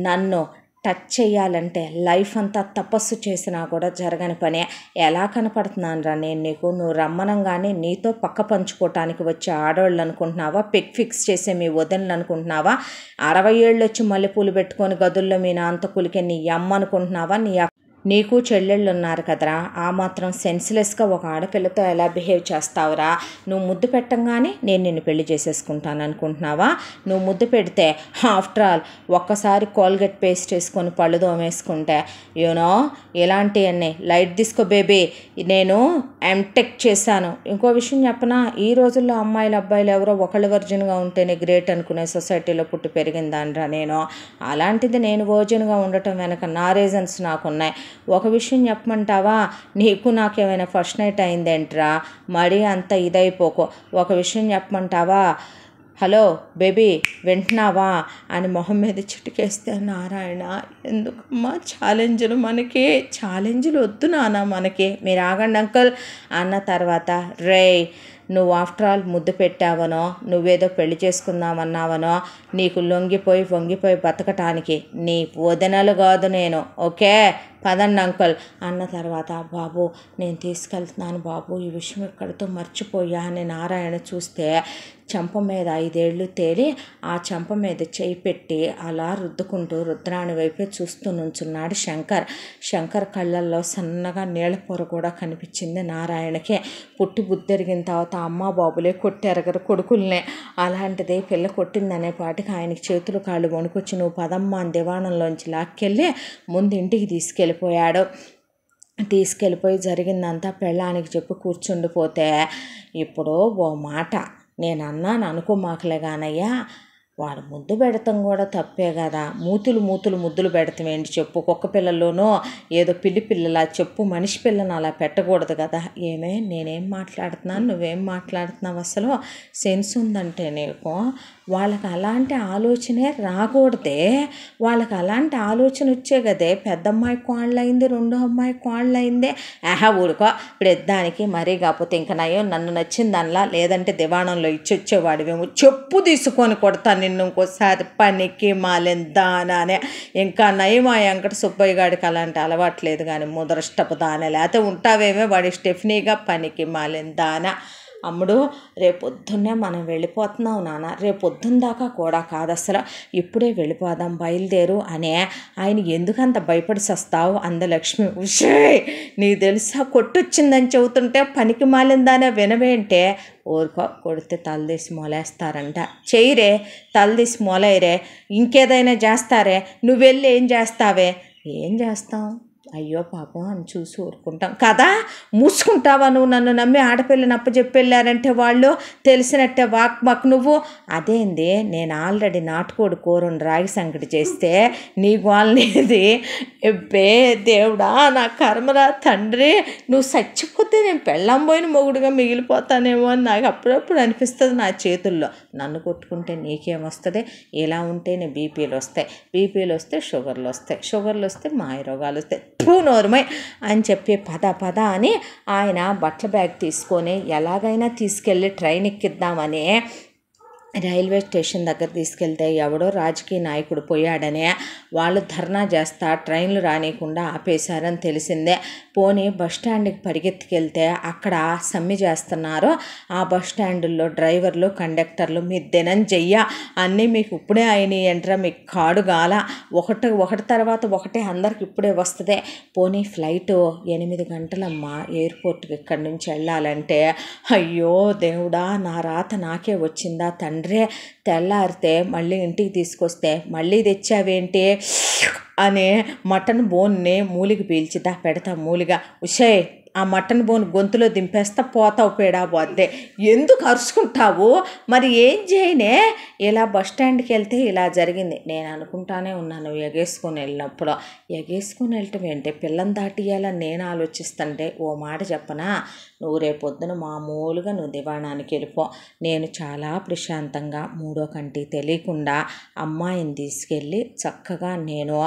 నన్ను టచ్ చేయాలంటే లైఫ్ అంతా తపస్సు చేసినా కూడా జరగని పని ఎలా కనపడుతున్నాను రా నేను నీకు నువ్వు రమ్మనంగానే నీతో పక్క పంచుకోవటానికి వచ్చే ఆడవాళ్ళు అనుకుంటున్నావా పిక్ ఫిక్స్ చేసే మీ వదనలు అనుకుంటున్నావా అరవై ఏళ్ళు వచ్చి మల్లెపూలు పెట్టుకొని గదుల్లో మీ నాంత కులికే నీ అమ్మ అనుకుంటున్నావా నీ నీకు చెల్లెళ్ళు ఉన్నారు కదరా ఆ మాత్రం సెన్స్లెస్గా ఒక ఆడపిల్లతో ఎలా బిహేవ్ చేస్తావురా నువ్వు ముద్దు పెట్టంగానే నేను నిన్ను పెళ్లి చేసేసుకుంటాను అనుకుంటున్నావా నువ్వు ముద్దు పెడితే ఆఫ్టర్ ఆల్ ఒక్కసారి కోల్గేట్ పేస్ట్ వేసుకొని పళ్ళు దోమేసుకుంటే యూనో ఇలాంటివన్నీ లైట్ తీసుకో బేబీ నేను ఎంటెక్ చేశాను ఇంకో విషయం చెప్పనా ఈ రోజుల్లో అమ్మాయిలు అబ్బాయిలు ఎవరో ఒకళ్ళు వర్జన్గా ఉంటేనే గ్రేట్ అనుకునే సొసైటీలో పుట్టి పెరిగిందనరా నేను అలాంటిది నేను వర్జిన్గా ఉండటం వెనక నా రీజన్స్ నాకున్నాయి ఒక విషయం చెప్పమంటావా నీకు నాకేమైనా ఫస్ట్ నైట్ అయిందేంట్రా మరీ అంత ఇదైపోకు ఒక విషయం చెప్పమంటావా హలో బేబీ వింటున్నావా అని మొహం మీద చిటికేస్తే నారాయణ ఎందుకమ్మా ఛాలెంజ్లు మనకి ఛాలెంజ్లు వద్దు నాన్న మనకి మీరు ఆగండి అంకల్ అన్న తర్వాత రే నువ్వు ఆఫ్టర్ ఆల్ ముద్దు పెట్టావనో నువ్వేదో పెళ్లి చేసుకుందామన్నావనో నీకు లొంగిపోయి వంగిపోయి బతకటానికి నీ వదనలు కాదు నేను ఓకే పదండి అంకుల్ అన్న తర్వాత బాబు నేను తీసుకెళ్తున్నాను బాబు ఈ విషయం ఎక్కడితో మర్చిపోయా అని నారాయణ చూస్తే చెంప మీద ఐదేళ్లు తేలి ఆ చెంప మీద చేయి పెట్టి అలా రుద్దుకుంటూ రుద్రాణి వైపే చూస్తూ నుంచున్నాడు శంకర్ శంకర్ కళ్ళల్లో సన్నగా నీళ్ళ పొర కూడా కనిపించింది నారాయణకే పుట్టి బుద్ధిరిగిన తర్వాత అమ్మ బాబులే కొట్టెరగరు కొడుకుల్నే అలాంటిదే పిల్ల కొట్టిందనే పాటికి ఆయనకి చేతులు కాళ్ళు వణుకొచ్చి నువ్వు పదమ్మ అని దివాణంలోంచి లాక్కెళ్ళి ముందు ఇంటికి తీసుకెళ్ళి వెళ్ళిపోయాడు తీసుకెళ్ళిపోయి జరిగిందంతా పెళ్ళానికి చెప్పి కూర్చుండిపోతే ఇప్పుడు ఓ మాట నేను అన్నాను అనుకోమాకలే కానయ్యా వాడు ముద్దు పెడతాం కూడా తప్పే కదా మూతులు మూతులు ముద్దులు పెడతామేంటి చెప్పు కుక్క పిల్లల్లోనో ఏదో పిల్లి పిల్లలా చెప్పు మనిషి పిల్లను అలా పెట్టకూడదు కదా ఏమే నేనేం మాట్లాడుతున్నాను నువ్వేం మాట్లాడుతున్నావు అసలు సెన్స్ ఉందంటే నీకు వాళ్ళకి అలాంటి ఆలోచనే రాకూడదే వాళ్ళకి అలాంటి ఆలోచన వచ్చే కదే పెద్ద అమ్మాయి కోళ్ళయింది రెండో అమ్మాయి కోళ్ళయిందే ఆహా ఊరుకో పెద్దానికి మరీ కాకపోతే ఇంక నయో నన్ను నచ్చింది అనలా లేదంటే దివాణంలో ఇచ్చొచ్చేవాడివేమో చెప్పు తీసుకొని కొడతాను నిన్ను ఇంకోసారి పనికి మాలిందానే ఇంకా నయమా వెంకట సుబ్బయ్య గాడికి అలాంటి అలవాట్లేదు కానీ ముదరష్టపు దాన లేకపోతే ఉంటావేమే వాడి స్టెఫినీగా పనికి మాలిందానా అమ్ముడు రేపొద్దున్నే మనం వెళ్ళిపోతున్నాం నాన్న రేపొద్దున దాకా కూడా కాదు అసలు ఇప్పుడే వెళ్ళిపోదాం బయలుదేరు అనే ఆయన ఎందుకంత భయపడి సస్తావు అందలక్ష్మి ఉషే నీకు తెలుసా కొట్టొచ్చిందని చెబుతుంటే పనికి మాలిందానే వినవేంటే ఊరుకో కొడితే తలదీసి మొలేస్తారంట చేయిరే తలదీసి మొలయరే ఇంకేదైనా చేస్తారే వెళ్ళి ఏం చేస్తావే ఏం చేస్తావు అయ్యో పాపం అని చూసి ఊరుకుంటాం కదా మూసుకుంటావా నువ్వు నన్ను నమ్మి ఆడపిల్లని అప్పచెప్పెళ్ళారంటే వాళ్ళు తెలిసినట్టే వాక్ మాకు నువ్వు అదేంది నేను ఆల్రెడీ నాటుకోడు కూరను రాగి సంగటి చేస్తే నీ గోల్నేది ఎబ్బే దేవుడా నా కర్మరా తండ్రి నువ్వు చచ్చిపోతే నేను పెళ్ళం పోయిన మొగుడుగా మిగిలిపోతానేమో అని నాకు అప్పుడప్పుడు అనిపిస్తుంది నా చేతుల్లో నన్ను కొట్టుకుంటే నీకేమొస్తుంది ఇలా ఉంటేనే బీపీలు వస్తాయి బీపీలు వస్తే షుగర్లు వస్తాయి షుగర్లు వస్తే మాయ రోగాలు వస్తాయి చూ నోరుమై అని చెప్పి పద పద అని ఆయన బట్టల బ్యాగ్ తీసుకొని ఎలాగైనా తీసుకెళ్ళి ట్రైన్ ఎక్కిద్దామని రైల్వే స్టేషన్ దగ్గర తీసుకెళ్తే ఎవడో రాజకీయ నాయకుడు పోయాడనే వాళ్ళు ధర్నా చేస్తా ట్రైన్లు రానియకుండా ఆపేశారని తెలిసిందే పోనీ బస్టాండ్కి పరిగెత్తికెళ్తే అక్కడ సమ్మె చేస్తున్నారు ఆ బస్టాండుల్లో డ్రైవర్లు కండక్టర్లు మీ దినం చెయ్య అన్నీ మీకు ఇప్పుడే అయినాయి ఎంట్రా మీకు కాడు గాల ఒకటి ఒకటి తర్వాత ఒకటే అందరికి ఇప్పుడే వస్తుంది పోనీ ఫ్లైట్ ఎనిమిది గంటలమ్మా ఎయిర్పోర్ట్కి ఇక్కడి నుంచి వెళ్ళాలంటే అయ్యో దేవుడా నా రాత నాకే వచ్చిందా తండ్రి తండ్రి తెల్లారితే మళ్ళీ ఇంటికి తీసుకొస్తే మళ్ళీ తెచ్చావేంటి అని మటన్ బోన్ని మూలికి పీల్చిదా పెడతా మూలిగా ఉషయ్ ఆ మటన్ బోన్ గొంతులో దింపేస్తా పోతావు పేడా పోద్దే ఎందుకు అరుచుకుంటావు మరి ఏం చేయనే ఇలా బస్ స్టాండ్కి వెళ్తే ఇలా జరిగింది నేను అనుకుంటానే ఉన్నాను ఎగేసుకొని వెళ్ళినప్పుడు ఎగేసుకొని వెళ్ళటం ఏంటి పిల్లని దాటియాలని నేను ఆలోచిస్తుంటే ఓ మాట చెప్పనా నువ్వు రేపొద్దున మామూలుగా నువ్వు దివాణానికి వెళ్ళిపో నేను చాలా ప్రశాంతంగా మూడో కంటి తెలియకుండా అమ్మాయిని తీసుకెళ్ళి చక్కగా నేను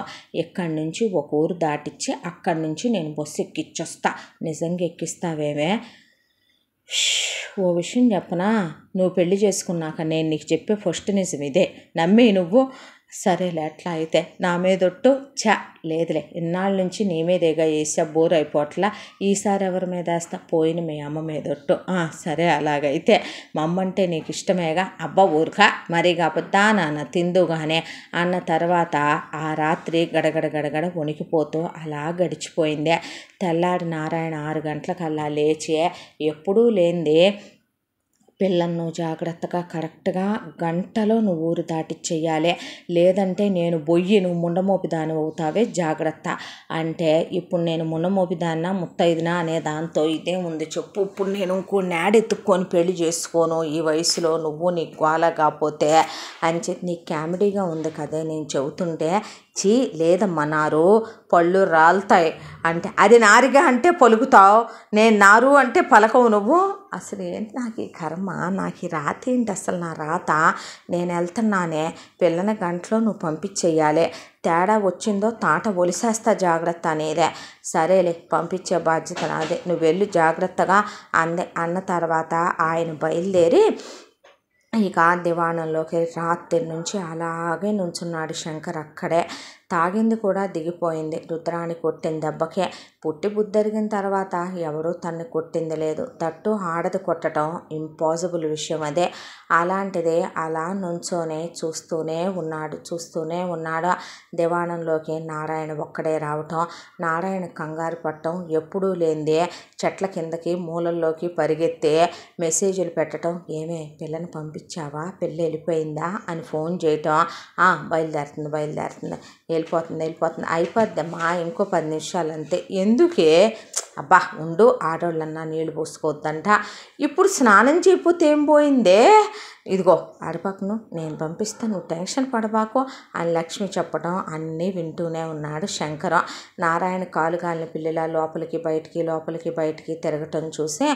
ఇక్కడి నుంచి ఒక ఊరు దాటిచ్చి అక్కడి నుంచి నేను బస్సు ఎక్కిచ్చొస్తా నిజంగా ఎక్కిస్తావేమే ఓ విషయం చెప్పనా నువ్వు పెళ్ళి చేసుకున్నాక నేను నీకు చెప్పే ఫస్ట్ నిజం ఇదే నమ్మి నువ్వు సరేలే అట్లా అయితే నా మీదొట్టు చా లేదులే ఇన్నాళ్ళ నుంచి నీ మీదేగా వేసా బోర్ అయిపోట్లా ఈసారి ఎవరి మీద వేస్తా పోయిన మీ అమ్మ మీదొట్టు సరే అలాగైతే మా అమ్మ అంటే నీకు ఇష్టమేగా అబ్బా ఊరుక మరి కాబట్టా నాన్న తిందుగానే అన్న తర్వాత ఆ రాత్రి గడగడ గడగడ వణికిపోతూ అలా గడిచిపోయిందే తెల్లారి నారాయణ ఆరు గంటలకల్లా లేచి ఎప్పుడూ లేనిదే పిల్లలను జాగ్రత్తగా కరెక్ట్గా గంటలో నువ్వు ఊరు చేయాలి లేదంటే నేను బొయ్యి నువ్వు ముండమోపిదాని అవుతావే జాగ్రత్త అంటే ఇప్పుడు నేను ముండమోపిదాన్న ముత్తైదినా అనే దాంతో ఇదే ఉంది చెప్పు ఇప్పుడు నేను ఇంకో నాడెత్తుక్కొని పెళ్లి చేసుకోను ఈ వయసులో నువ్వు నీ గ్వాల కాకపోతే అని చెప్పి నీ కామెడీగా ఉంది కదే నేను చెబుతుంటే చీ లేదమ్మా నారు పళ్ళు రాలుతాయి అంటే అది నారిగా అంటే పలుకుతావు నేను నారు అంటే పలకవు నువ్వు అసలు ఏంటి నాకు ఈ కర్మ నాకు ఈ రాత ఏంటి అసలు నా రాత నేను వెళ్తున్నానే పిల్లని గంటలో నువ్వు పంపించేయాలి తేడా వచ్చిందో తాట ఒలిసేస్తా జాగ్రత్త అనేదే సరేలే పంపించే బాధ్యత నాదే నువ్వు వెళ్ళి జాగ్రత్తగా అంద అన్న తర్వాత ఆయన బయలుదేరి ఇక దివాణంలోకి రాత్రి నుంచి అలాగే నిల్చున్నాడు శంకర్ అక్కడే తాగింది కూడా దిగిపోయింది రుద్రాని కొట్టిన దెబ్బకే పుట్టి బుద్ధరిగిన తర్వాత ఎవరూ తన్ని కొట్టింది లేదు తట్టు ఆడది కొట్టడం ఇంపాసిబుల్ విషయం అదే అలాంటిదే అలా నుంచోనే చూస్తూనే ఉన్నాడు చూస్తూనే ఉన్నాడు దేవాణంలోకి నారాయణ ఒక్కడే రావటం నారాయణ కంగారు పట్టడం ఎప్పుడూ లేనిదే చెట్ల కిందకి మూలల్లోకి పరిగెత్తే మెసేజ్లు పెట్టడం ఏమే పిల్లని పంపించావా పిల్ల వెళ్ళిపోయిందా అని ఫోన్ చేయటం బయలుదేరుతుంది బయలుదేరుతుంది వెళ్ళిపోతుంది వెళ్ళిపోతుంది అయిపోద్దమ్మా ఇంకో పది నిమిషాలు అంతే ఎందుకు sentindo che అబ్బా ఉండు ఆడవాళ్ళన్నా నీళ్లు పోసుకోవద్దంట ఇప్పుడు స్నానం చేయకపోతే ఏం పోయిందే ఇదిగో ఆడపాకను నేను పంపిస్తాను నువ్వు టెన్షన్ పడబాకు అని లక్ష్మి చెప్పడం అన్నీ వింటూనే ఉన్నాడు శంకరం నారాయణ కాలు కాలిన పిల్లల లోపలికి బయటికి లోపలికి బయటికి తిరగటం చూసి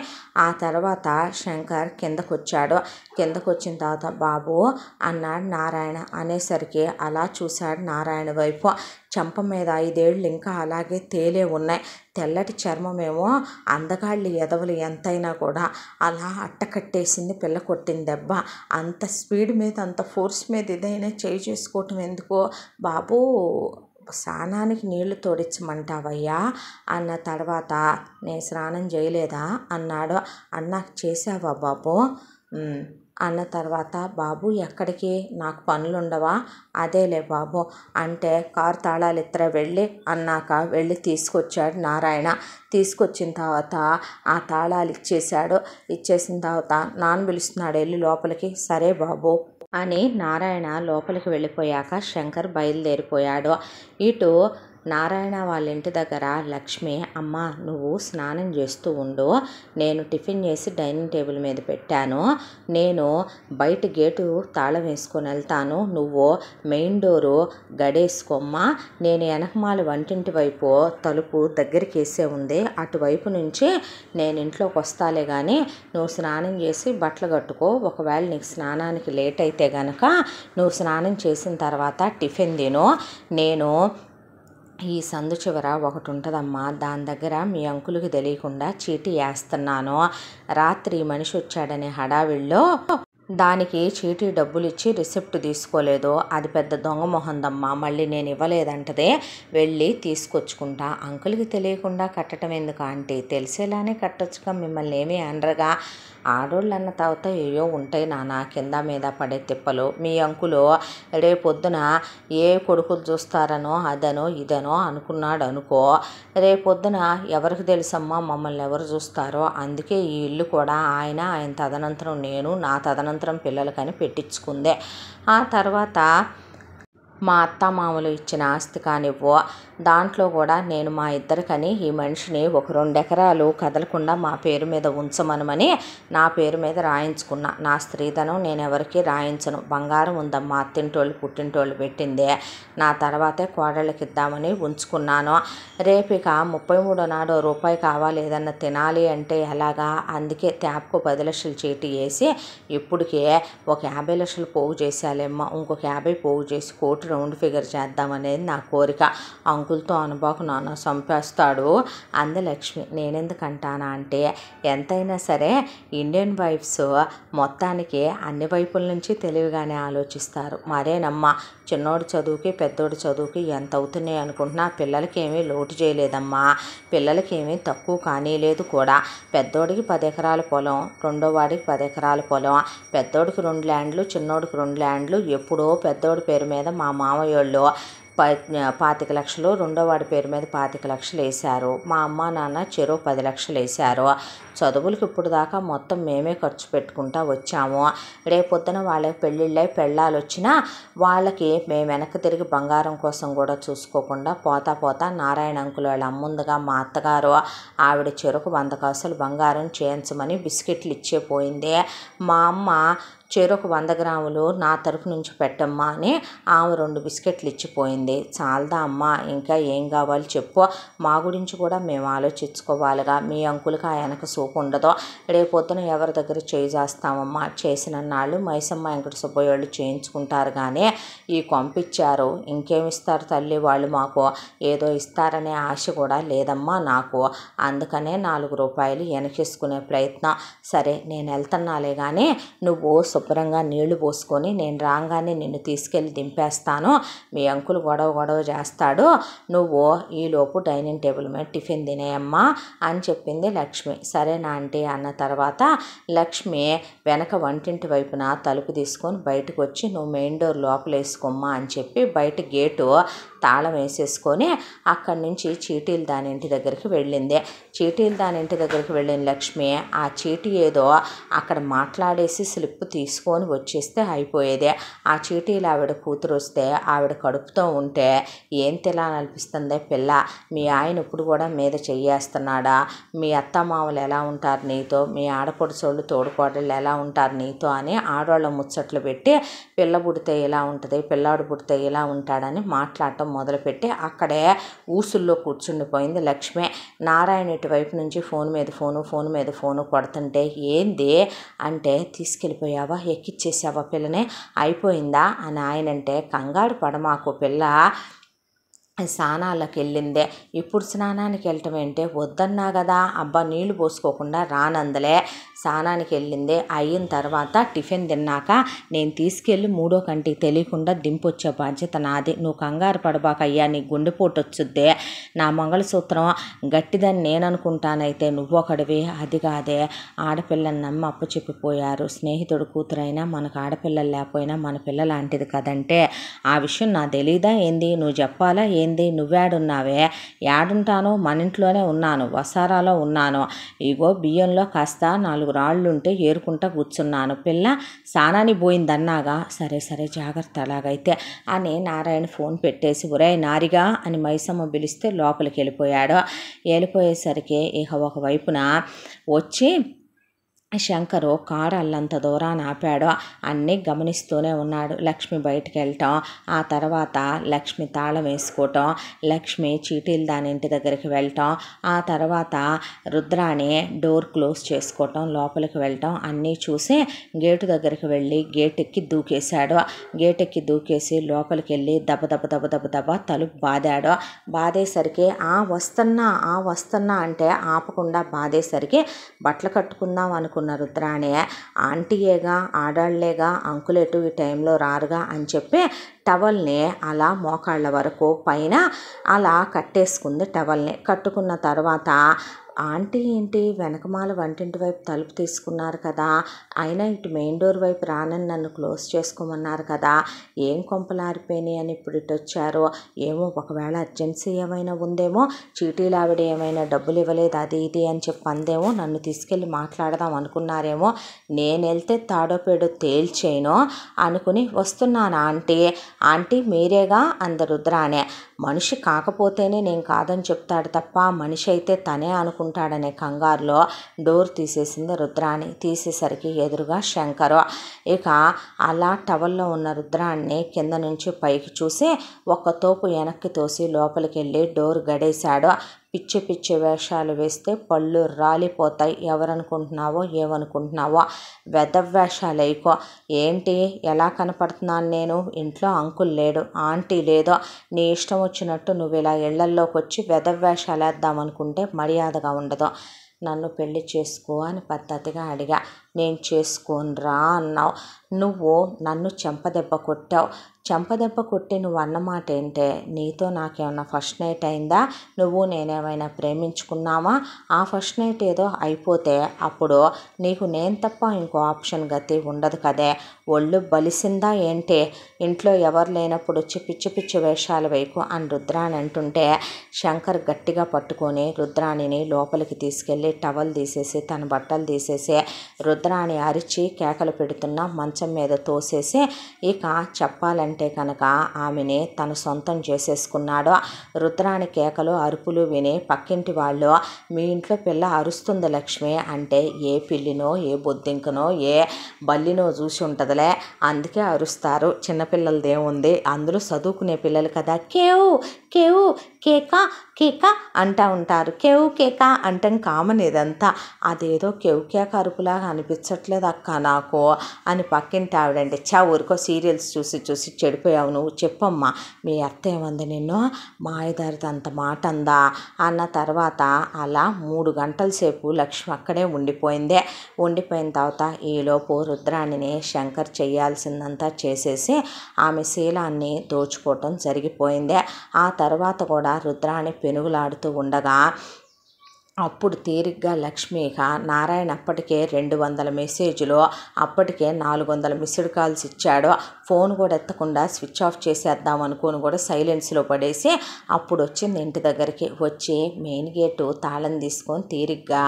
ఆ తర్వాత శంకర్ కిందకొచ్చాడు కిందకొచ్చిన తర్వాత బాబు అన్నాడు నారాయణ అనేసరికి అలా చూశాడు నారాయణ వైపు చంప మీద ఐదేళ్ళు ఇంకా అలాగే తేలే ఉన్నాయి తెల్లటి చర్మమేమో అందగాళ్ళు ఎదవలు ఎంతైనా కూడా అలా అట్టకట్టేసింది పిల్ల కొట్టింది దెబ్బ అంత స్పీడ్ మీద అంత ఫోర్స్ మీద ఏదైనా చేయి చేసుకోవటం ఎందుకో బాబు స్నానానికి నీళ్లు తోడించమంటావయ్యా అన్న తర్వాత నేను స్నానం చేయలేదా అన్నాడు అన్నాకు చేసావా బాబు అన్న తర్వాత బాబు ఎక్కడికి నాకు పనులుండవా అదేలే బాబు అంటే కారు తాళాలు ఇద్దర వెళ్ళి అన్నాక వెళ్ళి తీసుకొచ్చాడు నారాయణ తీసుకొచ్చిన తర్వాత ఆ తాళాలు ఇచ్చేశాడు ఇచ్చేసిన తర్వాత నాన్న పిలుస్తున్నాడు వెళ్ళి లోపలికి సరే బాబు అని నారాయణ లోపలికి వెళ్ళిపోయాక శంకర్ బయలుదేరిపోయాడు ఇటు నారాయణ వాళ్ళ ఇంటి దగ్గర లక్ష్మి అమ్మ నువ్వు స్నానం చేస్తూ ఉండు నేను టిఫిన్ చేసి డైనింగ్ టేబుల్ మీద పెట్టాను నేను బయట గేటు తాళం వేసుకొని వెళ్తాను నువ్వు మెయిన్ డోరు గడేసుకోమ్మా నేను వెనకమాల వంటింటి వైపు తలుపు దగ్గరికి వేసే ఉంది అటువైపు నుంచి నేను ఇంట్లోకి వస్తాలే కానీ నువ్వు స్నానం చేసి బట్టలు కట్టుకో ఒకవేళ నీకు స్నానానికి లేట్ అయితే కనుక నువ్వు స్నానం చేసిన తర్వాత టిఫిన్ తిను నేను ఈ సందు చివర ఒకటి ఉంటుందమ్మా దాని దగ్గర మీ అంకులకి తెలియకుండా చీటీ వేస్తున్నాను రాత్రి మనిషి వచ్చాడనే హడావిడిలో దానికి చీటీ డబ్బులిచ్చి రిసిప్ట్ తీసుకోలేదో అది పెద్ద దొంగ మొహందమ్మ మళ్ళీ నేను ఇవ్వలేదంటదే వెళ్ళి తీసుకొచ్చుకుంటా అంకుల్కి తెలియకుండా కట్టడం ఎందుకు ఆంటీ తెలిసేలానే కట్టొచ్చుగా మిమ్మల్ని ఏమీ అనరగా ఆడోళ్ళు అన్న తర్వాత ఏయో ఉంటాయి నాన్న కింద మీద పడే తిప్పలు మీ అంకులు పొద్దున ఏ కొడుకులు చూస్తారనో అదనో ఇదనో అనుకున్నాడు అనుకో పొద్దున ఎవరికి తెలుసమ్మా మమ్మల్ని ఎవరు చూస్తారో అందుకే ఈ ఇల్లు కూడా ఆయన ఆయన తదనంతరం నేను నా తదనంతరం సాయంత్రం పిల్లలకని పెట్టించుకుందే ఆ తర్వాత మా అత్తమామలు ఇచ్చిన ఆస్తి కానివ్వో దాంట్లో కూడా నేను మా ఇద్దరికని ఈ మనిషిని ఒక రెండెకరాలు కదలకుండా మా పేరు మీద ఉంచమనమని నా పేరు మీద రాయించుకున్నా నా స్త్రీధనం నేను ఎవరికి రాయించను బంగారం ఉందమ్మా అత్తింటోళ్ళు పుట్టింటోళ్ళు పెట్టిందే నా తర్వాతే కోడళ్ళకి ఇద్దామని ఉంచుకున్నాను రేపిక ముప్పై మూడో నాడో రూపాయి కావాలి ఏదన్నా తినాలి అంటే ఎలాగా అందుకే ట్యాప్కు పది లక్షలు చీటి వేసి ఇప్పటికే ఒక యాభై లక్షలు పోగు చేసేయాలేమ్మా ఇంకొక యాభై పోగు చేసి కోటి రౌండ్ ఫిగర్ చేద్దామనేది నా కోరిక అంకుల్తో అనుభవకు నాన్న చంపేస్తాడు అంద లక్ష్మి నేనెందుకంటానా అంటే ఎంతైనా సరే ఇండియన్ వైఫ్స్ మొత్తానికి అన్ని వైపుల నుంచి తెలివిగానే ఆలోచిస్తారు మరేనమ్మా చిన్నోడి చదువుకి పెద్దోడి చదువుకి ఎంత అవుతున్నాయి అనుకుంటున్నా పిల్లలకి ఏమీ లోటు చేయలేదమ్మా పిల్లలకి ఏమీ తక్కువ కానీ లేదు కూడా పెద్దోడికి పది ఎకరాల పొలం రెండో వాడికి పది ఎకరాల పొలం పెద్దోడికి రెండు ల్యాండ్లు చిన్నోడికి రెండు ల్యాండ్లు ఎప్పుడో పెద్దోడి పేరు మీద మా మామయ్యోళ్ళు పాతిక లక్షలు రెండో వాడి పేరు మీద పాతిక లక్షలు వేశారు మా అమ్మ నాన్న చెరువు పది లక్షలు వేశారు చదువులకు ఇప్పుడు దాకా మొత్తం మేమే ఖర్చు పెట్టుకుంటా వచ్చాము రేపొద్దున వాళ్ళకి పెళ్ళిళ్ళై పెళ్ళాలు వచ్చినా వాళ్ళకి మేము వెనక్కి తిరిగి బంగారం కోసం కూడా చూసుకోకుండా పోతా పోతా నారాయణ అంకుల వాళ్ళ అమ్ముందుగా మా అత్తగారు ఆవిడ చెరుకు వంద కాసులు బంగారం చేయించమని బిస్కెట్లు ఇచ్చే పోయింది మా అమ్మ చెరుకు వంద గ్రాములు నా తరఫు నుంచి పెట్టమ్మా అని ఆమె రెండు బిస్కెట్లు ఇచ్చిపోయింది చాలదా అమ్మా ఇంకా ఏం కావాలి చెప్పు మా గురించి కూడా మేము ఆలోచించుకోవాలిగా మీ అంకులకి ఆయనకు ఉండదో రేపొద్దున ఎవరి దగ్గర చేస్తామమ్మా చేసిన నాళ్ళు మైసమ్మ వెంకట సుబ్బయ్య వాళ్ళు చేయించుకుంటారు కానీ ఈ కొంపిచ్చారు ఇంకేమిస్తారు తల్లి వాళ్ళు మాకు ఏదో ఇస్తారనే ఆశ కూడా లేదమ్మా నాకు అందుకనే నాలుగు రూపాయలు వెనకేసుకునే ప్రయత్నం సరే నేను వెళ్తున్నాలే కానీ నువ్వు శుభ్రంగా నీళ్లు పోసుకొని నేను రాగానే నిన్ను తీసుకెళ్ళి దింపేస్తాను మీ అంకులు గొడవ గొడవ చేస్తాడు నువ్వు ఈలోపు డైనింగ్ టేబుల్ మీద టిఫిన్ తినేయమ్మా అని చెప్పింది లక్ష్మి సరే ఎవరైనా అంటే అన్న తర్వాత లక్ష్మి వెనక వంటింటి వైపున తలుపు తీసుకొని బయటకు వచ్చి నువ్వు మెయిన్ డోర్ లోపలేసుకోమ్మా అని చెప్పి బయట గేటు తాళం వేసేసుకొని అక్కడి నుంచి చీటీలు దాని ఇంటి దగ్గరికి వెళ్ళింది చీటీలు దాని ఇంటి దగ్గరికి వెళ్ళిన లక్ష్మి ఆ చీటీ ఏదో అక్కడ మాట్లాడేసి స్లిప్ తీసుకొని వచ్చేస్తే అయిపోయేది ఆ చీటీలు ఆవిడ కూతురు వస్తే ఆవిడ కడుపుతో ఉంటే ఏం తెలా అనిపిస్తుంది పిల్ల మీ ఆయన ఇప్పుడు కూడా మీద చెయ్యేస్తున్నాడా మీ అత్తమామలు ఎలా ఉంటారు నీతో మీ ఆడపడుచోళ్ళు తోడుకోడళ్ళు ఎలా ఉంటారు నీతో అని ఆడవాళ్ళ ముచ్చట్లు పెట్టి పిల్ల పుడితే ఇలా ఉంటుంది పిల్లాడు పుడితే ఇలా ఉంటాడని మాట్లాడటం మొదలుపెట్టి అక్కడే ఊసుల్లో కూర్చుండిపోయింది లక్ష్మి నారాయణ ఇటువైపు నుంచి ఫోన్ మీద ఫోను ఫోన్ మీద ఫోను కొడుతుంటే ఏంది అంటే తీసుకెళ్ళిపోయావా ఎక్కిచ్చేసావా పిల్లని అయిపోయిందా అని ఆయన అంటే కంగారు పడమాకు పిల్ల స్నానాలకు వెళ్ళిందే ఇప్పుడు స్నానానికి వెళ్ళటం ఏంటే వద్దన్నా కదా అబ్బా నీళ్లు పోసుకోకుండా రానందలే స్నానానికి వెళ్ళిందే అయిన తర్వాత టిఫిన్ తిన్నాక నేను తీసుకెళ్ళి మూడో కంటికి తెలియకుండా దింపొచ్చే బాధ్యత నాది నువ్వు కంగారు పడబాక అయ్యా నీ గుండెపోటు వచ్చుద్దే నా మంగళసూత్రం గట్టిదని నేను అనుకుంటానైతే నువ్వొకడివి అది కాదే ఆడపిల్లని నమ్మి అప్పు చెప్పిపోయారు స్నేహితుడు కూతురైనా మనకు ఆడపిల్లలు లేకపోయినా మన పిల్ల లాంటిది కదంటే ఆ విషయం నా తెలీదా ఏంది నువ్వు చెప్పాలా ఏంది నువ్వేడున్నావే యాడుంటాను మన ఇంట్లోనే ఉన్నాను వసారాలో ఉన్నాను ఇగో బియ్యంలో కాస్త నాలుగు నాలుగు రాళ్ళుంటే ఏరుకుంటా కూర్చున్నాను పిల్ల సానాని పోయిందన్నాగా సరే సరే జాగ్రత్త అలాగైతే అని నారాయణ ఫోన్ పెట్టేసి ఒరే నారిగా అని మైసమ్మ పిలిస్తే లోపలికి వెళ్ళిపోయాడు వెళ్ళిపోయేసరికి ఇక ఒకవైపున వచ్చి శంకరు కారు అల్లంత దూరాన్ని ఆపాడు అన్నీ గమనిస్తూనే ఉన్నాడు లక్ష్మి బయటికి వెళ్ళటం ఆ తర్వాత లక్ష్మి తాళం వేసుకోవటం లక్ష్మి చీటీలు దాని ఇంటి దగ్గరికి వెళ్ళటం ఆ తర్వాత రుద్రాని డోర్ క్లోజ్ చేసుకోవటం లోపలికి వెళ్ళటం అన్నీ చూసి గేటు దగ్గరికి వెళ్ళి గేట్ ఎక్కి దూకేశాడు గేట్ ఎక్కి దూకేసి లోపలికి వెళ్ళి దబ దెబ్బ దబ్బ దెబ్బ దెబ్బ తలుపు బాదాడు బాదేసరికి ఆ వస్తున్నా ఆ వస్తున్నా అంటే ఆపకుండా బాదేసరికి బట్టలు కట్టుకుందాం అనుకున్నాను అనుకున్న రుద్రాణి ఆంటీయేగా ఆడాళ్లేగా అంకులు ఈ టైంలో రారుగా అని చెప్పి టవల్ని అలా మోకాళ్ళ వరకు పైన అలా కట్టేసుకుంది టవల్ని కట్టుకున్న తర్వాత ఆంటీ ఏంటి వెనకమాల వంటింటి వైపు తలుపు తీసుకున్నారు కదా అయినా ఇటు మెయిన్ డోర్ వైపు రానని నన్ను క్లోజ్ చేసుకోమన్నారు కదా ఏం కొంపలారిపోయినాయి అని ఇప్పుడు ఇటు వచ్చారో ఏమో ఒకవేళ అర్జెన్సీ ఏమైనా ఉందేమో చీటీలు ఆవిడ ఏమైనా డబ్బులు ఇవ్వలేదు అది ఇది అని చెప్పి అందేమో నన్ను తీసుకెళ్ళి మాట్లాడదాం అనుకున్నారేమో నేను వెళ్తే తాడోపేడో తేల్చేయను అనుకుని వస్తున్నాను ఆంటీ ఆంటీ మీరేగా అందరుద్రానే మనిషి కాకపోతేనే నేను కాదని చెప్తాడు తప్ప మనిషి అయితే తనే అనుకుంటాడనే కంగారులో డోర్ తీసేసింది రుద్రాణి తీసేసరికి ఎదురుగా శంకరు ఇక అలా టవల్లో ఉన్న రుద్రాన్ని కింద నుంచి పైకి చూసి ఒక తోపు వెనక్కి తోసి లోపలికి వెళ్ళి డోర్ గడేశాడు పిచ్చి పిచ్చి వేషాలు వేస్తే పళ్ళు రాలిపోతాయి ఎవరనుకుంటున్నావో ఏమనుకుంటున్నావో వేషాలు అయికో ఏంటి ఎలా కనపడుతున్నాను నేను ఇంట్లో అంకుల్ లేడు ఆంటీ లేదో నీ ఇష్టం వచ్చినట్టు నువ్వు ఇలా ఇళ్లల్లోకి వచ్చి వేషాలు వేద్దామనుకుంటే మర్యాదగా ఉండదు నన్ను పెళ్లి చేసుకో అని పద్ధతిగా అడిగా నేను రా అన్నావు నువ్వు నన్ను చెంపదెబ్బ కొట్టావు చెంపదెబ్బ కొట్టి నువ్వు అన్నమాట ఏంటే నీతో నాకేమైనా ఫస్ట్ నైట్ అయిందా నువ్వు నేనేమైనా ప్రేమించుకున్నావా ఆ ఫస్ట్ నైట్ ఏదో అయిపోతే అప్పుడు నీకు నేను తప్ప ఇంకో ఆప్షన్ గతి ఉండదు కదే ఒళ్ళు బలిసిందా ఏంటి ఇంట్లో ఎవరు లేనప్పుడు వచ్చి పిచ్చి పిచ్చి వేషాలు వైపు అని రుద్రాని అంటుంటే శంకర్ గట్టిగా పట్టుకొని రుద్రాణిని లోపలికి తీసుకెళ్ళి టవల్ తీసేసి తన బట్టలు తీసేసి రుద్ర రుద్రాణి అరిచి కేకలు పెడుతున్న మంచం మీద తోసేసి ఇక చెప్పాలంటే కనుక ఆమెని తను సొంతం చేసేసుకున్నాడు రుద్రాణి కేకలు అరుపులు విని పక్కింటి వాళ్ళు మీ ఇంట్లో పిల్ల అరుస్తుంది లక్ష్మి అంటే ఏ పిల్లినో ఏ బొద్దింకనో ఏ బల్లినో చూసి ఉంటుందిలే అందుకే అరుస్తారు చిన్నపిల్లలదేముంది అందులో చదువుకునే పిల్లలు కదా కేవు కేవు కేక కేక అంటూ ఉంటారు కేవు కేక అంటే కామన్ ఇదంతా అదేదో కేవు కేక అరుపులాగా అనిపించట్లేదు అక్క నాకు అని పక్కింటి ఆవిడండి చా ఊరికో సీరియల్స్ చూసి చూసి చెడిపోయావు నువ్వు చెప్పమ్మా మీ అత్త ఏమంది నిన్ను మాయదారితో అంత మాట అందా అన్న తర్వాత అలా మూడు గంటల సేపు లక్ష్మి అక్కడే ఉండిపోయిందే ఉండిపోయిన తర్వాత ఈలోపు రుద్రాణిని శంకర్ చేయాల్సిందంతా చేసేసి ఆమె శీలాన్ని దోచుకోవటం జరిగిపోయిందే ఆ తర్వాత కూడా రుద్రాణి పెనుగులాడుతూ ఉండగా అప్పుడు తీరిగ్గా లక్ష్మీక నారాయణ అప్పటికే రెండు వందల మెసేజ్లు అప్పటికే నాలుగు వందల మిస్డ్ కాల్స్ ఇచ్చాడు ఫోన్ కూడా ఎత్తకుండా స్విచ్ ఆఫ్ చేసేద్దాం అనుకోని కూడా సైలెన్స్లో పడేసి అప్పుడు వచ్చింది ఇంటి దగ్గరికి వచ్చి మెయిన్ గేటు తాళం తీసుకొని తీరిగ్గా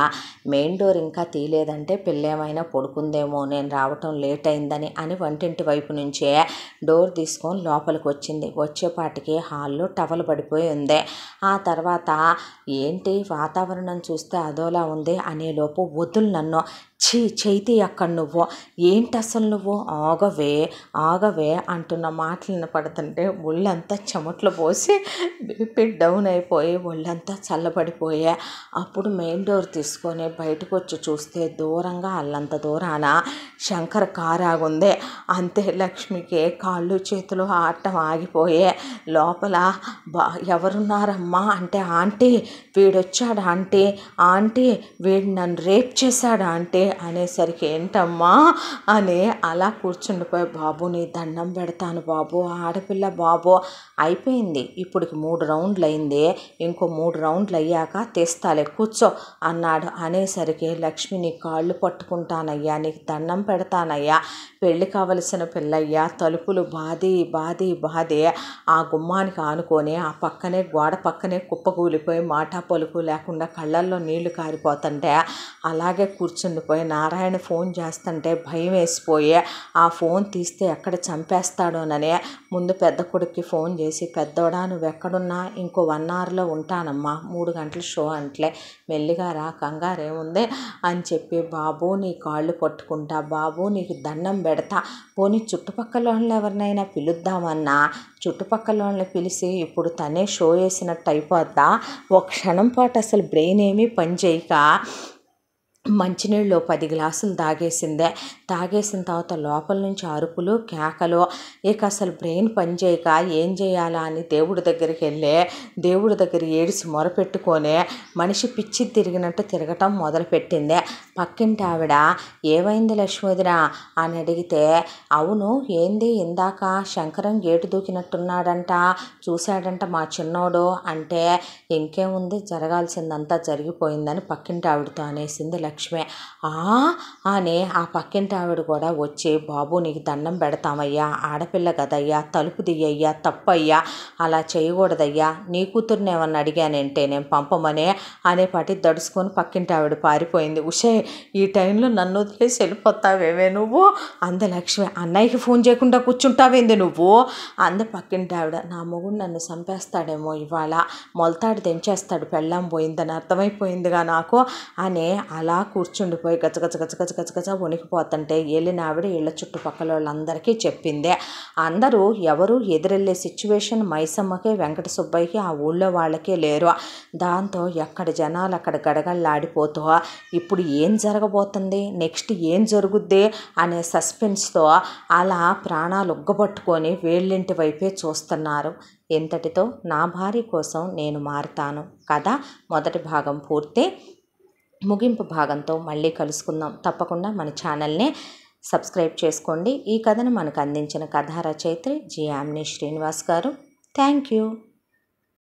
మెయిన్ డోర్ ఇంకా తీయలేదంటే పెళ్ళేమైనా పడుకుందేమో నేను రావటం లేట్ అయిందని అని వంటింటి వైపు నుంచే డోర్ తీసుకొని లోపలికి వచ్చింది వచ్చేపాటికి హాల్లో టవల్ పడిపోయి ఉంది ఆ తర్వాత ఏంటి వాతావరణం చూస్తే అదోలా ఉంది అనేలోపు వదులు నన్ను ఛీ చైతి అక్కడ నువ్వు ఏంటి అసలు నువ్వు ఆగవే ఆగవే అంటున్న మాటలను పడుతుంటే ఒళ్ళంతా చెమట్లు పోసి బీపీ డౌన్ అయిపోయి ఒళ్ళంతా చల్లబడిపోయే అప్పుడు మెయిన్ డోర్ తీసుకొని బయటకు వచ్చి చూస్తే దూరంగా అల్లంత దూరాన శంకర్ కారు అంతే లక్ష్మికి కాళ్ళు చేతులు ఆటం ఆగిపోయే లోపల బా ఎవరున్నారమ్మా అంటే ఆంటీ వీడొచ్చాడు ఆంటీ ఆంటీ వీడు నన్ను రేప్ చేశాడు అంటే అనేసరికి ఏంటమ్మా అని అలా కూర్చుండిపోయి బాబు నీ దండం పెడతాను బాబు ఆడపిల్ల బాబు అయిపోయింది ఇప్పటికి మూడు రౌండ్లు అయింది ఇంకో మూడు రౌండ్లు అయ్యాక తెస్తాలే కూర్చో అన్నాడు అనేసరికి లక్ష్మి నీ కాళ్ళు పట్టుకుంటానయ్యా నీకు దండం పెడతానయ్యా పెళ్ళి కావలసిన పిల్లయ్యా తలుపులు బాధి బాధి బాధి ఆ గుమ్మానికి ఆనుకొని ఆ పక్కనే గోడ పక్కనే కుప్పకూలిపోయి మాట పలుకు లేకుండా కళ్ళల్లో నీళ్లు కారిపోతుంటే అలాగే కూర్చుండిపోయి పోయి నారాయణ ఫోన్ చేస్తుంటే భయం వేసిపోయి ఆ ఫోన్ తీస్తే ఎక్కడ చంపేస్తాడోనని ముందు పెద్ద కొడుక్కి ఫోన్ చేసి పెద్దోడా నువ్వు ఎక్కడున్నా ఇంకో వన్ అవర్లో ఉంటానమ్మా మూడు గంటల షో అంటలే మెల్లిగా రా కంగారేముంది అని చెప్పి బాబు నీ కాళ్ళు పట్టుకుంటా బాబు నీకు దండం పెడతా పోనీ చుట్టుపక్కల వాళ్ళని ఎవరినైనా పిలుద్దామన్నా చుట్టుపక్కల వాళ్ళని పిలిచి ఇప్పుడు తనే షో వేసినట్టు అయిపోద్దా ఒక క్షణం పాటు అసలు బ్రెయిన్ ఏమీ పనిచేయక మంచినీళ్ళు పది గ్లాసులు తాగేసిందే తాగేసిన తర్వాత లోపల నుంచి అరుపులు కేకలు ఇక అసలు బ్రెయిన్ పనిచేయక ఏం చేయాలా అని దేవుడి దగ్గరికి వెళ్ళే దేవుడి దగ్గర ఏడిసి మొరపెట్టుకొని మనిషి పిచ్చి తిరిగినట్టు తిరగటం మొదలుపెట్టిందే పక్కింటి ఆవిడ ఏమైంది లక్ష్మీదిరా అని అడిగితే అవును ఏంది ఇందాక శంకరం గేటు దూకినట్టున్నాడంట చూశాడంట మా చిన్నోడు అంటే ఇంకేముంది జరగాల్సిందంతా జరిగిపోయిందని పక్కింటి ఆవిడతో అనేసింది లక్ష్మి అనే ఆ పక్కింటి ఆవిడ కూడా వచ్చి బాబు నీకు దండం పెడతామయ్యా ఆడపిల్ల కదయ్యా తలుపు దియ్యయ్యా తప్పయ్యా అలా చేయకూడదయ్యా నీ కూతుర్ని ఏమన్నా అడిగానంటే నేను పంపమనే అనే పాటి దడుచుకొని పక్కింటి ఆవిడ పారిపోయింది ఉషే ఈ టైంలో నన్ను వదిలేసి వెళ్ళిపోతావేమే నువ్వు అంద లక్ష్మి అన్నయ్యకి ఫోన్ చేయకుండా కూర్చుంటావేంది నువ్వు అంద పక్కింటి ఆవిడ నా మొగుడు నన్ను చంపేస్తాడేమో ఇవాళ మొలతాడు తెంచేస్తాడు పెళ్ళం పోయిందని అర్థమైపోయిందిగా నాకు అనే అలా కూర్చుండిపోయి గచ్చ గచ్చ గచ్చ వణికిపోతుంటే వెళ్ళిన ఆవిడ ఇళ్ళ చుట్టుపక్కల వాళ్ళందరికీ చెప్పిందే అందరూ ఎవరు ఎదురెళ్ళే సిచ్యువేషన్ మైసమ్మకి వెంకట సుబ్బయ్యకి ఆ ఊళ్ళో వాళ్ళకే లేరు దాంతో ఎక్కడ జనాలు అక్కడ గడగడలాడిపోతూ ఇప్పుడు ఏం జరగబోతుంది నెక్స్ట్ ఏం జరుగుద్ది అనే సస్పెన్స్తో అలా ప్రాణాలు ఉగ్గబట్టుకొని వేళ్ళింటి వైపే చూస్తున్నారు ఎంతటితో నా భార్య కోసం నేను మారుతాను కథ మొదటి భాగం పూర్తి ముగింపు భాగంతో మళ్ళీ కలుసుకుందాం తప్పకుండా మన ఛానల్ని సబ్స్క్రైబ్ చేసుకోండి ఈ కథను మనకు అందించిన కథా రచయిత్రి జి ఆమ్ని శ్రీనివాస్ గారు థ్యాంక్ యూ